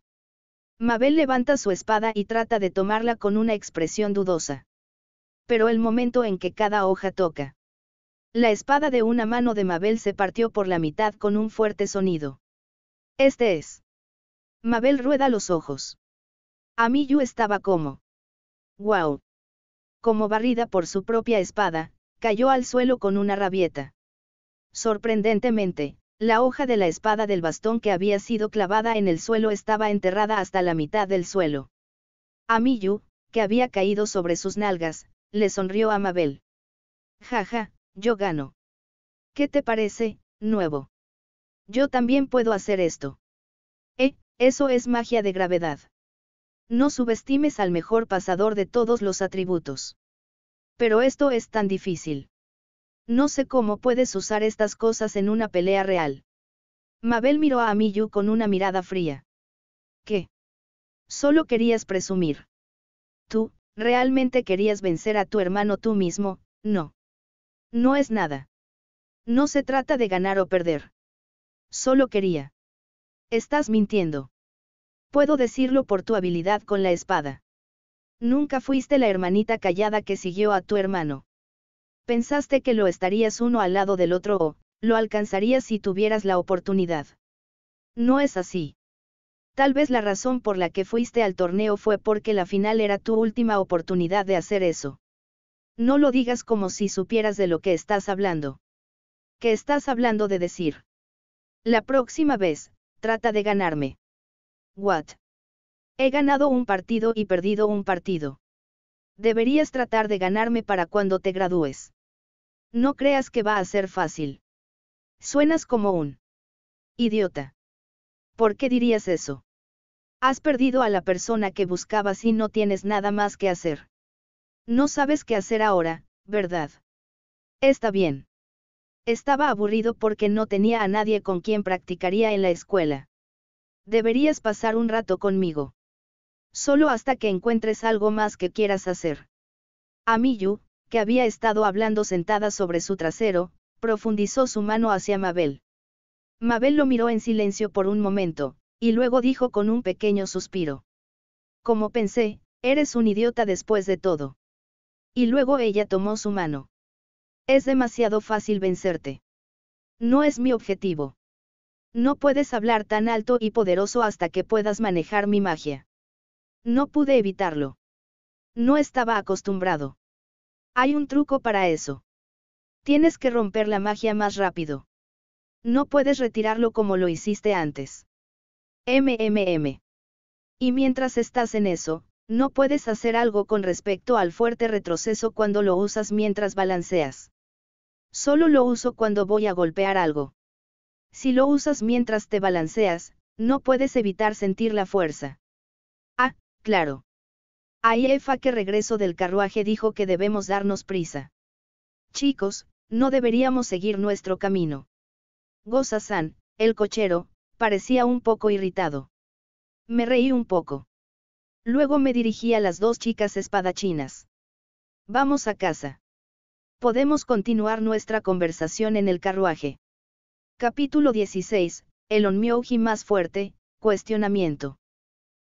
Mabel levanta su espada y trata de tomarla con una expresión dudosa. Pero el momento en que cada hoja toca. La espada de una mano de Mabel se partió por la mitad con un fuerte sonido. Este es. Mabel rueda los ojos. A mí yo estaba como. ¡Guau! Wow como barrida por su propia espada, cayó al suelo con una rabieta. Sorprendentemente, la hoja de la espada del bastón que había sido clavada en el suelo estaba enterrada hasta la mitad del suelo. A Miyu, que había caído sobre sus nalgas, le sonrió a Mabel. Jaja, yo gano. ¿Qué te parece, nuevo? Yo también puedo hacer esto. Eh, eso es magia de gravedad. No subestimes al mejor pasador de todos los atributos. Pero esto es tan difícil. No sé cómo puedes usar estas cosas en una pelea real. Mabel miró a Amiyu con una mirada fría. ¿Qué? Solo querías presumir. Tú, realmente querías vencer a tu hermano tú mismo, no. No es nada. No se trata de ganar o perder. Solo quería. Estás mintiendo. Puedo decirlo por tu habilidad con la espada. Nunca fuiste la hermanita callada que siguió a tu hermano. Pensaste que lo estarías uno al lado del otro o, lo alcanzarías si tuvieras la oportunidad. No es así. Tal vez la razón por la que fuiste al torneo fue porque la final era tu última oportunidad de hacer eso. No lo digas como si supieras de lo que estás hablando. ¿Qué estás hablando de decir? La próxima vez, trata de ganarme what? He ganado un partido y perdido un partido. Deberías tratar de ganarme para cuando te gradúes. No creas que va a ser fácil. Suenas como un idiota. ¿Por qué dirías eso? Has perdido a la persona que buscabas y no tienes nada más que hacer. No sabes qué hacer ahora, ¿verdad? Está bien. Estaba aburrido porque no tenía a nadie con quien practicaría en la escuela. Deberías pasar un rato conmigo. Solo hasta que encuentres algo más que quieras hacer. A que había estado hablando sentada sobre su trasero, profundizó su mano hacia Mabel. Mabel lo miró en silencio por un momento, y luego dijo con un pequeño suspiro. Como pensé, eres un idiota después de todo. Y luego ella tomó su mano. Es demasiado fácil vencerte. No es mi objetivo. No puedes hablar tan alto y poderoso hasta que puedas manejar mi magia. No pude evitarlo. No estaba acostumbrado. Hay un truco para eso. Tienes que romper la magia más rápido. No puedes retirarlo como lo hiciste antes. MMM. Y mientras estás en eso, no puedes hacer algo con respecto al fuerte retroceso cuando lo usas mientras balanceas. Solo lo uso cuando voy a golpear algo. Si lo usas mientras te balanceas, no puedes evitar sentir la fuerza. Ah, claro. Ahí Efa que regreso del carruaje dijo que debemos darnos prisa. Chicos, no deberíamos seguir nuestro camino. goza el cochero, parecía un poco irritado. Me reí un poco. Luego me dirigí a las dos chicas espadachinas. Vamos a casa. Podemos continuar nuestra conversación en el carruaje. Capítulo 16. El Onmyoji más fuerte, cuestionamiento.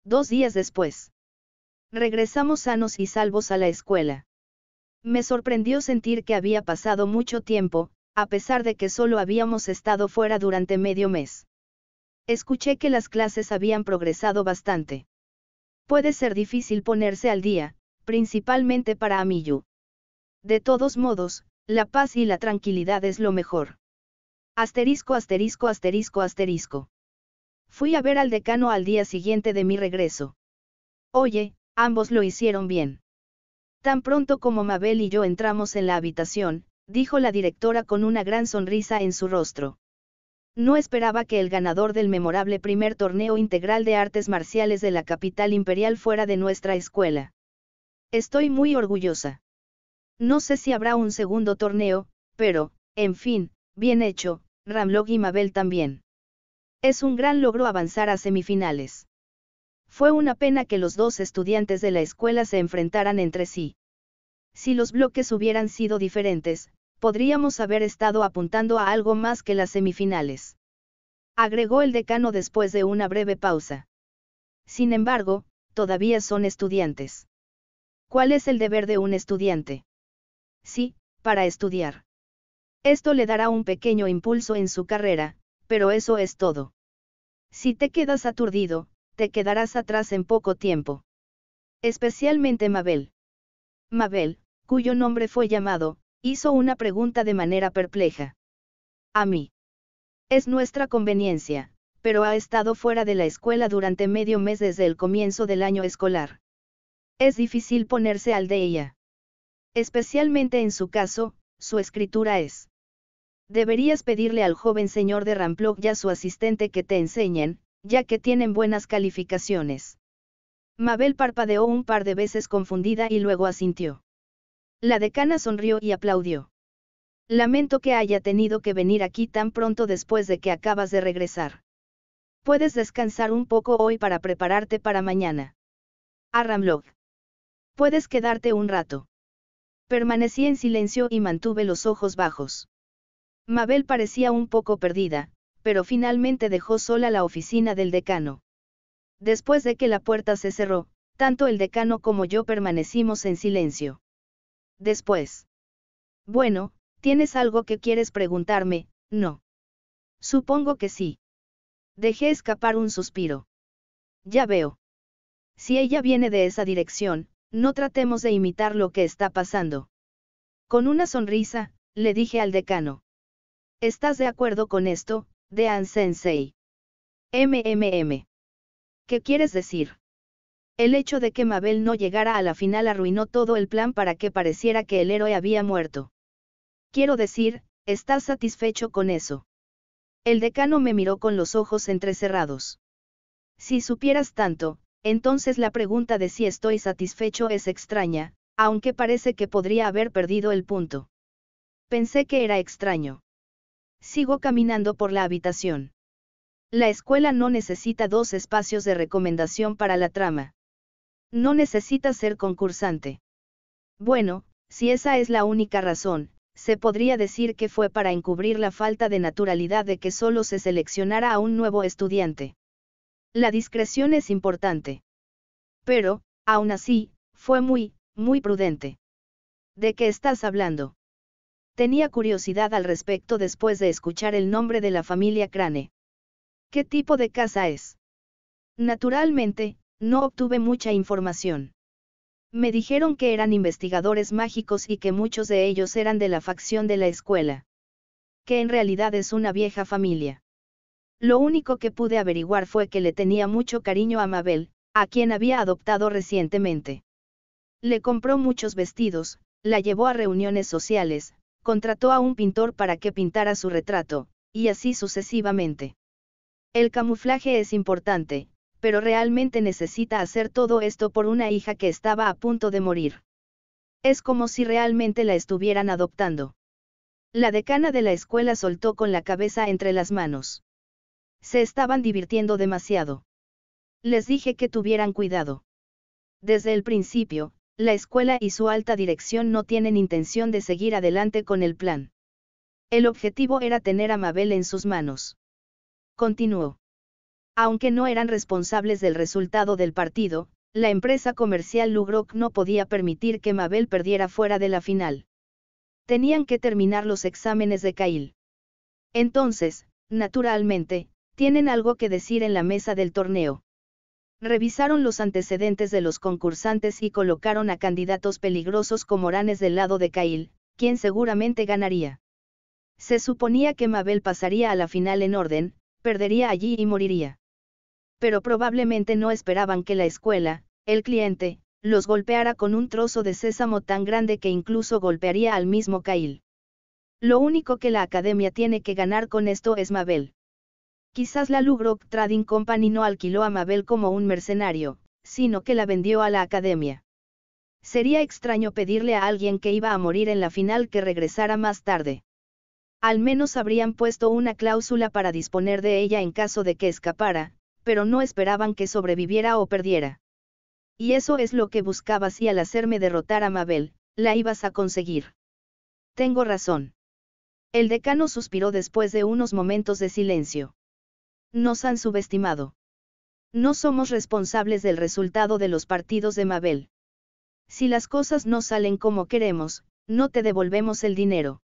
Dos días después. Regresamos sanos y salvos a la escuela. Me sorprendió sentir que había pasado mucho tiempo, a pesar de que solo habíamos estado fuera durante medio mes. Escuché que las clases habían progresado bastante. Puede ser difícil ponerse al día, principalmente para Amiyu. De todos modos, la paz y la tranquilidad es lo mejor. Asterisco, asterisco, asterisco, asterisco. Fui a ver al decano al día siguiente de mi regreso. Oye, ambos lo hicieron bien. Tan pronto como Mabel y yo entramos en la habitación, dijo la directora con una gran sonrisa en su rostro. No esperaba que el ganador del memorable primer torneo integral de artes marciales de la capital imperial fuera de nuestra escuela. Estoy muy orgullosa. No sé si habrá un segundo torneo, pero, en fin, Bien hecho, Ramlog y Mabel también. Es un gran logro avanzar a semifinales. Fue una pena que los dos estudiantes de la escuela se enfrentaran entre sí. Si los bloques hubieran sido diferentes, podríamos haber estado apuntando a algo más que las semifinales. Agregó el decano después de una breve pausa. Sin embargo, todavía son estudiantes. ¿Cuál es el deber de un estudiante? Sí, para estudiar. Esto le dará un pequeño impulso en su carrera, pero eso es todo. Si te quedas aturdido, te quedarás atrás en poco tiempo. Especialmente Mabel. Mabel, cuyo nombre fue llamado, hizo una pregunta de manera perpleja. A mí. Es nuestra conveniencia, pero ha estado fuera de la escuela durante medio mes desde el comienzo del año escolar. Es difícil ponerse al de ella. Especialmente en su caso, su escritura es Deberías pedirle al joven señor de Ramblog ya su asistente que te enseñen, ya que tienen buenas calificaciones. Mabel parpadeó un par de veces confundida y luego asintió. La decana sonrió y aplaudió. Lamento que haya tenido que venir aquí tan pronto después de que acabas de regresar. Puedes descansar un poco hoy para prepararte para mañana. A Ramlog. Puedes quedarte un rato. Permanecí en silencio y mantuve los ojos bajos. Mabel parecía un poco perdida, pero finalmente dejó sola la oficina del decano. Después de que la puerta se cerró, tanto el decano como yo permanecimos en silencio. Después. Bueno, ¿tienes algo que quieres preguntarme? No. Supongo que sí. Dejé escapar un suspiro. Ya veo. Si ella viene de esa dirección, no tratemos de imitar lo que está pasando. Con una sonrisa, le dije al decano. ¿Estás de acuerdo con esto, Dean Sensei? MMM. ¿Qué quieres decir? El hecho de que Mabel no llegara a la final arruinó todo el plan para que pareciera que el héroe había muerto. Quiero decir, ¿estás satisfecho con eso? El decano me miró con los ojos entrecerrados. Si supieras tanto, entonces la pregunta de si estoy satisfecho es extraña, aunque parece que podría haber perdido el punto. Pensé que era extraño. Sigo caminando por la habitación. La escuela no necesita dos espacios de recomendación para la trama. No necesita ser concursante. Bueno, si esa es la única razón, se podría decir que fue para encubrir la falta de naturalidad de que solo se seleccionara a un nuevo estudiante. La discreción es importante. Pero, aún así, fue muy, muy prudente. ¿De qué estás hablando? Tenía curiosidad al respecto después de escuchar el nombre de la familia Crane. ¿Qué tipo de casa es? Naturalmente, no obtuve mucha información. Me dijeron que eran investigadores mágicos y que muchos de ellos eran de la facción de la escuela. Que en realidad es una vieja familia. Lo único que pude averiguar fue que le tenía mucho cariño a Mabel, a quien había adoptado recientemente. Le compró muchos vestidos, la llevó a reuniones sociales, contrató a un pintor para que pintara su retrato, y así sucesivamente. El camuflaje es importante, pero realmente necesita hacer todo esto por una hija que estaba a punto de morir. Es como si realmente la estuvieran adoptando. La decana de la escuela soltó con la cabeza entre las manos. Se estaban divirtiendo demasiado. Les dije que tuvieran cuidado. Desde el principio, la escuela y su alta dirección no tienen intención de seguir adelante con el plan. El objetivo era tener a Mabel en sus manos. Continuó. Aunque no eran responsables del resultado del partido, la empresa comercial Lugroc no podía permitir que Mabel perdiera fuera de la final. Tenían que terminar los exámenes de Cail. Entonces, naturalmente, tienen algo que decir en la mesa del torneo. Revisaron los antecedentes de los concursantes y colocaron a candidatos peligrosos como Oranes del lado de Cail, quien seguramente ganaría. Se suponía que Mabel pasaría a la final en orden, perdería allí y moriría. Pero probablemente no esperaban que la escuela, el cliente, los golpeara con un trozo de sésamo tan grande que incluso golpearía al mismo Cail. Lo único que la academia tiene que ganar con esto es Mabel. Quizás la Lugrock Trading Company no alquiló a Mabel como un mercenario, sino que la vendió a la academia. Sería extraño pedirle a alguien que iba a morir en la final que regresara más tarde. Al menos habrían puesto una cláusula para disponer de ella en caso de que escapara, pero no esperaban que sobreviviera o perdiera. Y eso es lo que buscabas y al hacerme derrotar a Mabel, la ibas a conseguir. Tengo razón. El decano suspiró después de unos momentos de silencio. Nos han subestimado. No somos responsables del resultado de los partidos de Mabel. Si las cosas no salen como queremos, no te devolvemos el dinero.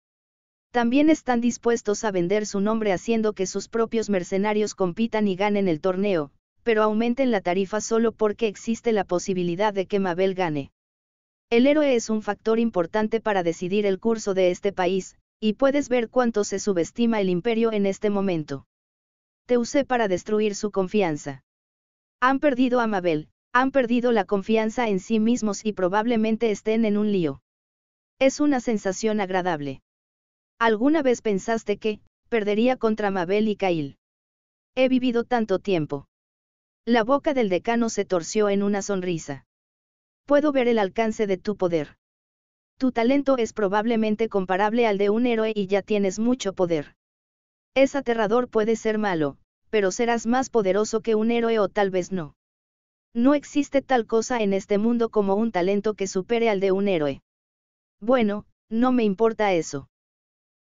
También están dispuestos a vender su nombre haciendo que sus propios mercenarios compitan y ganen el torneo, pero aumenten la tarifa solo porque existe la posibilidad de que Mabel gane. El héroe es un factor importante para decidir el curso de este país, y puedes ver cuánto se subestima el imperio en este momento te usé para destruir su confianza. Han perdido a Mabel, han perdido la confianza en sí mismos y probablemente estén en un lío. Es una sensación agradable. ¿Alguna vez pensaste que, perdería contra Mabel y Cail? He vivido tanto tiempo. La boca del decano se torció en una sonrisa. Puedo ver el alcance de tu poder. Tu talento es probablemente comparable al de un héroe y ya tienes mucho poder. Es aterrador, puede ser malo, pero serás más poderoso que un héroe o tal vez no. No existe tal cosa en este mundo como un talento que supere al de un héroe. Bueno, no me importa eso.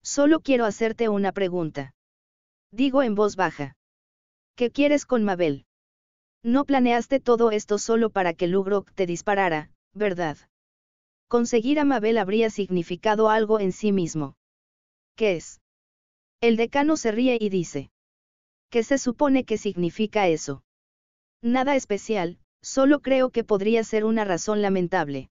Solo quiero hacerte una pregunta. Digo en voz baja. ¿Qué quieres con Mabel? No planeaste todo esto solo para que Lugrok te disparara, ¿verdad? Conseguir a Mabel habría significado algo en sí mismo. ¿Qué es? El decano se ríe y dice. ¿Qué se supone que significa eso? Nada especial, solo creo que podría ser una razón lamentable.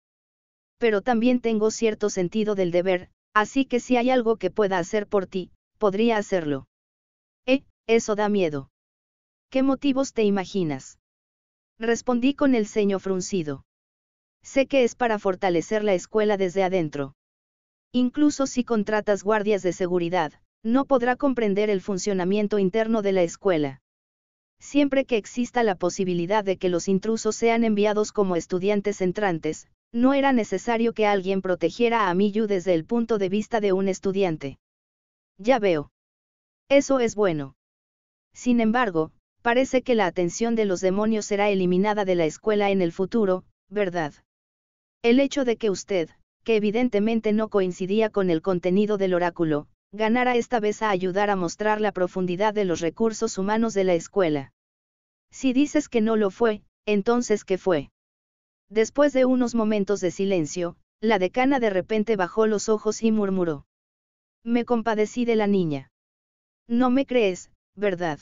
Pero también tengo cierto sentido del deber, así que si hay algo que pueda hacer por ti, podría hacerlo. Eh, eso da miedo. ¿Qué motivos te imaginas? Respondí con el ceño fruncido. Sé que es para fortalecer la escuela desde adentro. Incluso si contratas guardias de seguridad, no podrá comprender el funcionamiento interno de la escuela. Siempre que exista la posibilidad de que los intrusos sean enviados como estudiantes entrantes, no era necesario que alguien protegiera a Miyu desde el punto de vista de un estudiante. Ya veo. Eso es bueno. Sin embargo, parece que la atención de los demonios será eliminada de la escuela en el futuro, ¿verdad? El hecho de que usted, que evidentemente no coincidía con el contenido del oráculo, ganara esta vez a ayudar a mostrar la profundidad de los recursos humanos de la escuela. Si dices que no lo fue, entonces ¿qué fue? Después de unos momentos de silencio, la decana de repente bajó los ojos y murmuró. Me compadecí de la niña. No me crees, ¿verdad?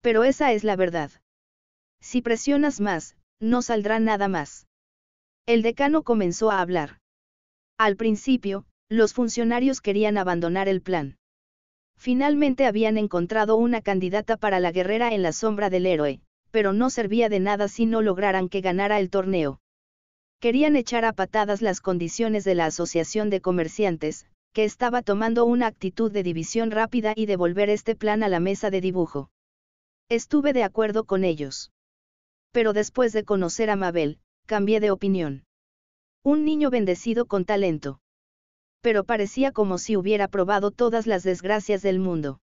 Pero esa es la verdad. Si presionas más, no saldrá nada más. El decano comenzó a hablar. Al principio, los funcionarios querían abandonar el plan. Finalmente habían encontrado una candidata para la guerrera en la sombra del héroe, pero no servía de nada si no lograran que ganara el torneo. Querían echar a patadas las condiciones de la Asociación de Comerciantes, que estaba tomando una actitud de división rápida y devolver este plan a la mesa de dibujo. Estuve de acuerdo con ellos. Pero después de conocer a Mabel, cambié de opinión. Un niño bendecido con talento pero parecía como si hubiera probado todas las desgracias del mundo.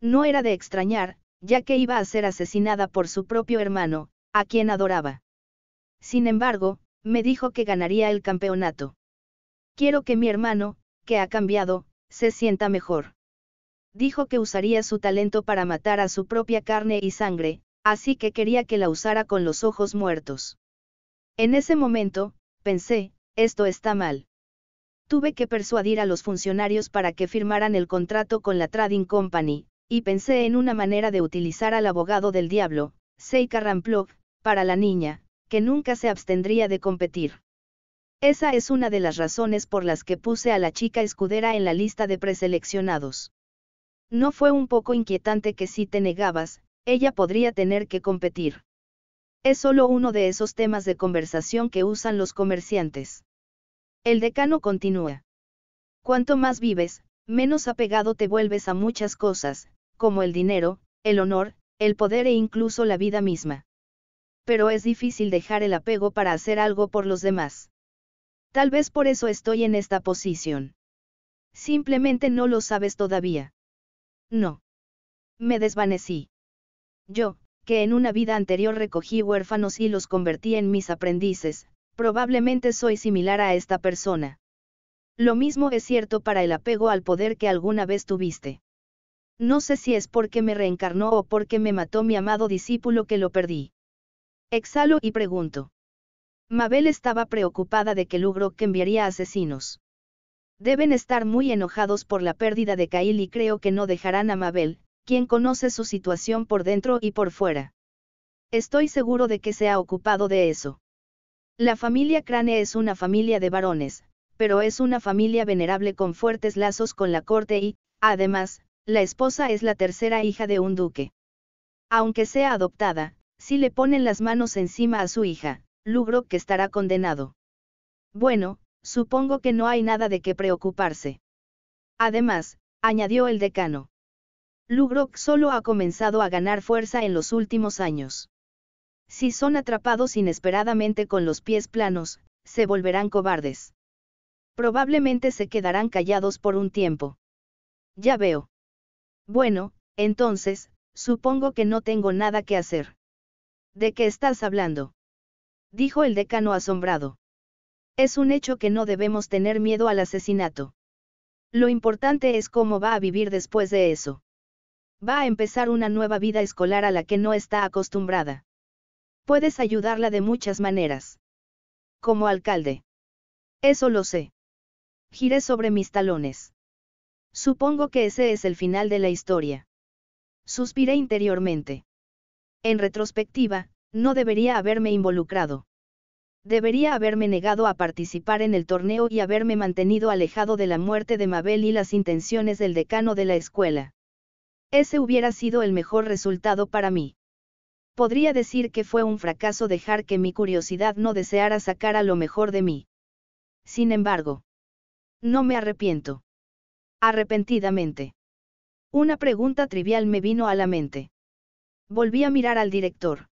No era de extrañar, ya que iba a ser asesinada por su propio hermano, a quien adoraba. Sin embargo, me dijo que ganaría el campeonato. Quiero que mi hermano, que ha cambiado, se sienta mejor. Dijo que usaría su talento para matar a su propia carne y sangre, así que quería que la usara con los ojos muertos. En ese momento, pensé, esto está mal. Tuve que persuadir a los funcionarios para que firmaran el contrato con la Trading Company, y pensé en una manera de utilizar al abogado del diablo, Seika Ramplog, para la niña, que nunca se abstendría de competir. Esa es una de las razones por las que puse a la chica escudera en la lista de preseleccionados. No fue un poco inquietante que si te negabas, ella podría tener que competir. Es solo uno de esos temas de conversación que usan los comerciantes. El decano continúa. Cuanto más vives, menos apegado te vuelves a muchas cosas, como el dinero, el honor, el poder e incluso la vida misma. Pero es difícil dejar el apego para hacer algo por los demás. Tal vez por eso estoy en esta posición. Simplemente no lo sabes todavía. No. Me desvanecí. Yo, que en una vida anterior recogí huérfanos y los convertí en mis aprendices, Probablemente soy similar a esta persona. Lo mismo es cierto para el apego al poder que alguna vez tuviste. No sé si es porque me reencarnó o porque me mató mi amado discípulo que lo perdí. Exhalo y pregunto. Mabel estaba preocupada de que Lugro que enviaría asesinos. Deben estar muy enojados por la pérdida de Kail y creo que no dejarán a Mabel, quien conoce su situación por dentro y por fuera. Estoy seguro de que se ha ocupado de eso. La familia Crane es una familia de varones, pero es una familia venerable con fuertes lazos con la corte y, además, la esposa es la tercera hija de un duque. Aunque sea adoptada, si le ponen las manos encima a su hija, Lugro estará condenado. Bueno, supongo que no hay nada de qué preocuparse. Además, añadió el decano. Lugrok solo ha comenzado a ganar fuerza en los últimos años. Si son atrapados inesperadamente con los pies planos, se volverán cobardes. Probablemente se quedarán callados por un tiempo. Ya veo. Bueno, entonces, supongo que no tengo nada que hacer. ¿De qué estás hablando? Dijo el decano asombrado. Es un hecho que no debemos tener miedo al asesinato. Lo importante es cómo va a vivir después de eso. Va a empezar una nueva vida escolar a la que no está acostumbrada. Puedes ayudarla de muchas maneras. Como alcalde. Eso lo sé. Giré sobre mis talones. Supongo que ese es el final de la historia. Suspiré interiormente. En retrospectiva, no debería haberme involucrado. Debería haberme negado a participar en el torneo y haberme mantenido alejado de la muerte de Mabel y las intenciones del decano de la escuela. Ese hubiera sido el mejor resultado para mí. Podría decir que fue un fracaso dejar que mi curiosidad no deseara sacar a lo mejor de mí. Sin embargo, no me arrepiento. Arrepentidamente. Una pregunta trivial me vino a la mente. Volví a mirar al director.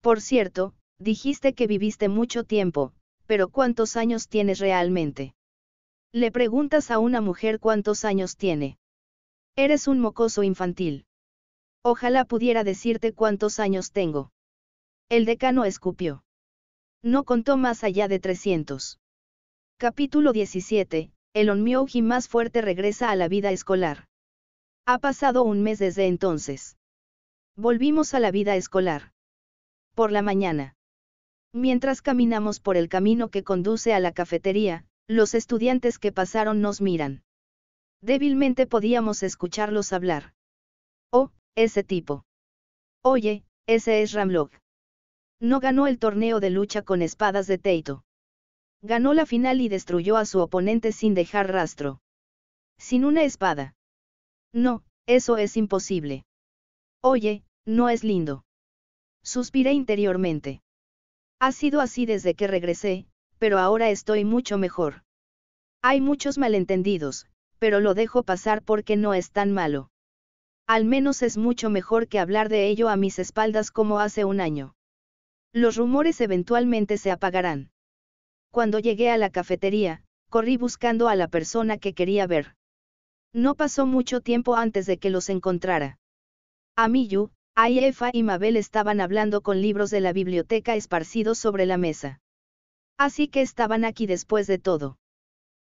Por cierto, dijiste que viviste mucho tiempo, pero ¿cuántos años tienes realmente? Le preguntas a una mujer cuántos años tiene. Eres un mocoso infantil. Ojalá pudiera decirte cuántos años tengo. El decano escupió. No contó más allá de 300. Capítulo 17. El Onmyoji más fuerte regresa a la vida escolar. Ha pasado un mes desde entonces. Volvimos a la vida escolar. Por la mañana. Mientras caminamos por el camino que conduce a la cafetería, los estudiantes que pasaron nos miran. Débilmente podíamos escucharlos hablar. Oh, ese tipo. Oye, ese es Ramlock. No ganó el torneo de lucha con espadas de Teito. Ganó la final y destruyó a su oponente sin dejar rastro. Sin una espada. No, eso es imposible. Oye, no es lindo. Suspiré interiormente. Ha sido así desde que regresé, pero ahora estoy mucho mejor. Hay muchos malentendidos, pero lo dejo pasar porque no es tan malo. Al menos es mucho mejor que hablar de ello a mis espaldas como hace un año. Los rumores eventualmente se apagarán. Cuando llegué a la cafetería, corrí buscando a la persona que quería ver. No pasó mucho tiempo antes de que los encontrara. Amiyu, Aiefa y Mabel estaban hablando con libros de la biblioteca esparcidos sobre la mesa. Así que estaban aquí después de todo.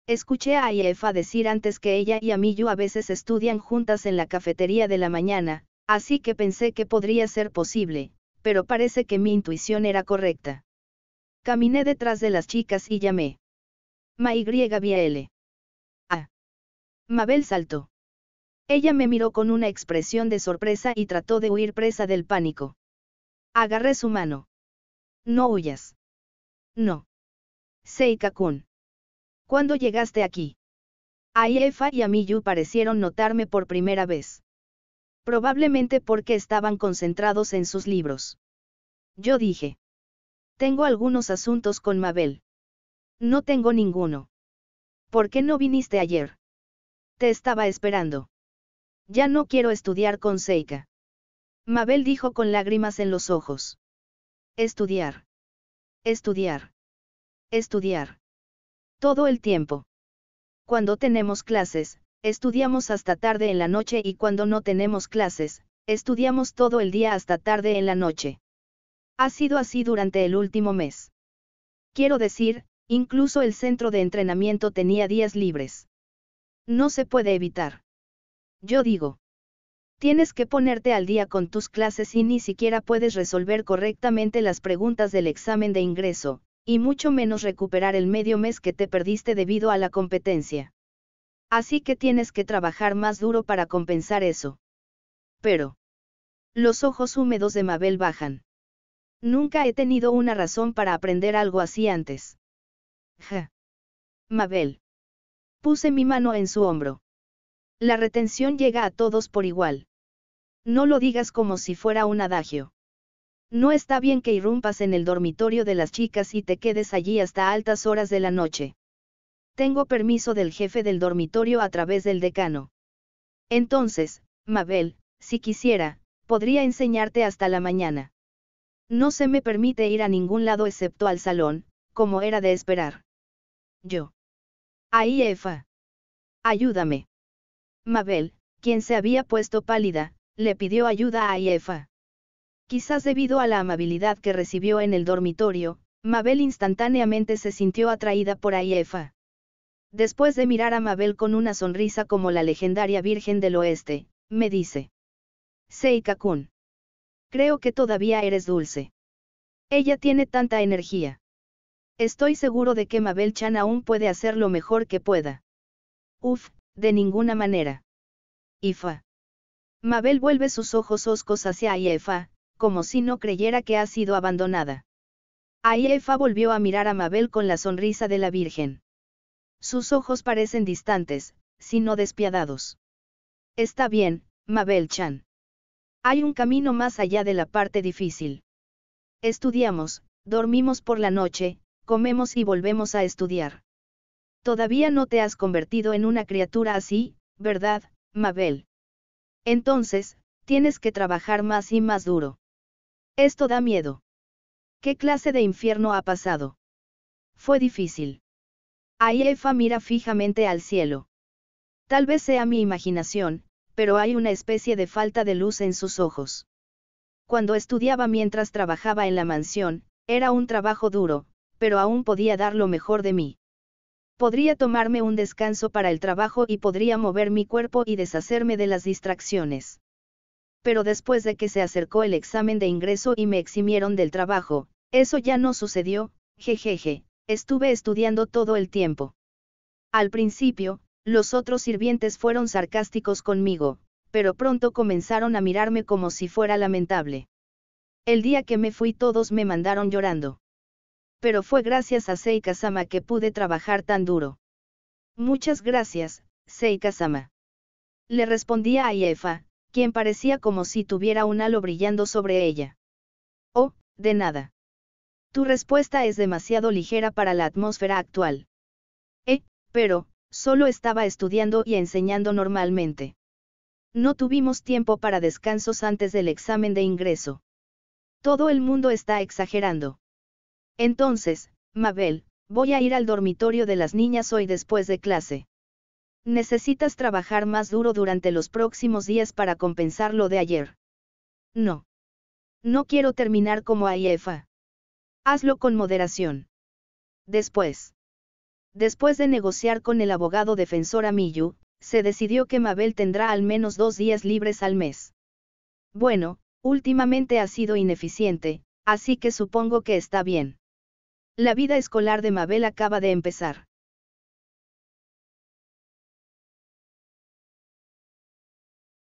Escuché a IEFA decir antes que ella y a yo a veces estudian juntas en la cafetería de la mañana, así que pensé que podría ser posible, pero parece que mi intuición era correcta. Caminé detrás de las chicas y llamé. y L. Ah. Mabel saltó. Ella me miró con una expresión de sorpresa y trató de huir presa del pánico. Agarré su mano. No huyas. No. seika ¿Cuándo llegaste aquí? A Efa y a Miyu parecieron notarme por primera vez. Probablemente porque estaban concentrados en sus libros. Yo dije. Tengo algunos asuntos con Mabel. No tengo ninguno. ¿Por qué no viniste ayer? Te estaba esperando. Ya no quiero estudiar con Seika. Mabel dijo con lágrimas en los ojos. Estudiar. Estudiar. Estudiar. Todo el tiempo. Cuando tenemos clases, estudiamos hasta tarde en la noche y cuando no tenemos clases, estudiamos todo el día hasta tarde en la noche. Ha sido así durante el último mes. Quiero decir, incluso el centro de entrenamiento tenía días libres. No se puede evitar. Yo digo. Tienes que ponerte al día con tus clases y ni siquiera puedes resolver correctamente las preguntas del examen de ingreso, y mucho menos recuperar el medio mes que te perdiste debido a la competencia. Así que tienes que trabajar más duro para compensar eso. Pero. Los ojos húmedos de Mabel bajan. Nunca he tenido una razón para aprender algo así antes. Ja. Mabel. Puse mi mano en su hombro. La retención llega a todos por igual. No lo digas como si fuera un adagio. No está bien que irrumpas en el dormitorio de las chicas y te quedes allí hasta altas horas de la noche. Tengo permiso del jefe del dormitorio a través del decano. Entonces, Mabel, si quisiera, podría enseñarte hasta la mañana. No se me permite ir a ningún lado excepto al salón, como era de esperar. Yo. Ahí, Efa. Ayúdame. Mabel, quien se había puesto pálida, le pidió ayuda a Efa. Quizás debido a la amabilidad que recibió en el dormitorio, Mabel instantáneamente se sintió atraída por Aiefa. Después de mirar a Mabel con una sonrisa como la legendaria Virgen del Oeste, me dice. seika Creo que todavía eres dulce. Ella tiene tanta energía. Estoy seguro de que Mabel Chan aún puede hacer lo mejor que pueda. Uf, de ninguna manera. Ifa. Mabel vuelve sus ojos oscos hacia Aiefa, como si no creyera que ha sido abandonada. Efa volvió a mirar a Mabel con la sonrisa de la Virgen. Sus ojos parecen distantes, sino despiadados. Está bien, Mabel Chan. Hay un camino más allá de la parte difícil. Estudiamos, dormimos por la noche, comemos y volvemos a estudiar. Todavía no te has convertido en una criatura así, ¿verdad, Mabel? Entonces, tienes que trabajar más y más duro. Esto da miedo. ¿Qué clase de infierno ha pasado? Fue difícil. Aiefa mira fijamente al cielo. Tal vez sea mi imaginación, pero hay una especie de falta de luz en sus ojos. Cuando estudiaba mientras trabajaba en la mansión, era un trabajo duro, pero aún podía dar lo mejor de mí. Podría tomarme un descanso para el trabajo y podría mover mi cuerpo y deshacerme de las distracciones pero después de que se acercó el examen de ingreso y me eximieron del trabajo, eso ya no sucedió, jejeje, estuve estudiando todo el tiempo. Al principio, los otros sirvientes fueron sarcásticos conmigo, pero pronto comenzaron a mirarme como si fuera lamentable. El día que me fui todos me mandaron llorando. Pero fue gracias a Seika-sama que pude trabajar tan duro. Muchas gracias, Seika-sama. Le respondía a Iefa, quien parecía como si tuviera un halo brillando sobre ella. Oh, de nada. Tu respuesta es demasiado ligera para la atmósfera actual. Eh, pero, solo estaba estudiando y enseñando normalmente. No tuvimos tiempo para descansos antes del examen de ingreso. Todo el mundo está exagerando. Entonces, Mabel, voy a ir al dormitorio de las niñas hoy después de clase. Necesitas trabajar más duro durante los próximos días para compensar lo de ayer. No. No quiero terminar como Aiefa. Hazlo con moderación. Después. Después de negociar con el abogado defensor Amiyu, se decidió que Mabel tendrá al menos dos días libres al mes. Bueno, últimamente ha sido ineficiente, así que supongo que está bien. La vida escolar de Mabel acaba de empezar.